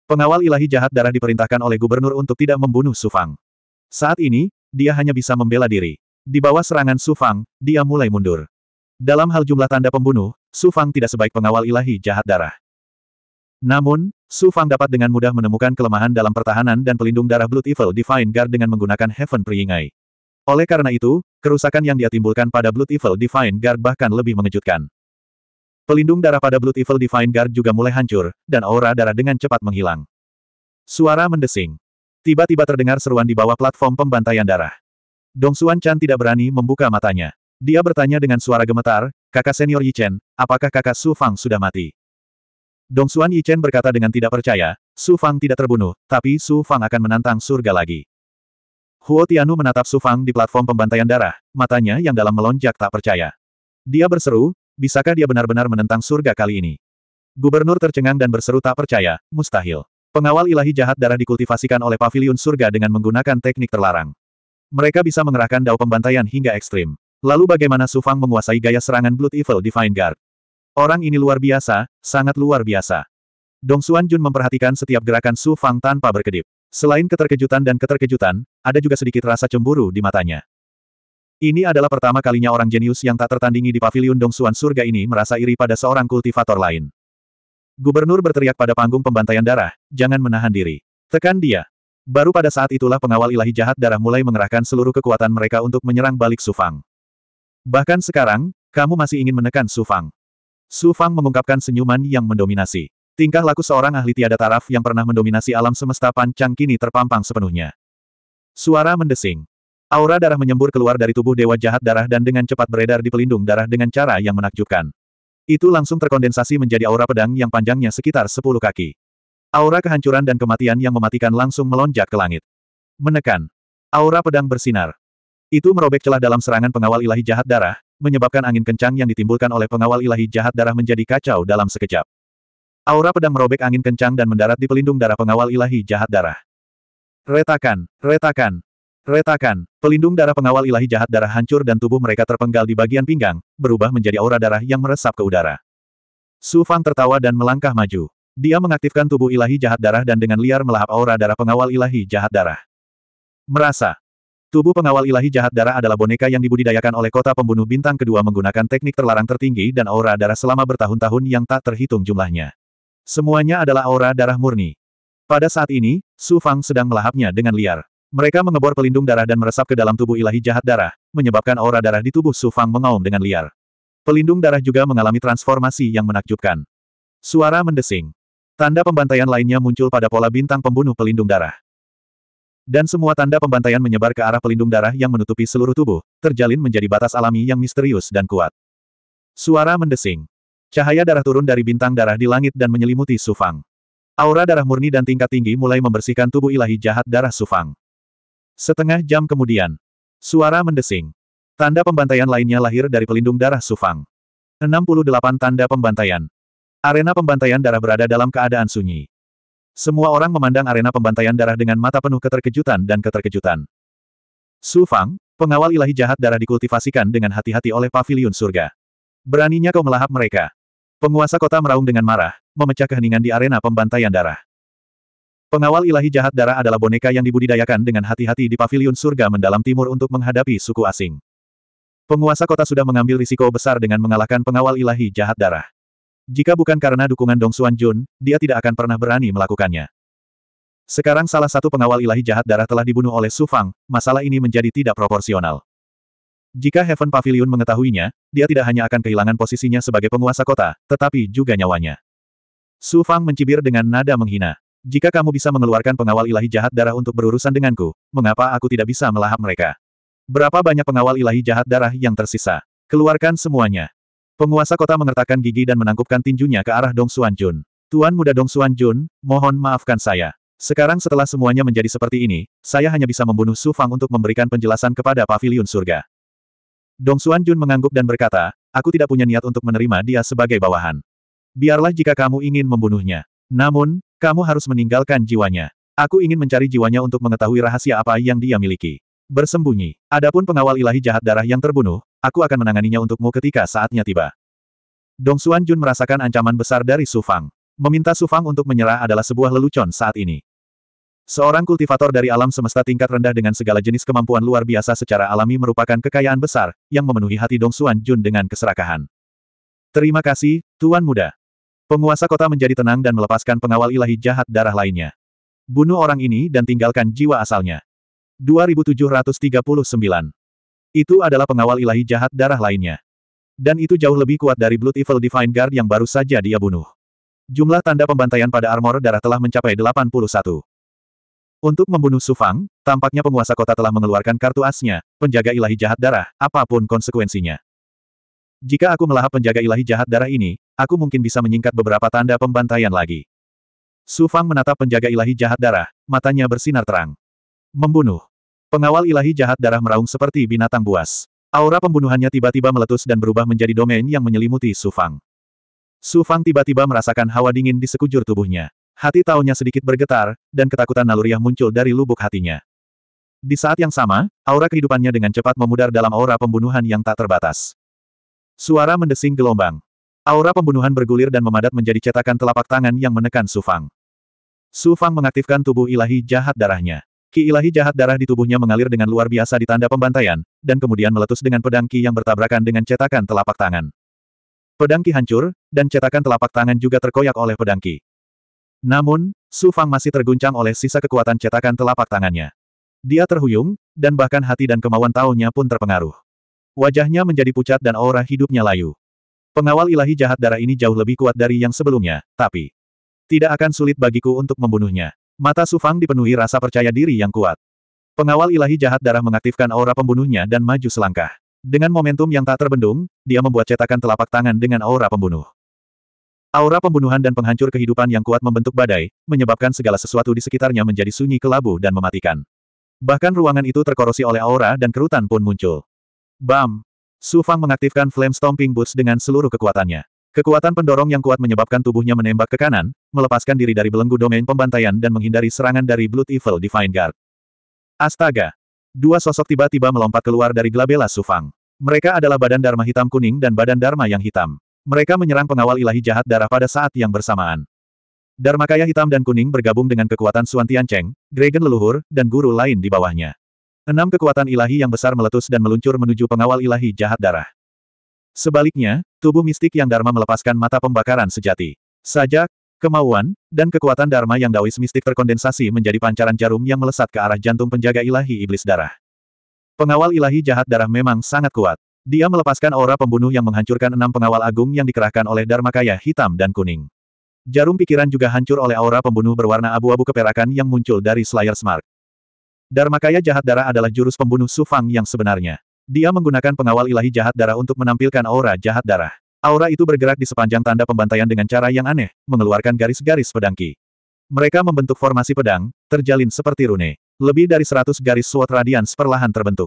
Pengawal ilahi jahat darah diperintahkan oleh gubernur untuk tidak membunuh Su Fang. Saat ini, dia hanya bisa membela diri. Di bawah serangan Su Fang, dia mulai mundur. Dalam hal jumlah tanda pembunuh, Su Fang tidak sebaik pengawal ilahi jahat darah. Namun, Su Fang dapat dengan mudah menemukan kelemahan dalam pertahanan dan pelindung darah Blood Evil Divine Guard dengan menggunakan Heaven Priingai. Oleh karena itu, kerusakan yang dia timbulkan pada Blood Evil Divine Guard bahkan lebih mengejutkan. Pelindung darah pada Blood Evil Divine Guard juga mulai hancur, dan aura darah dengan cepat menghilang. Suara mendesing. Tiba-tiba terdengar seruan di bawah platform pembantaian darah. Dong Xuan Chan tidak berani membuka matanya. Dia bertanya dengan suara gemetar, kakak senior Yi Chen, apakah kakak Su Fang sudah mati? Dong Xuan Yichen berkata dengan tidak percaya, Su Fang tidak terbunuh, tapi Su Fang akan menantang surga lagi. Huo Tianu menatap Su Fang di platform pembantaian darah, matanya yang dalam melonjak tak percaya. Dia berseru, bisakah dia benar-benar menentang surga kali ini? Gubernur tercengang dan berseru tak percaya, mustahil. Pengawal ilahi jahat darah dikultivasikan oleh pavilion surga dengan menggunakan teknik terlarang. Mereka bisa mengerahkan dao pembantaian hingga ekstrim. Lalu bagaimana Su Fang menguasai gaya serangan Blood Evil Divine Guard? Orang ini luar biasa, sangat luar biasa. Dong Xuan Jun memperhatikan setiap gerakan Su Fang tanpa berkedip. Selain keterkejutan dan keterkejutan, ada juga sedikit rasa cemburu di matanya. Ini adalah pertama kalinya orang jenius yang tak tertandingi di pavilion Dong Xuan surga ini merasa iri pada seorang kultivator lain. Gubernur berteriak pada panggung pembantaian darah, jangan menahan diri. Tekan dia. Baru pada saat itulah pengawal ilahi jahat darah mulai mengerahkan seluruh kekuatan mereka untuk menyerang balik Su Fang. Bahkan sekarang, kamu masih ingin menekan Su Fang. Su Fang mengungkapkan senyuman yang mendominasi. Tingkah laku seorang ahli tiada taraf yang pernah mendominasi alam semesta pancang kini terpampang sepenuhnya. Suara mendesing. Aura darah menyembur keluar dari tubuh dewa jahat darah dan dengan cepat beredar di pelindung darah dengan cara yang menakjubkan. Itu langsung terkondensasi menjadi aura pedang yang panjangnya sekitar 10 kaki. Aura kehancuran dan kematian yang mematikan langsung melonjak ke langit. Menekan. Aura pedang bersinar. Itu merobek celah dalam serangan pengawal ilahi jahat darah, menyebabkan angin kencang yang ditimbulkan oleh pengawal ilahi jahat darah menjadi kacau dalam sekejap. Aura pedang merobek angin kencang dan mendarat di pelindung darah pengawal ilahi jahat darah. Retakan, retakan, retakan, pelindung darah pengawal ilahi jahat darah hancur dan tubuh mereka terpenggal di bagian pinggang, berubah menjadi aura darah yang meresap ke udara. Su Fan tertawa dan melangkah maju. Dia mengaktifkan tubuh ilahi jahat darah dan dengan liar melahap aura darah pengawal ilahi jahat darah. Merasa, Tubuh pengawal ilahi jahat darah adalah boneka yang dibudidayakan oleh kota pembunuh bintang kedua menggunakan teknik terlarang tertinggi dan aura darah selama bertahun-tahun yang tak terhitung jumlahnya. Semuanya adalah aura darah murni. Pada saat ini, Su Fang sedang melahapnya dengan liar. Mereka mengebor pelindung darah dan meresap ke dalam tubuh ilahi jahat darah, menyebabkan aura darah di tubuh Su Fang mengaum dengan liar. Pelindung darah juga mengalami transformasi yang menakjubkan. Suara mendesing. Tanda pembantaian lainnya muncul pada pola bintang pembunuh pelindung darah. Dan semua tanda pembantaian menyebar ke arah pelindung darah yang menutupi seluruh tubuh, terjalin menjadi batas alami yang misterius dan kuat. Suara mendesing. Cahaya darah turun dari bintang darah di langit dan menyelimuti Sufang. Aura darah murni dan tingkat tinggi mulai membersihkan tubuh ilahi jahat darah Sufang. Setengah jam kemudian, suara mendesing. Tanda pembantaian lainnya lahir dari pelindung darah Sufang. 68 tanda pembantaian. Arena pembantaian darah berada dalam keadaan sunyi. Semua orang memandang arena pembantaian darah dengan mata penuh keterkejutan dan keterkejutan. Su Fang, pengawal ilahi jahat darah dikultivasikan dengan hati-hati oleh pavilion surga. Beraninya kau melahap mereka. Penguasa kota meraung dengan marah, memecah keheningan di arena pembantaian darah. Pengawal ilahi jahat darah adalah boneka yang dibudidayakan dengan hati-hati di pavilion surga mendalam timur untuk menghadapi suku asing. Penguasa kota sudah mengambil risiko besar dengan mengalahkan pengawal ilahi jahat darah. Jika bukan karena dukungan Dong Xuan Jun, dia tidak akan pernah berani melakukannya. Sekarang salah satu pengawal ilahi jahat darah telah dibunuh oleh Su Fang, masalah ini menjadi tidak proporsional. Jika Heaven Pavilion mengetahuinya, dia tidak hanya akan kehilangan posisinya sebagai penguasa kota, tetapi juga nyawanya. Su Fang mencibir dengan nada menghina. Jika kamu bisa mengeluarkan pengawal ilahi jahat darah untuk berurusan denganku, mengapa aku tidak bisa melahap mereka? Berapa banyak pengawal ilahi jahat darah yang tersisa? Keluarkan semuanya. Penguasa kota mengertakkan gigi dan menangkupkan tinjunya ke arah Dong Xuan Jun. Tuan muda Dong Xuan Jun, mohon maafkan saya. Sekarang setelah semuanya menjadi seperti ini, saya hanya bisa membunuh Su Fang untuk memberikan penjelasan kepada Paviliun Surga. Dong Xuan Jun mengangguk dan berkata, aku tidak punya niat untuk menerima dia sebagai bawahan. Biarlah jika kamu ingin membunuhnya. Namun, kamu harus meninggalkan jiwanya. Aku ingin mencari jiwanya untuk mengetahui rahasia apa yang dia miliki bersembunyi. Adapun pengawal ilahi jahat darah yang terbunuh, aku akan menanganinya untukmu ketika saatnya tiba. Dong Xuan Jun merasakan ancaman besar dari Su Fang. Meminta Su Fang untuk menyerah adalah sebuah lelucon saat ini. Seorang kultivator dari alam semesta tingkat rendah dengan segala jenis kemampuan luar biasa secara alami merupakan kekayaan besar, yang memenuhi hati Dong Xuan Jun dengan keserakahan. Terima kasih, Tuan Muda. Penguasa kota menjadi tenang dan melepaskan pengawal ilahi jahat darah lainnya. Bunuh orang ini dan tinggalkan jiwa asalnya. 2739. Itu adalah pengawal ilahi jahat darah lainnya. Dan itu jauh lebih kuat dari Blood Evil Divine Guard yang baru saja dia bunuh. Jumlah tanda pembantaian pada armor darah telah mencapai 81. Untuk membunuh Sufang, tampaknya penguasa kota telah mengeluarkan kartu asnya, penjaga ilahi jahat darah, apapun konsekuensinya. Jika aku melahap penjaga ilahi jahat darah ini, aku mungkin bisa menyingkat beberapa tanda pembantaian lagi. Sufang menatap penjaga ilahi jahat darah, matanya bersinar terang. Membunuh. Pengawal ilahi jahat darah meraung seperti binatang buas. Aura pembunuhannya tiba-tiba meletus dan berubah menjadi domain yang menyelimuti Su Fang. Su Fang tiba-tiba merasakan hawa dingin di sekujur tubuhnya. Hati taunya sedikit bergetar, dan ketakutan naluriah muncul dari lubuk hatinya. Di saat yang sama, aura kehidupannya dengan cepat memudar dalam aura pembunuhan yang tak terbatas. Suara mendesing gelombang. Aura pembunuhan bergulir dan memadat menjadi cetakan telapak tangan yang menekan Su Fang. Su Fang mengaktifkan tubuh ilahi jahat darahnya. Ki ilahi jahat darah di tubuhnya mengalir dengan luar biasa di tanda pembantaian, dan kemudian meletus dengan pedang Ki yang bertabrakan dengan cetakan telapak tangan. Pedang Ki hancur, dan cetakan telapak tangan juga terkoyak oleh pedang Ki. Namun, Su Fang masih terguncang oleh sisa kekuatan cetakan telapak tangannya. Dia terhuyung, dan bahkan hati dan kemauan taunya pun terpengaruh. Wajahnya menjadi pucat dan aura hidupnya layu. Pengawal ilahi jahat darah ini jauh lebih kuat dari yang sebelumnya, tapi... Tidak akan sulit bagiku untuk membunuhnya. Mata Sufang dipenuhi rasa percaya diri yang kuat. Pengawal ilahi jahat darah mengaktifkan aura pembunuhnya dan maju selangkah. Dengan momentum yang tak terbendung, dia membuat cetakan telapak tangan dengan aura pembunuh. Aura pembunuhan dan penghancur kehidupan yang kuat membentuk badai, menyebabkan segala sesuatu di sekitarnya menjadi sunyi kelabu dan mematikan. Bahkan ruangan itu terkorosi oleh aura dan kerutan pun muncul. Bam! Su Fang mengaktifkan Flame Stomping Boots dengan seluruh kekuatannya. Kekuatan pendorong yang kuat menyebabkan tubuhnya menembak ke kanan, melepaskan diri dari belenggu domain pembantaian dan menghindari serangan dari Blood Evil Divine Guard. Astaga! Dua sosok tiba-tiba melompat keluar dari Glabella Sufang. Mereka adalah badan Dharma hitam kuning dan badan Dharma yang hitam. Mereka menyerang pengawal ilahi jahat darah pada saat yang bersamaan. Dharma Kaya hitam dan kuning bergabung dengan kekuatan Suan Cheng, Dragon leluhur, dan guru lain di bawahnya. Enam kekuatan ilahi yang besar meletus dan meluncur menuju pengawal ilahi jahat darah. Sebaliknya, tubuh mistik yang Dharma melepaskan mata pembakaran sejati. Sajak, kemauan, dan kekuatan Dharma yang Daois mistik terkondensasi menjadi pancaran jarum yang melesat ke arah jantung penjaga ilahi iblis darah. Pengawal ilahi jahat darah memang sangat kuat. Dia melepaskan aura pembunuh yang menghancurkan enam pengawal agung yang dikerahkan oleh Dharma Kaya hitam dan kuning. Jarum pikiran juga hancur oleh aura pembunuh berwarna abu-abu keperakan yang muncul dari Slayer Smart. Dharma Kaya jahat darah adalah jurus pembunuh Sufang yang sebenarnya. Dia menggunakan pengawal ilahi jahat darah untuk menampilkan aura jahat darah. Aura itu bergerak di sepanjang tanda pembantaian dengan cara yang aneh, mengeluarkan garis-garis pedangki. Mereka membentuk formasi pedang, terjalin seperti rune. Lebih dari seratus garis SWOT radians perlahan terbentuk.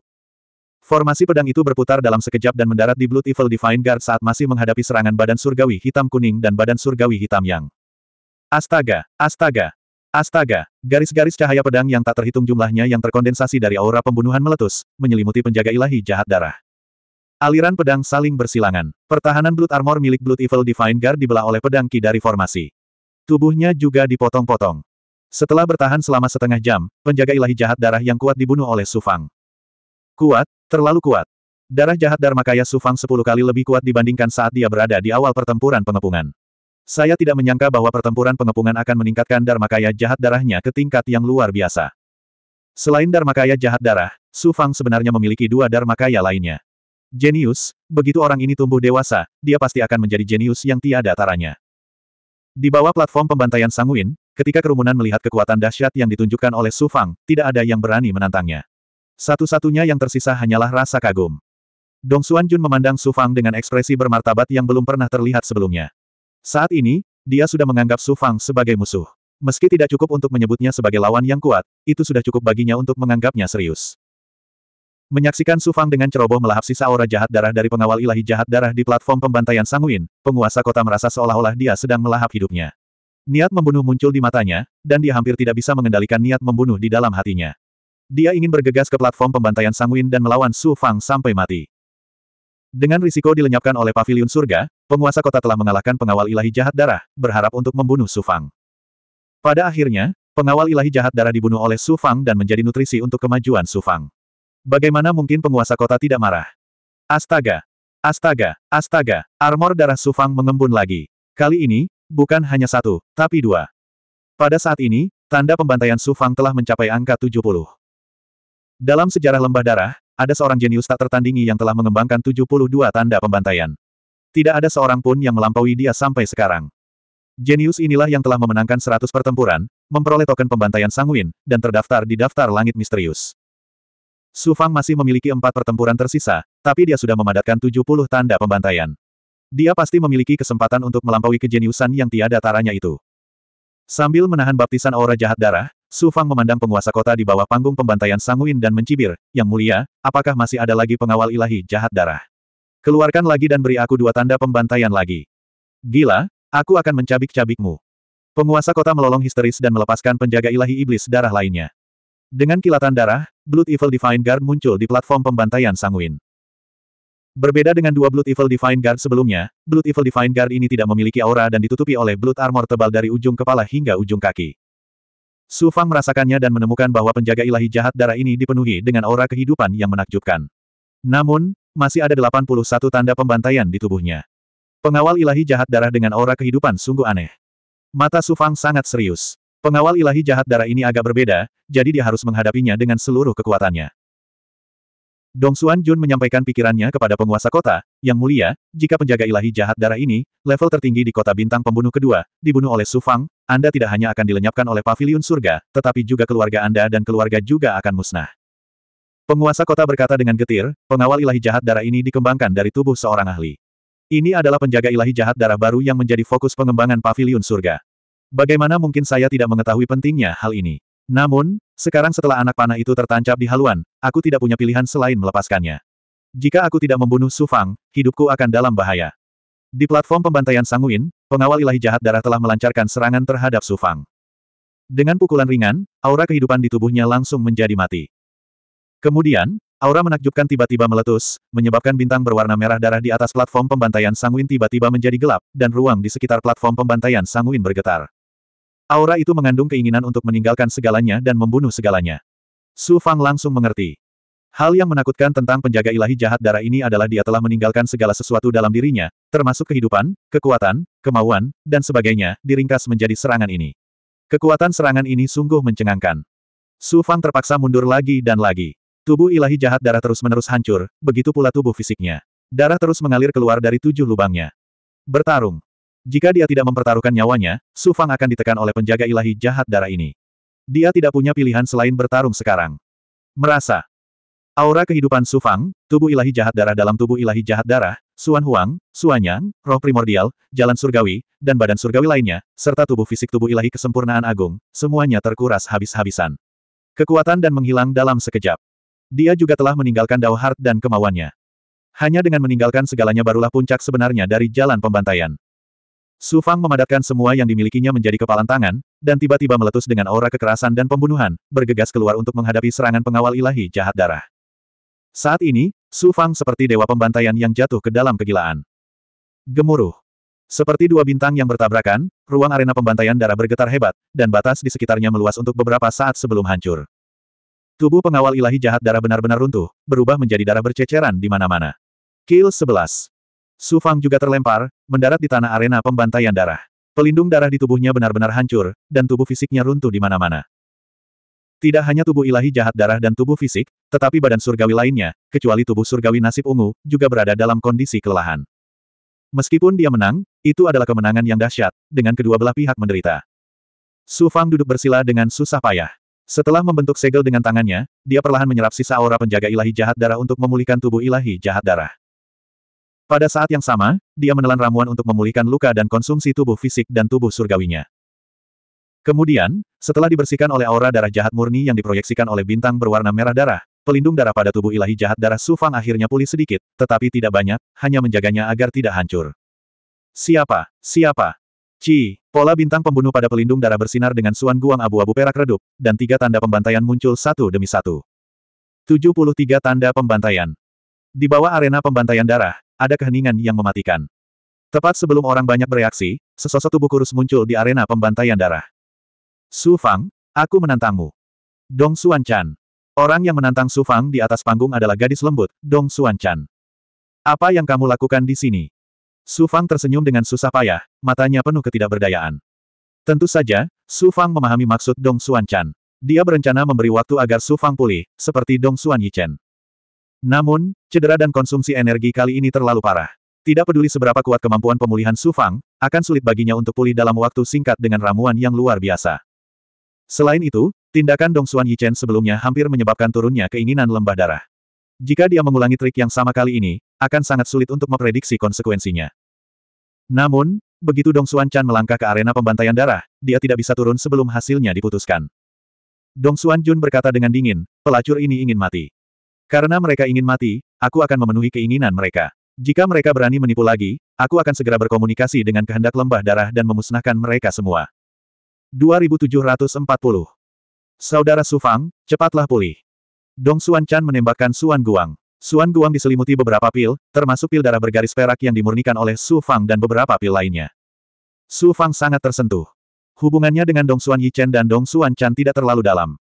Formasi pedang itu berputar dalam sekejap dan mendarat di Blood Evil Divine Guard saat masih menghadapi serangan badan surgawi hitam kuning dan badan surgawi hitam yang. Astaga, astaga, Astaga, garis-garis cahaya pedang yang tak terhitung jumlahnya yang terkondensasi dari aura pembunuhan meletus, menyelimuti penjaga ilahi jahat darah. Aliran pedang saling bersilangan. Pertahanan Blood Armor milik Blood Evil Divine Guard dibelah oleh pedang Ki dari formasi. Tubuhnya juga dipotong-potong. Setelah bertahan selama setengah jam, penjaga ilahi jahat darah yang kuat dibunuh oleh Sufang. Kuat, terlalu kuat. Darah jahat Dharma Kaya Sufang sepuluh kali lebih kuat dibandingkan saat dia berada di awal pertempuran pengepungan. Saya tidak menyangka bahwa pertempuran pengepungan akan meningkatkan Dharmakaya jahat darahnya ke tingkat yang luar biasa. Selain Dharmakaya jahat darah, Su Fang sebenarnya memiliki dua Dharmakaya lainnya. Jenius, begitu orang ini tumbuh dewasa, dia pasti akan menjadi jenius yang tiada taranya. Di bawah platform pembantaian Sanguin, ketika kerumunan melihat kekuatan dahsyat yang ditunjukkan oleh Su Fang, tidak ada yang berani menantangnya. Satu-satunya yang tersisa hanyalah rasa kagum. Dong Xuan Jun memandang Su Fang dengan ekspresi bermartabat yang belum pernah terlihat sebelumnya. Saat ini, dia sudah menganggap Su Fang sebagai musuh. Meski tidak cukup untuk menyebutnya sebagai lawan yang kuat, itu sudah cukup baginya untuk menganggapnya serius. Menyaksikan Su Fang dengan ceroboh melahap sisa aura jahat darah dari pengawal ilahi jahat darah di platform pembantaian Sanguin, penguasa kota merasa seolah-olah dia sedang melahap hidupnya. Niat membunuh muncul di matanya, dan dia hampir tidak bisa mengendalikan niat membunuh di dalam hatinya. Dia ingin bergegas ke platform pembantaian Sanguin dan melawan Su Fang sampai mati. Dengan risiko dilenyapkan oleh pavilion surga, penguasa kota telah mengalahkan pengawal ilahi jahat darah, berharap untuk membunuh Su Fang. Pada akhirnya, pengawal ilahi jahat darah dibunuh oleh Su Fang dan menjadi nutrisi untuk kemajuan Su Fang. Bagaimana mungkin penguasa kota tidak marah? Astaga! Astaga! Astaga! Armor darah Su Fang mengembun lagi. Kali ini, bukan hanya satu, tapi dua. Pada saat ini, tanda pembantaian Su Fang telah mencapai angka 70. Dalam sejarah lembah darah, ada seorang jenius tak tertandingi yang telah mengembangkan 72 tanda pembantaian. Tidak ada seorang pun yang melampaui dia sampai sekarang. Jenius inilah yang telah memenangkan 100 pertempuran, memperoleh token pembantaian Sangwin, dan terdaftar di daftar langit misterius. Su Fang masih memiliki empat pertempuran tersisa, tapi dia sudah memadatkan 70 tanda pembantaian. Dia pasti memiliki kesempatan untuk melampaui kejeniusan yang tiada taranya itu. Sambil menahan baptisan aura jahat darah, Su Fang memandang penguasa kota di bawah panggung pembantaian Sanguin dan mencibir, Yang mulia, apakah masih ada lagi pengawal ilahi jahat darah? Keluarkan lagi dan beri aku dua tanda pembantaian lagi. Gila, aku akan mencabik-cabikmu. Penguasa kota melolong histeris dan melepaskan penjaga ilahi iblis darah lainnya. Dengan kilatan darah, Blood Evil Divine Guard muncul di platform pembantaian Sanguin. Berbeda dengan dua Blood Evil Divine Guard sebelumnya, Blood Evil Divine Guard ini tidak memiliki aura dan ditutupi oleh Blood Armor tebal dari ujung kepala hingga ujung kaki. Su Fang merasakannya dan menemukan bahwa penjaga ilahi jahat darah ini dipenuhi dengan aura kehidupan yang menakjubkan. Namun, masih ada 81 tanda pembantaian di tubuhnya. Pengawal ilahi jahat darah dengan aura kehidupan sungguh aneh. Mata Su Fang sangat serius. Pengawal ilahi jahat darah ini agak berbeda, jadi dia harus menghadapinya dengan seluruh kekuatannya. Dong Xuan Jun menyampaikan pikirannya kepada penguasa kota, yang mulia, jika penjaga ilahi jahat darah ini, level tertinggi di kota bintang pembunuh kedua, dibunuh oleh Su Fang, anda tidak hanya akan dilenyapkan oleh paviliun surga, tetapi juga keluarga Anda dan keluarga juga akan musnah. Penguasa kota berkata dengan getir, pengawal ilahi jahat darah ini dikembangkan dari tubuh seorang ahli. Ini adalah penjaga ilahi jahat darah baru yang menjadi fokus pengembangan paviliun surga. Bagaimana mungkin saya tidak mengetahui pentingnya hal ini? Namun, sekarang setelah anak panah itu tertancap di haluan, aku tidak punya pilihan selain melepaskannya. Jika aku tidak membunuh Sufang, hidupku akan dalam bahaya. Di platform pembantaian Sanguin, pengawal ilahi jahat darah telah melancarkan serangan terhadap Su Fang. Dengan pukulan ringan, aura kehidupan di tubuhnya langsung menjadi mati. Kemudian, aura menakjubkan tiba-tiba meletus, menyebabkan bintang berwarna merah darah di atas platform pembantaian Sanguin tiba-tiba menjadi gelap, dan ruang di sekitar platform pembantaian Sanguin bergetar. Aura itu mengandung keinginan untuk meninggalkan segalanya dan membunuh segalanya. Su Fang langsung mengerti. Hal yang menakutkan tentang penjaga ilahi jahat darah ini adalah dia telah meninggalkan segala sesuatu dalam dirinya, termasuk kehidupan, kekuatan, kemauan, dan sebagainya, diringkas menjadi serangan ini. Kekuatan serangan ini sungguh mencengangkan. Su Fang terpaksa mundur lagi dan lagi. Tubuh ilahi jahat darah terus-menerus hancur, begitu pula tubuh fisiknya. Darah terus mengalir keluar dari tujuh lubangnya. Bertarung. Jika dia tidak mempertaruhkan nyawanya, Su Fang akan ditekan oleh penjaga ilahi jahat darah ini. Dia tidak punya pilihan selain bertarung sekarang. Merasa, Aura kehidupan Sufang, tubuh ilahi jahat darah dalam tubuh ilahi jahat darah, Suan Huang, Suanyang, roh primordial, jalan surgawi, dan badan surgawi lainnya, serta tubuh fisik tubuh ilahi kesempurnaan agung, semuanya terkuras habis-habisan. Kekuatan dan menghilang dalam sekejap. Dia juga telah meninggalkan Dao Heart dan kemauannya. Hanya dengan meninggalkan segalanya barulah puncak sebenarnya dari jalan pembantaian. Sufang memadatkan semua yang dimilikinya menjadi kepalan tangan, dan tiba-tiba meletus dengan aura kekerasan dan pembunuhan, bergegas keluar untuk menghadapi serangan pengawal ilahi jahat darah. Saat ini, Su Fang seperti dewa pembantaian yang jatuh ke dalam kegilaan. Gemuruh. Seperti dua bintang yang bertabrakan, ruang arena pembantaian darah bergetar hebat, dan batas di sekitarnya meluas untuk beberapa saat sebelum hancur. Tubuh pengawal ilahi jahat darah benar-benar runtuh, berubah menjadi darah berceceran di mana-mana. Kill 11. Su Fang juga terlempar, mendarat di tanah arena pembantaian darah. Pelindung darah di tubuhnya benar-benar hancur, dan tubuh fisiknya runtuh di mana-mana. Tidak hanya tubuh ilahi jahat darah dan tubuh fisik, tetapi badan surgawi lainnya, kecuali tubuh surgawi nasib ungu, juga berada dalam kondisi kelelahan. Meskipun dia menang, itu adalah kemenangan yang dahsyat, dengan kedua belah pihak menderita. Su Fang duduk bersila dengan susah payah. Setelah membentuk segel dengan tangannya, dia perlahan menyerap sisa aura penjaga ilahi jahat darah untuk memulihkan tubuh ilahi jahat darah. Pada saat yang sama, dia menelan ramuan untuk memulihkan luka dan konsumsi tubuh fisik dan tubuh surgawinya. Kemudian, setelah dibersihkan oleh aura darah jahat murni yang diproyeksikan oleh bintang berwarna merah darah, pelindung darah pada tubuh ilahi jahat darah Sufang akhirnya pulih sedikit, tetapi tidak banyak, hanya menjaganya agar tidak hancur. Siapa? Siapa? Ci, pola bintang pembunuh pada pelindung darah bersinar dengan suan guang abu-abu perak redup, dan tiga tanda pembantaian muncul satu demi satu. 73 tanda pembantaian. Di bawah arena pembantaian darah, ada keheningan yang mematikan. Tepat sebelum orang banyak bereaksi, sesosok tubuh kurus muncul di arena pembantaian darah. Su Fang, aku menantangmu. Dong Xuan Chan. Orang yang menantang Su Fang di atas panggung adalah gadis lembut, Dong Xuan Chan. Apa yang kamu lakukan di sini? Su Fang tersenyum dengan susah payah, matanya penuh ketidakberdayaan. Tentu saja, Su Fang memahami maksud Dong Xuan Chan. Dia berencana memberi waktu agar Su Fang pulih, seperti Dong Xuan Yichen. Namun, cedera dan konsumsi energi kali ini terlalu parah. Tidak peduli seberapa kuat kemampuan pemulihan Su Fang, akan sulit baginya untuk pulih dalam waktu singkat dengan ramuan yang luar biasa. Selain itu, tindakan Dong Xuan Yichen sebelumnya hampir menyebabkan turunnya keinginan lembah darah. Jika dia mengulangi trik yang sama kali ini, akan sangat sulit untuk memprediksi konsekuensinya. Namun, begitu Dong Xuan Chan melangkah ke arena pembantaian darah, dia tidak bisa turun sebelum hasilnya diputuskan. Dong Xuan Jun berkata dengan dingin, pelacur ini ingin mati. Karena mereka ingin mati, aku akan memenuhi keinginan mereka. Jika mereka berani menipu lagi, aku akan segera berkomunikasi dengan kehendak lembah darah dan memusnahkan mereka semua. 2740. Saudara Sufang, cepatlah pulih. Dong Suan Chan menembakkan Suan Guang. Suan Guang diselimuti beberapa pil, termasuk pil darah bergaris perak yang dimurnikan oleh Su Fang dan beberapa pil lainnya. Su Fang sangat tersentuh. Hubungannya dengan Dong Suan Yichen dan Dong Suan Chan tidak terlalu dalam.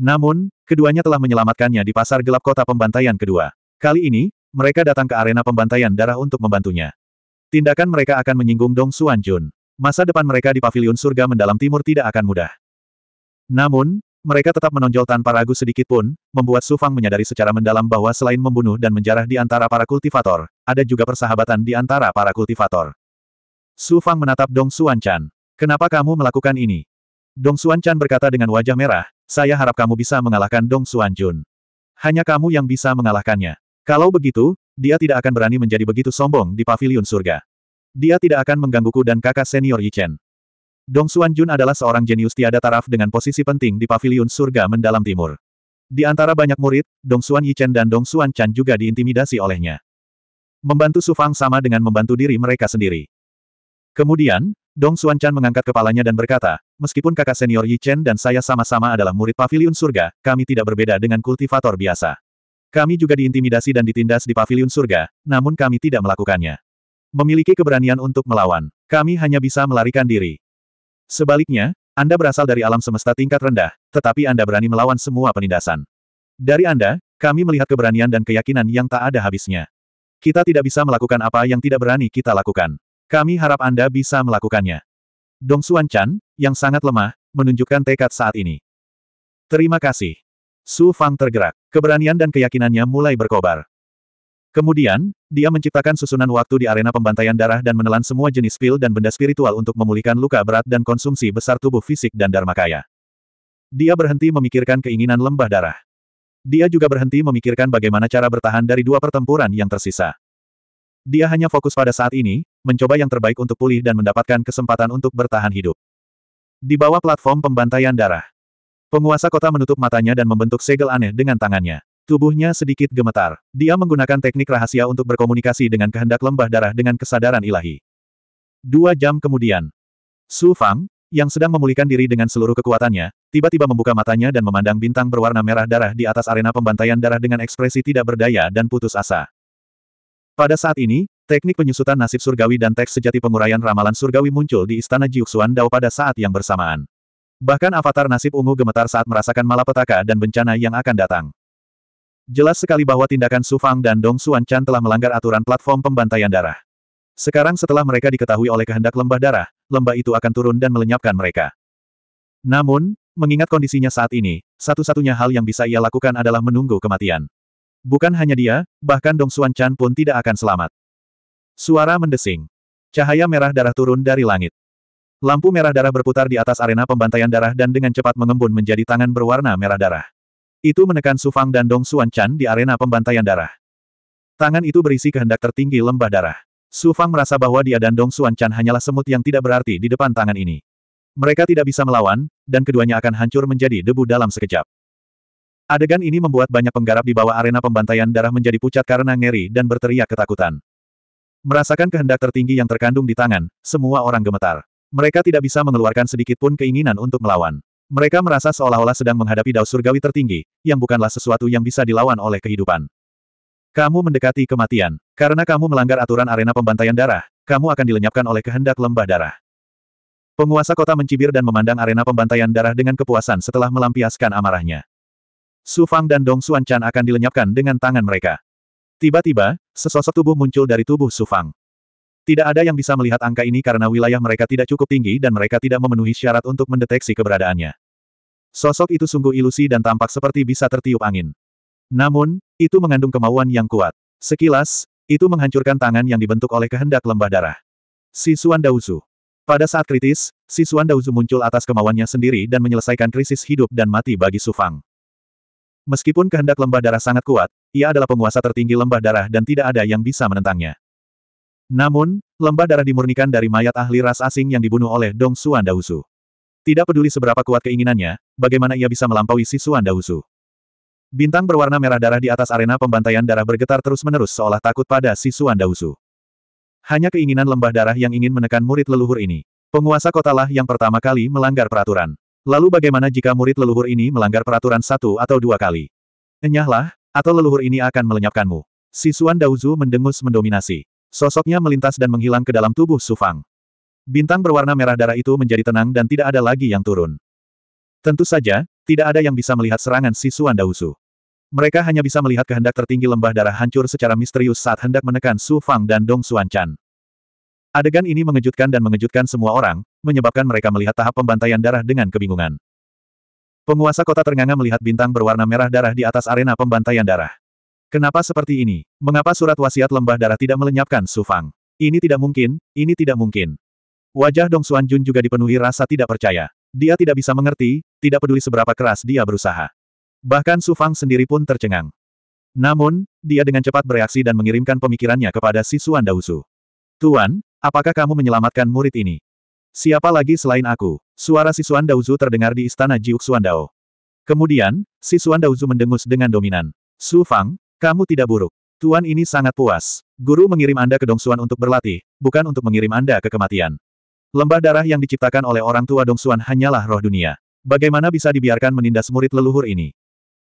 Namun, keduanya telah menyelamatkannya di pasar gelap kota pembantaian kedua. Kali ini, mereka datang ke arena pembantaian darah untuk membantunya. Tindakan mereka akan menyinggung Dong Suan Jun. Masa depan mereka di paviliun surga mendalam timur tidak akan mudah. Namun, mereka tetap menonjol tanpa ragu sedikit pun, membuat Fang menyadari secara mendalam bahwa selain membunuh dan menjarah di antara para kultivator, ada juga persahabatan di antara para kultivator. Su Fang menatap Dong Chan. Kenapa kamu melakukan ini? Dong Chan berkata dengan wajah merah, saya harap kamu bisa mengalahkan Dong Jun. Hanya kamu yang bisa mengalahkannya. Kalau begitu, dia tidak akan berani menjadi begitu sombong di paviliun surga. Dia tidak akan menggangguku dan kakak senior Yi Chen. Dong Xuan Jun adalah seorang jenius tiada taraf dengan posisi penting di paviliun surga mendalam timur. Di antara banyak murid, Dong Xuan Yi Chen dan Dong Xuan Chan juga diintimidasi olehnya. Membantu Su Fang sama dengan membantu diri mereka sendiri. Kemudian, Dong Xuan Chan mengangkat kepalanya dan berkata, meskipun kakak senior Yi Chen dan saya sama-sama adalah murid paviliun surga, kami tidak berbeda dengan kultivator biasa. Kami juga diintimidasi dan ditindas di paviliun surga, namun kami tidak melakukannya memiliki keberanian untuk melawan. Kami hanya bisa melarikan diri. Sebaliknya, Anda berasal dari alam semesta tingkat rendah, tetapi Anda berani melawan semua penindasan. Dari Anda, kami melihat keberanian dan keyakinan yang tak ada habisnya. Kita tidak bisa melakukan apa yang tidak berani kita lakukan. Kami harap Anda bisa melakukannya. Dong Xuan Chan, yang sangat lemah, menunjukkan tekad saat ini. Terima kasih. Su Fang tergerak. Keberanian dan keyakinannya mulai berkobar. Kemudian, dia menciptakan susunan waktu di arena pembantaian darah dan menelan semua jenis pil dan benda spiritual untuk memulihkan luka berat dan konsumsi besar tubuh fisik dan dharma kaya. Dia berhenti memikirkan keinginan lembah darah. Dia juga berhenti memikirkan bagaimana cara bertahan dari dua pertempuran yang tersisa. Dia hanya fokus pada saat ini, mencoba yang terbaik untuk pulih dan mendapatkan kesempatan untuk bertahan hidup. Di bawah platform pembantaian darah, penguasa kota menutup matanya dan membentuk segel aneh dengan tangannya. Tubuhnya sedikit gemetar. Dia menggunakan teknik rahasia untuk berkomunikasi dengan kehendak lembah darah dengan kesadaran ilahi. Dua jam kemudian, Su Fang, yang sedang memulihkan diri dengan seluruh kekuatannya, tiba-tiba membuka matanya dan memandang bintang berwarna merah darah di atas arena pembantaian darah dengan ekspresi tidak berdaya dan putus asa. Pada saat ini, teknik penyusutan nasib surgawi dan teks sejati penguraian ramalan surgawi muncul di istana Jiuxuan Dao pada saat yang bersamaan. Bahkan avatar nasib ungu gemetar saat merasakan malapetaka dan bencana yang akan datang. Jelas sekali bahwa tindakan Su Fang dan Dong Xuan Chan telah melanggar aturan platform pembantaian darah. Sekarang setelah mereka diketahui oleh kehendak lembah darah, lembah itu akan turun dan melenyapkan mereka. Namun, mengingat kondisinya saat ini, satu-satunya hal yang bisa ia lakukan adalah menunggu kematian. Bukan hanya dia, bahkan Dong Xuan Chan pun tidak akan selamat. Suara mendesing. Cahaya merah darah turun dari langit. Lampu merah darah berputar di atas arena pembantaian darah dan dengan cepat mengembun menjadi tangan berwarna merah darah. Itu menekan Su Fang dan Dong Xuan Chan di arena pembantaian darah. Tangan itu berisi kehendak tertinggi lembah darah. Su Fang merasa bahwa dia dan Dong Xuan Chan hanyalah semut yang tidak berarti di depan tangan ini. Mereka tidak bisa melawan, dan keduanya akan hancur menjadi debu dalam sekejap. Adegan ini membuat banyak penggarap di bawah arena pembantaian darah menjadi pucat karena ngeri dan berteriak ketakutan. Merasakan kehendak tertinggi yang terkandung di tangan, semua orang gemetar. Mereka tidak bisa mengeluarkan sedikit pun keinginan untuk melawan. Mereka merasa seolah-olah sedang menghadapi Dao surgawi tertinggi, yang bukanlah sesuatu yang bisa dilawan oleh kehidupan. Kamu mendekati kematian. Karena kamu melanggar aturan arena pembantaian darah, kamu akan dilenyapkan oleh kehendak lembah darah. Penguasa kota mencibir dan memandang arena pembantaian darah dengan kepuasan setelah melampiaskan amarahnya. Su Fang dan Dong Xuan Chan akan dilenyapkan dengan tangan mereka. Tiba-tiba, sesosok tubuh muncul dari tubuh Su Fang. Tidak ada yang bisa melihat angka ini karena wilayah mereka tidak cukup tinggi dan mereka tidak memenuhi syarat untuk mendeteksi keberadaannya. Sosok itu sungguh ilusi dan tampak seperti bisa tertiup angin. Namun, itu mengandung kemauan yang kuat. Sekilas, itu menghancurkan tangan yang dibentuk oleh kehendak lembah darah. Si Suan Dauzu. Pada saat kritis, Si Suan Dauzu muncul atas kemauannya sendiri dan menyelesaikan krisis hidup dan mati bagi Sufang. Meskipun kehendak lembah darah sangat kuat, ia adalah penguasa tertinggi lembah darah dan tidak ada yang bisa menentangnya. Namun, lembah darah dimurnikan dari mayat ahli ras asing yang dibunuh oleh Dong Xuan Daosu. Tidak peduli seberapa kuat keinginannya, bagaimana ia bisa melampaui si Xuan Daosu. Bintang berwarna merah darah di atas arena pembantaian darah bergetar terus-menerus seolah takut pada si Xuan Daosu. Hanya keinginan lembah darah yang ingin menekan murid leluhur ini. Penguasa kotalah yang pertama kali melanggar peraturan. Lalu bagaimana jika murid leluhur ini melanggar peraturan satu atau dua kali? Enyahlah, atau leluhur ini akan melenyapkanmu. Si Xuan Daozu mendengus mendominasi. Sosoknya melintas dan menghilang ke dalam tubuh Sufang. Bintang berwarna merah darah itu menjadi tenang dan tidak ada lagi yang turun. Tentu saja, tidak ada yang bisa melihat serangan si Suan Dausu. Mereka hanya bisa melihat kehendak tertinggi lembah darah hancur secara misterius saat hendak menekan Su Fang dan Dong Suan Chan. Adegan ini mengejutkan dan mengejutkan semua orang, menyebabkan mereka melihat tahap pembantaian darah dengan kebingungan. Penguasa kota ternganga melihat bintang berwarna merah darah di atas arena pembantaian darah. Kenapa seperti ini? Mengapa surat wasiat lembah darah tidak melenyapkan Su Fang? Ini tidak mungkin, ini tidak mungkin. Wajah Dong Xuan Jun juga dipenuhi rasa tidak percaya. Dia tidak bisa mengerti, tidak peduli seberapa keras dia berusaha. Bahkan Su Fang sendiri pun tercengang. Namun, dia dengan cepat bereaksi dan mengirimkan pemikirannya kepada si Suan Dausu. Tuan, apakah kamu menyelamatkan murid ini? Siapa lagi selain aku? Suara si Suan Dausu terdengar di istana Jiuk Suan Dao. Kemudian, si Suan Dausu mendengus dengan dominan. Su Fang, kamu tidak buruk. Tuan ini sangat puas. Guru mengirim Anda ke Dongsuan untuk berlatih, bukan untuk mengirim Anda ke kematian. Lembah darah yang diciptakan oleh orang tua Dongsuan hanyalah roh dunia. Bagaimana bisa dibiarkan menindas murid leluhur ini?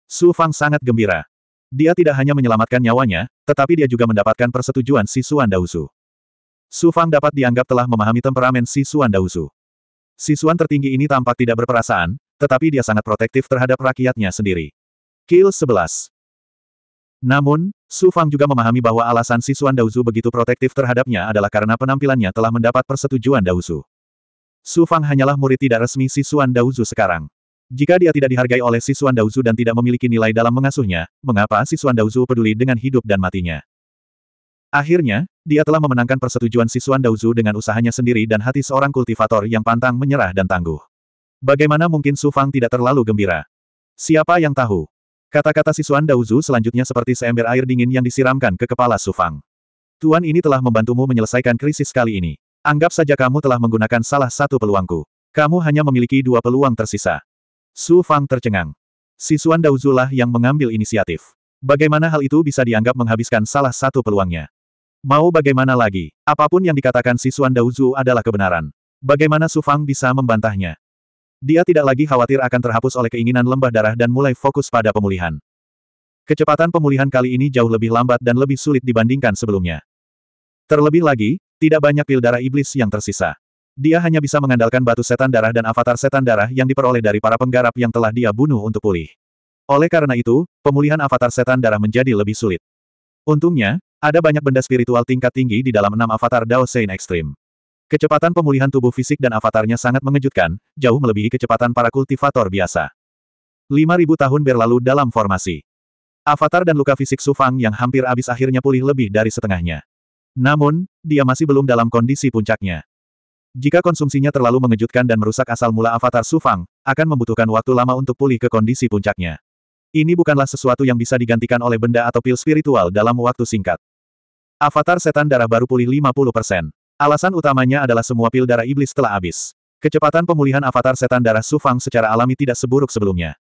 Su Fang sangat gembira. Dia tidak hanya menyelamatkan nyawanya, tetapi dia juga mendapatkan persetujuan si Suan Dausu. Su Fang dapat dianggap telah memahami temperamen si Suan Dausu. Si Suan tertinggi ini tampak tidak berperasaan, tetapi dia sangat protektif terhadap rakyatnya sendiri. Kill 11. Namun, Su Fang juga memahami bahwa alasan Sisuan Daozu begitu protektif terhadapnya adalah karena penampilannya telah mendapat persetujuan Daozu. Su Fang hanyalah murid tidak resmi Sisuan Daozu sekarang. Jika dia tidak dihargai oleh Sisuan Daozu dan tidak memiliki nilai dalam mengasuhnya, mengapa Sisuan Daozu peduli dengan hidup dan matinya? Akhirnya, dia telah memenangkan persetujuan Sisuan Daozu dengan usahanya sendiri dan hati seorang kultivator yang pantang menyerah dan tangguh. Bagaimana mungkin Su Fang tidak terlalu gembira? Siapa yang tahu? Kata-kata Sisuan Dauzu selanjutnya seperti seember air dingin yang disiramkan ke kepala Sufang. Tuan ini telah membantumu menyelesaikan krisis kali ini. Anggap saja kamu telah menggunakan salah satu peluangku. Kamu hanya memiliki dua peluang tersisa. Su Fang tercengang. Sisuan lah yang mengambil inisiatif. Bagaimana hal itu bisa dianggap menghabiskan salah satu peluangnya? Mau bagaimana lagi? Apapun yang dikatakan Sisuan Dauzu adalah kebenaran. Bagaimana Su Fang bisa membantahnya? Dia tidak lagi khawatir akan terhapus oleh keinginan lembah darah dan mulai fokus pada pemulihan. Kecepatan pemulihan kali ini jauh lebih lambat dan lebih sulit dibandingkan sebelumnya. Terlebih lagi, tidak banyak pil darah iblis yang tersisa. Dia hanya bisa mengandalkan batu setan darah dan avatar setan darah yang diperoleh dari para penggarap yang telah dia bunuh untuk pulih. Oleh karena itu, pemulihan avatar setan darah menjadi lebih sulit. Untungnya, ada banyak benda spiritual tingkat tinggi di dalam enam avatar Dao Sein Extreme. Kecepatan pemulihan tubuh fisik dan avatarnya sangat mengejutkan, jauh melebihi kecepatan para kultivator biasa. 5.000 tahun berlalu dalam formasi. Avatar dan luka fisik Sufang yang hampir habis akhirnya pulih lebih dari setengahnya. Namun, dia masih belum dalam kondisi puncaknya. Jika konsumsinya terlalu mengejutkan dan merusak asal mula avatar Sufang, akan membutuhkan waktu lama untuk pulih ke kondisi puncaknya. Ini bukanlah sesuatu yang bisa digantikan oleh benda atau pil spiritual dalam waktu singkat. Avatar setan darah baru pulih 50%. Alasan utamanya adalah semua pil darah iblis telah habis. Kecepatan pemulihan avatar setan darah Sufang secara alami tidak seburuk sebelumnya.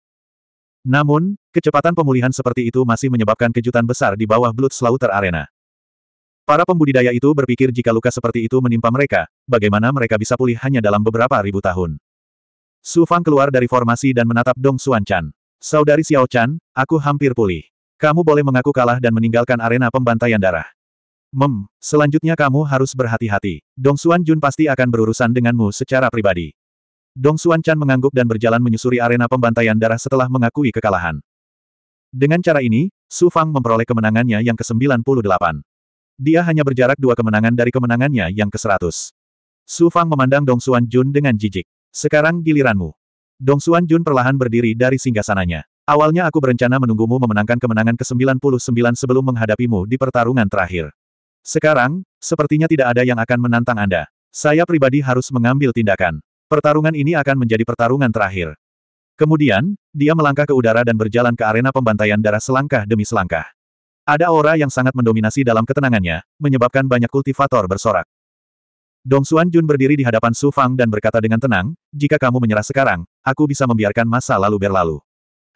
Namun, kecepatan pemulihan seperti itu masih menyebabkan kejutan besar di bawah Blood Slaughter Arena. Para pembudidaya itu berpikir jika luka seperti itu menimpa mereka, bagaimana mereka bisa pulih hanya dalam beberapa ribu tahun. Su Fang keluar dari formasi dan menatap Dong Xuan Chan. Saudari Xiao Chan, aku hampir pulih. Kamu boleh mengaku kalah dan meninggalkan arena pembantaian darah. Mem, selanjutnya kamu harus berhati-hati. Dong Xuan Jun pasti akan berurusan denganmu secara pribadi. Dong Xuan Chan mengangguk dan berjalan menyusuri arena pembantaian darah setelah mengakui kekalahan. Dengan cara ini, Su Fang memperoleh kemenangannya yang ke-98. Dia hanya berjarak dua kemenangan dari kemenangannya yang ke-100. Su Fang memandang Dong Xuan Jun dengan jijik. Sekarang giliranmu. Dong Xuan Jun perlahan berdiri dari singgasananya. Awalnya aku berencana menunggumu memenangkan kemenangan ke-99 sebelum menghadapimu di pertarungan terakhir. Sekarang, sepertinya tidak ada yang akan menantang Anda. Saya pribadi harus mengambil tindakan. Pertarungan ini akan menjadi pertarungan terakhir. Kemudian, dia melangkah ke udara dan berjalan ke arena pembantaian darah selangkah demi selangkah. Ada aura yang sangat mendominasi dalam ketenangannya, menyebabkan banyak kultivator bersorak. Dong Xuan Jun berdiri di hadapan Su Fang dan berkata dengan tenang, jika kamu menyerah sekarang, aku bisa membiarkan masa lalu berlalu.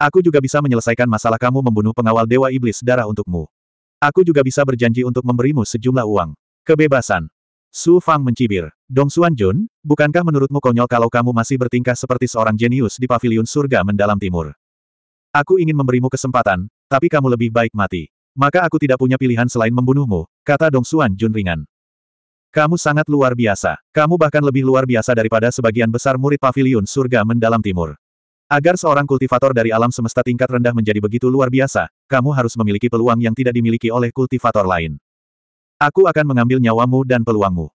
Aku juga bisa menyelesaikan masalah kamu membunuh pengawal Dewa Iblis darah untukmu. Aku juga bisa berjanji untuk memberimu sejumlah uang. Kebebasan. Su Fang mencibir. Dong Xuan Jun, bukankah menurutmu konyol kalau kamu masih bertingkah seperti seorang jenius di paviliun surga mendalam timur? Aku ingin memberimu kesempatan, tapi kamu lebih baik mati. Maka aku tidak punya pilihan selain membunuhmu, kata Dong Xuan Jun ringan. Kamu sangat luar biasa. Kamu bahkan lebih luar biasa daripada sebagian besar murid paviliun surga mendalam timur. Agar seorang kultivator dari alam semesta tingkat rendah menjadi begitu luar biasa, kamu harus memiliki peluang yang tidak dimiliki oleh kultivator lain. Aku akan mengambil nyawamu dan peluangmu.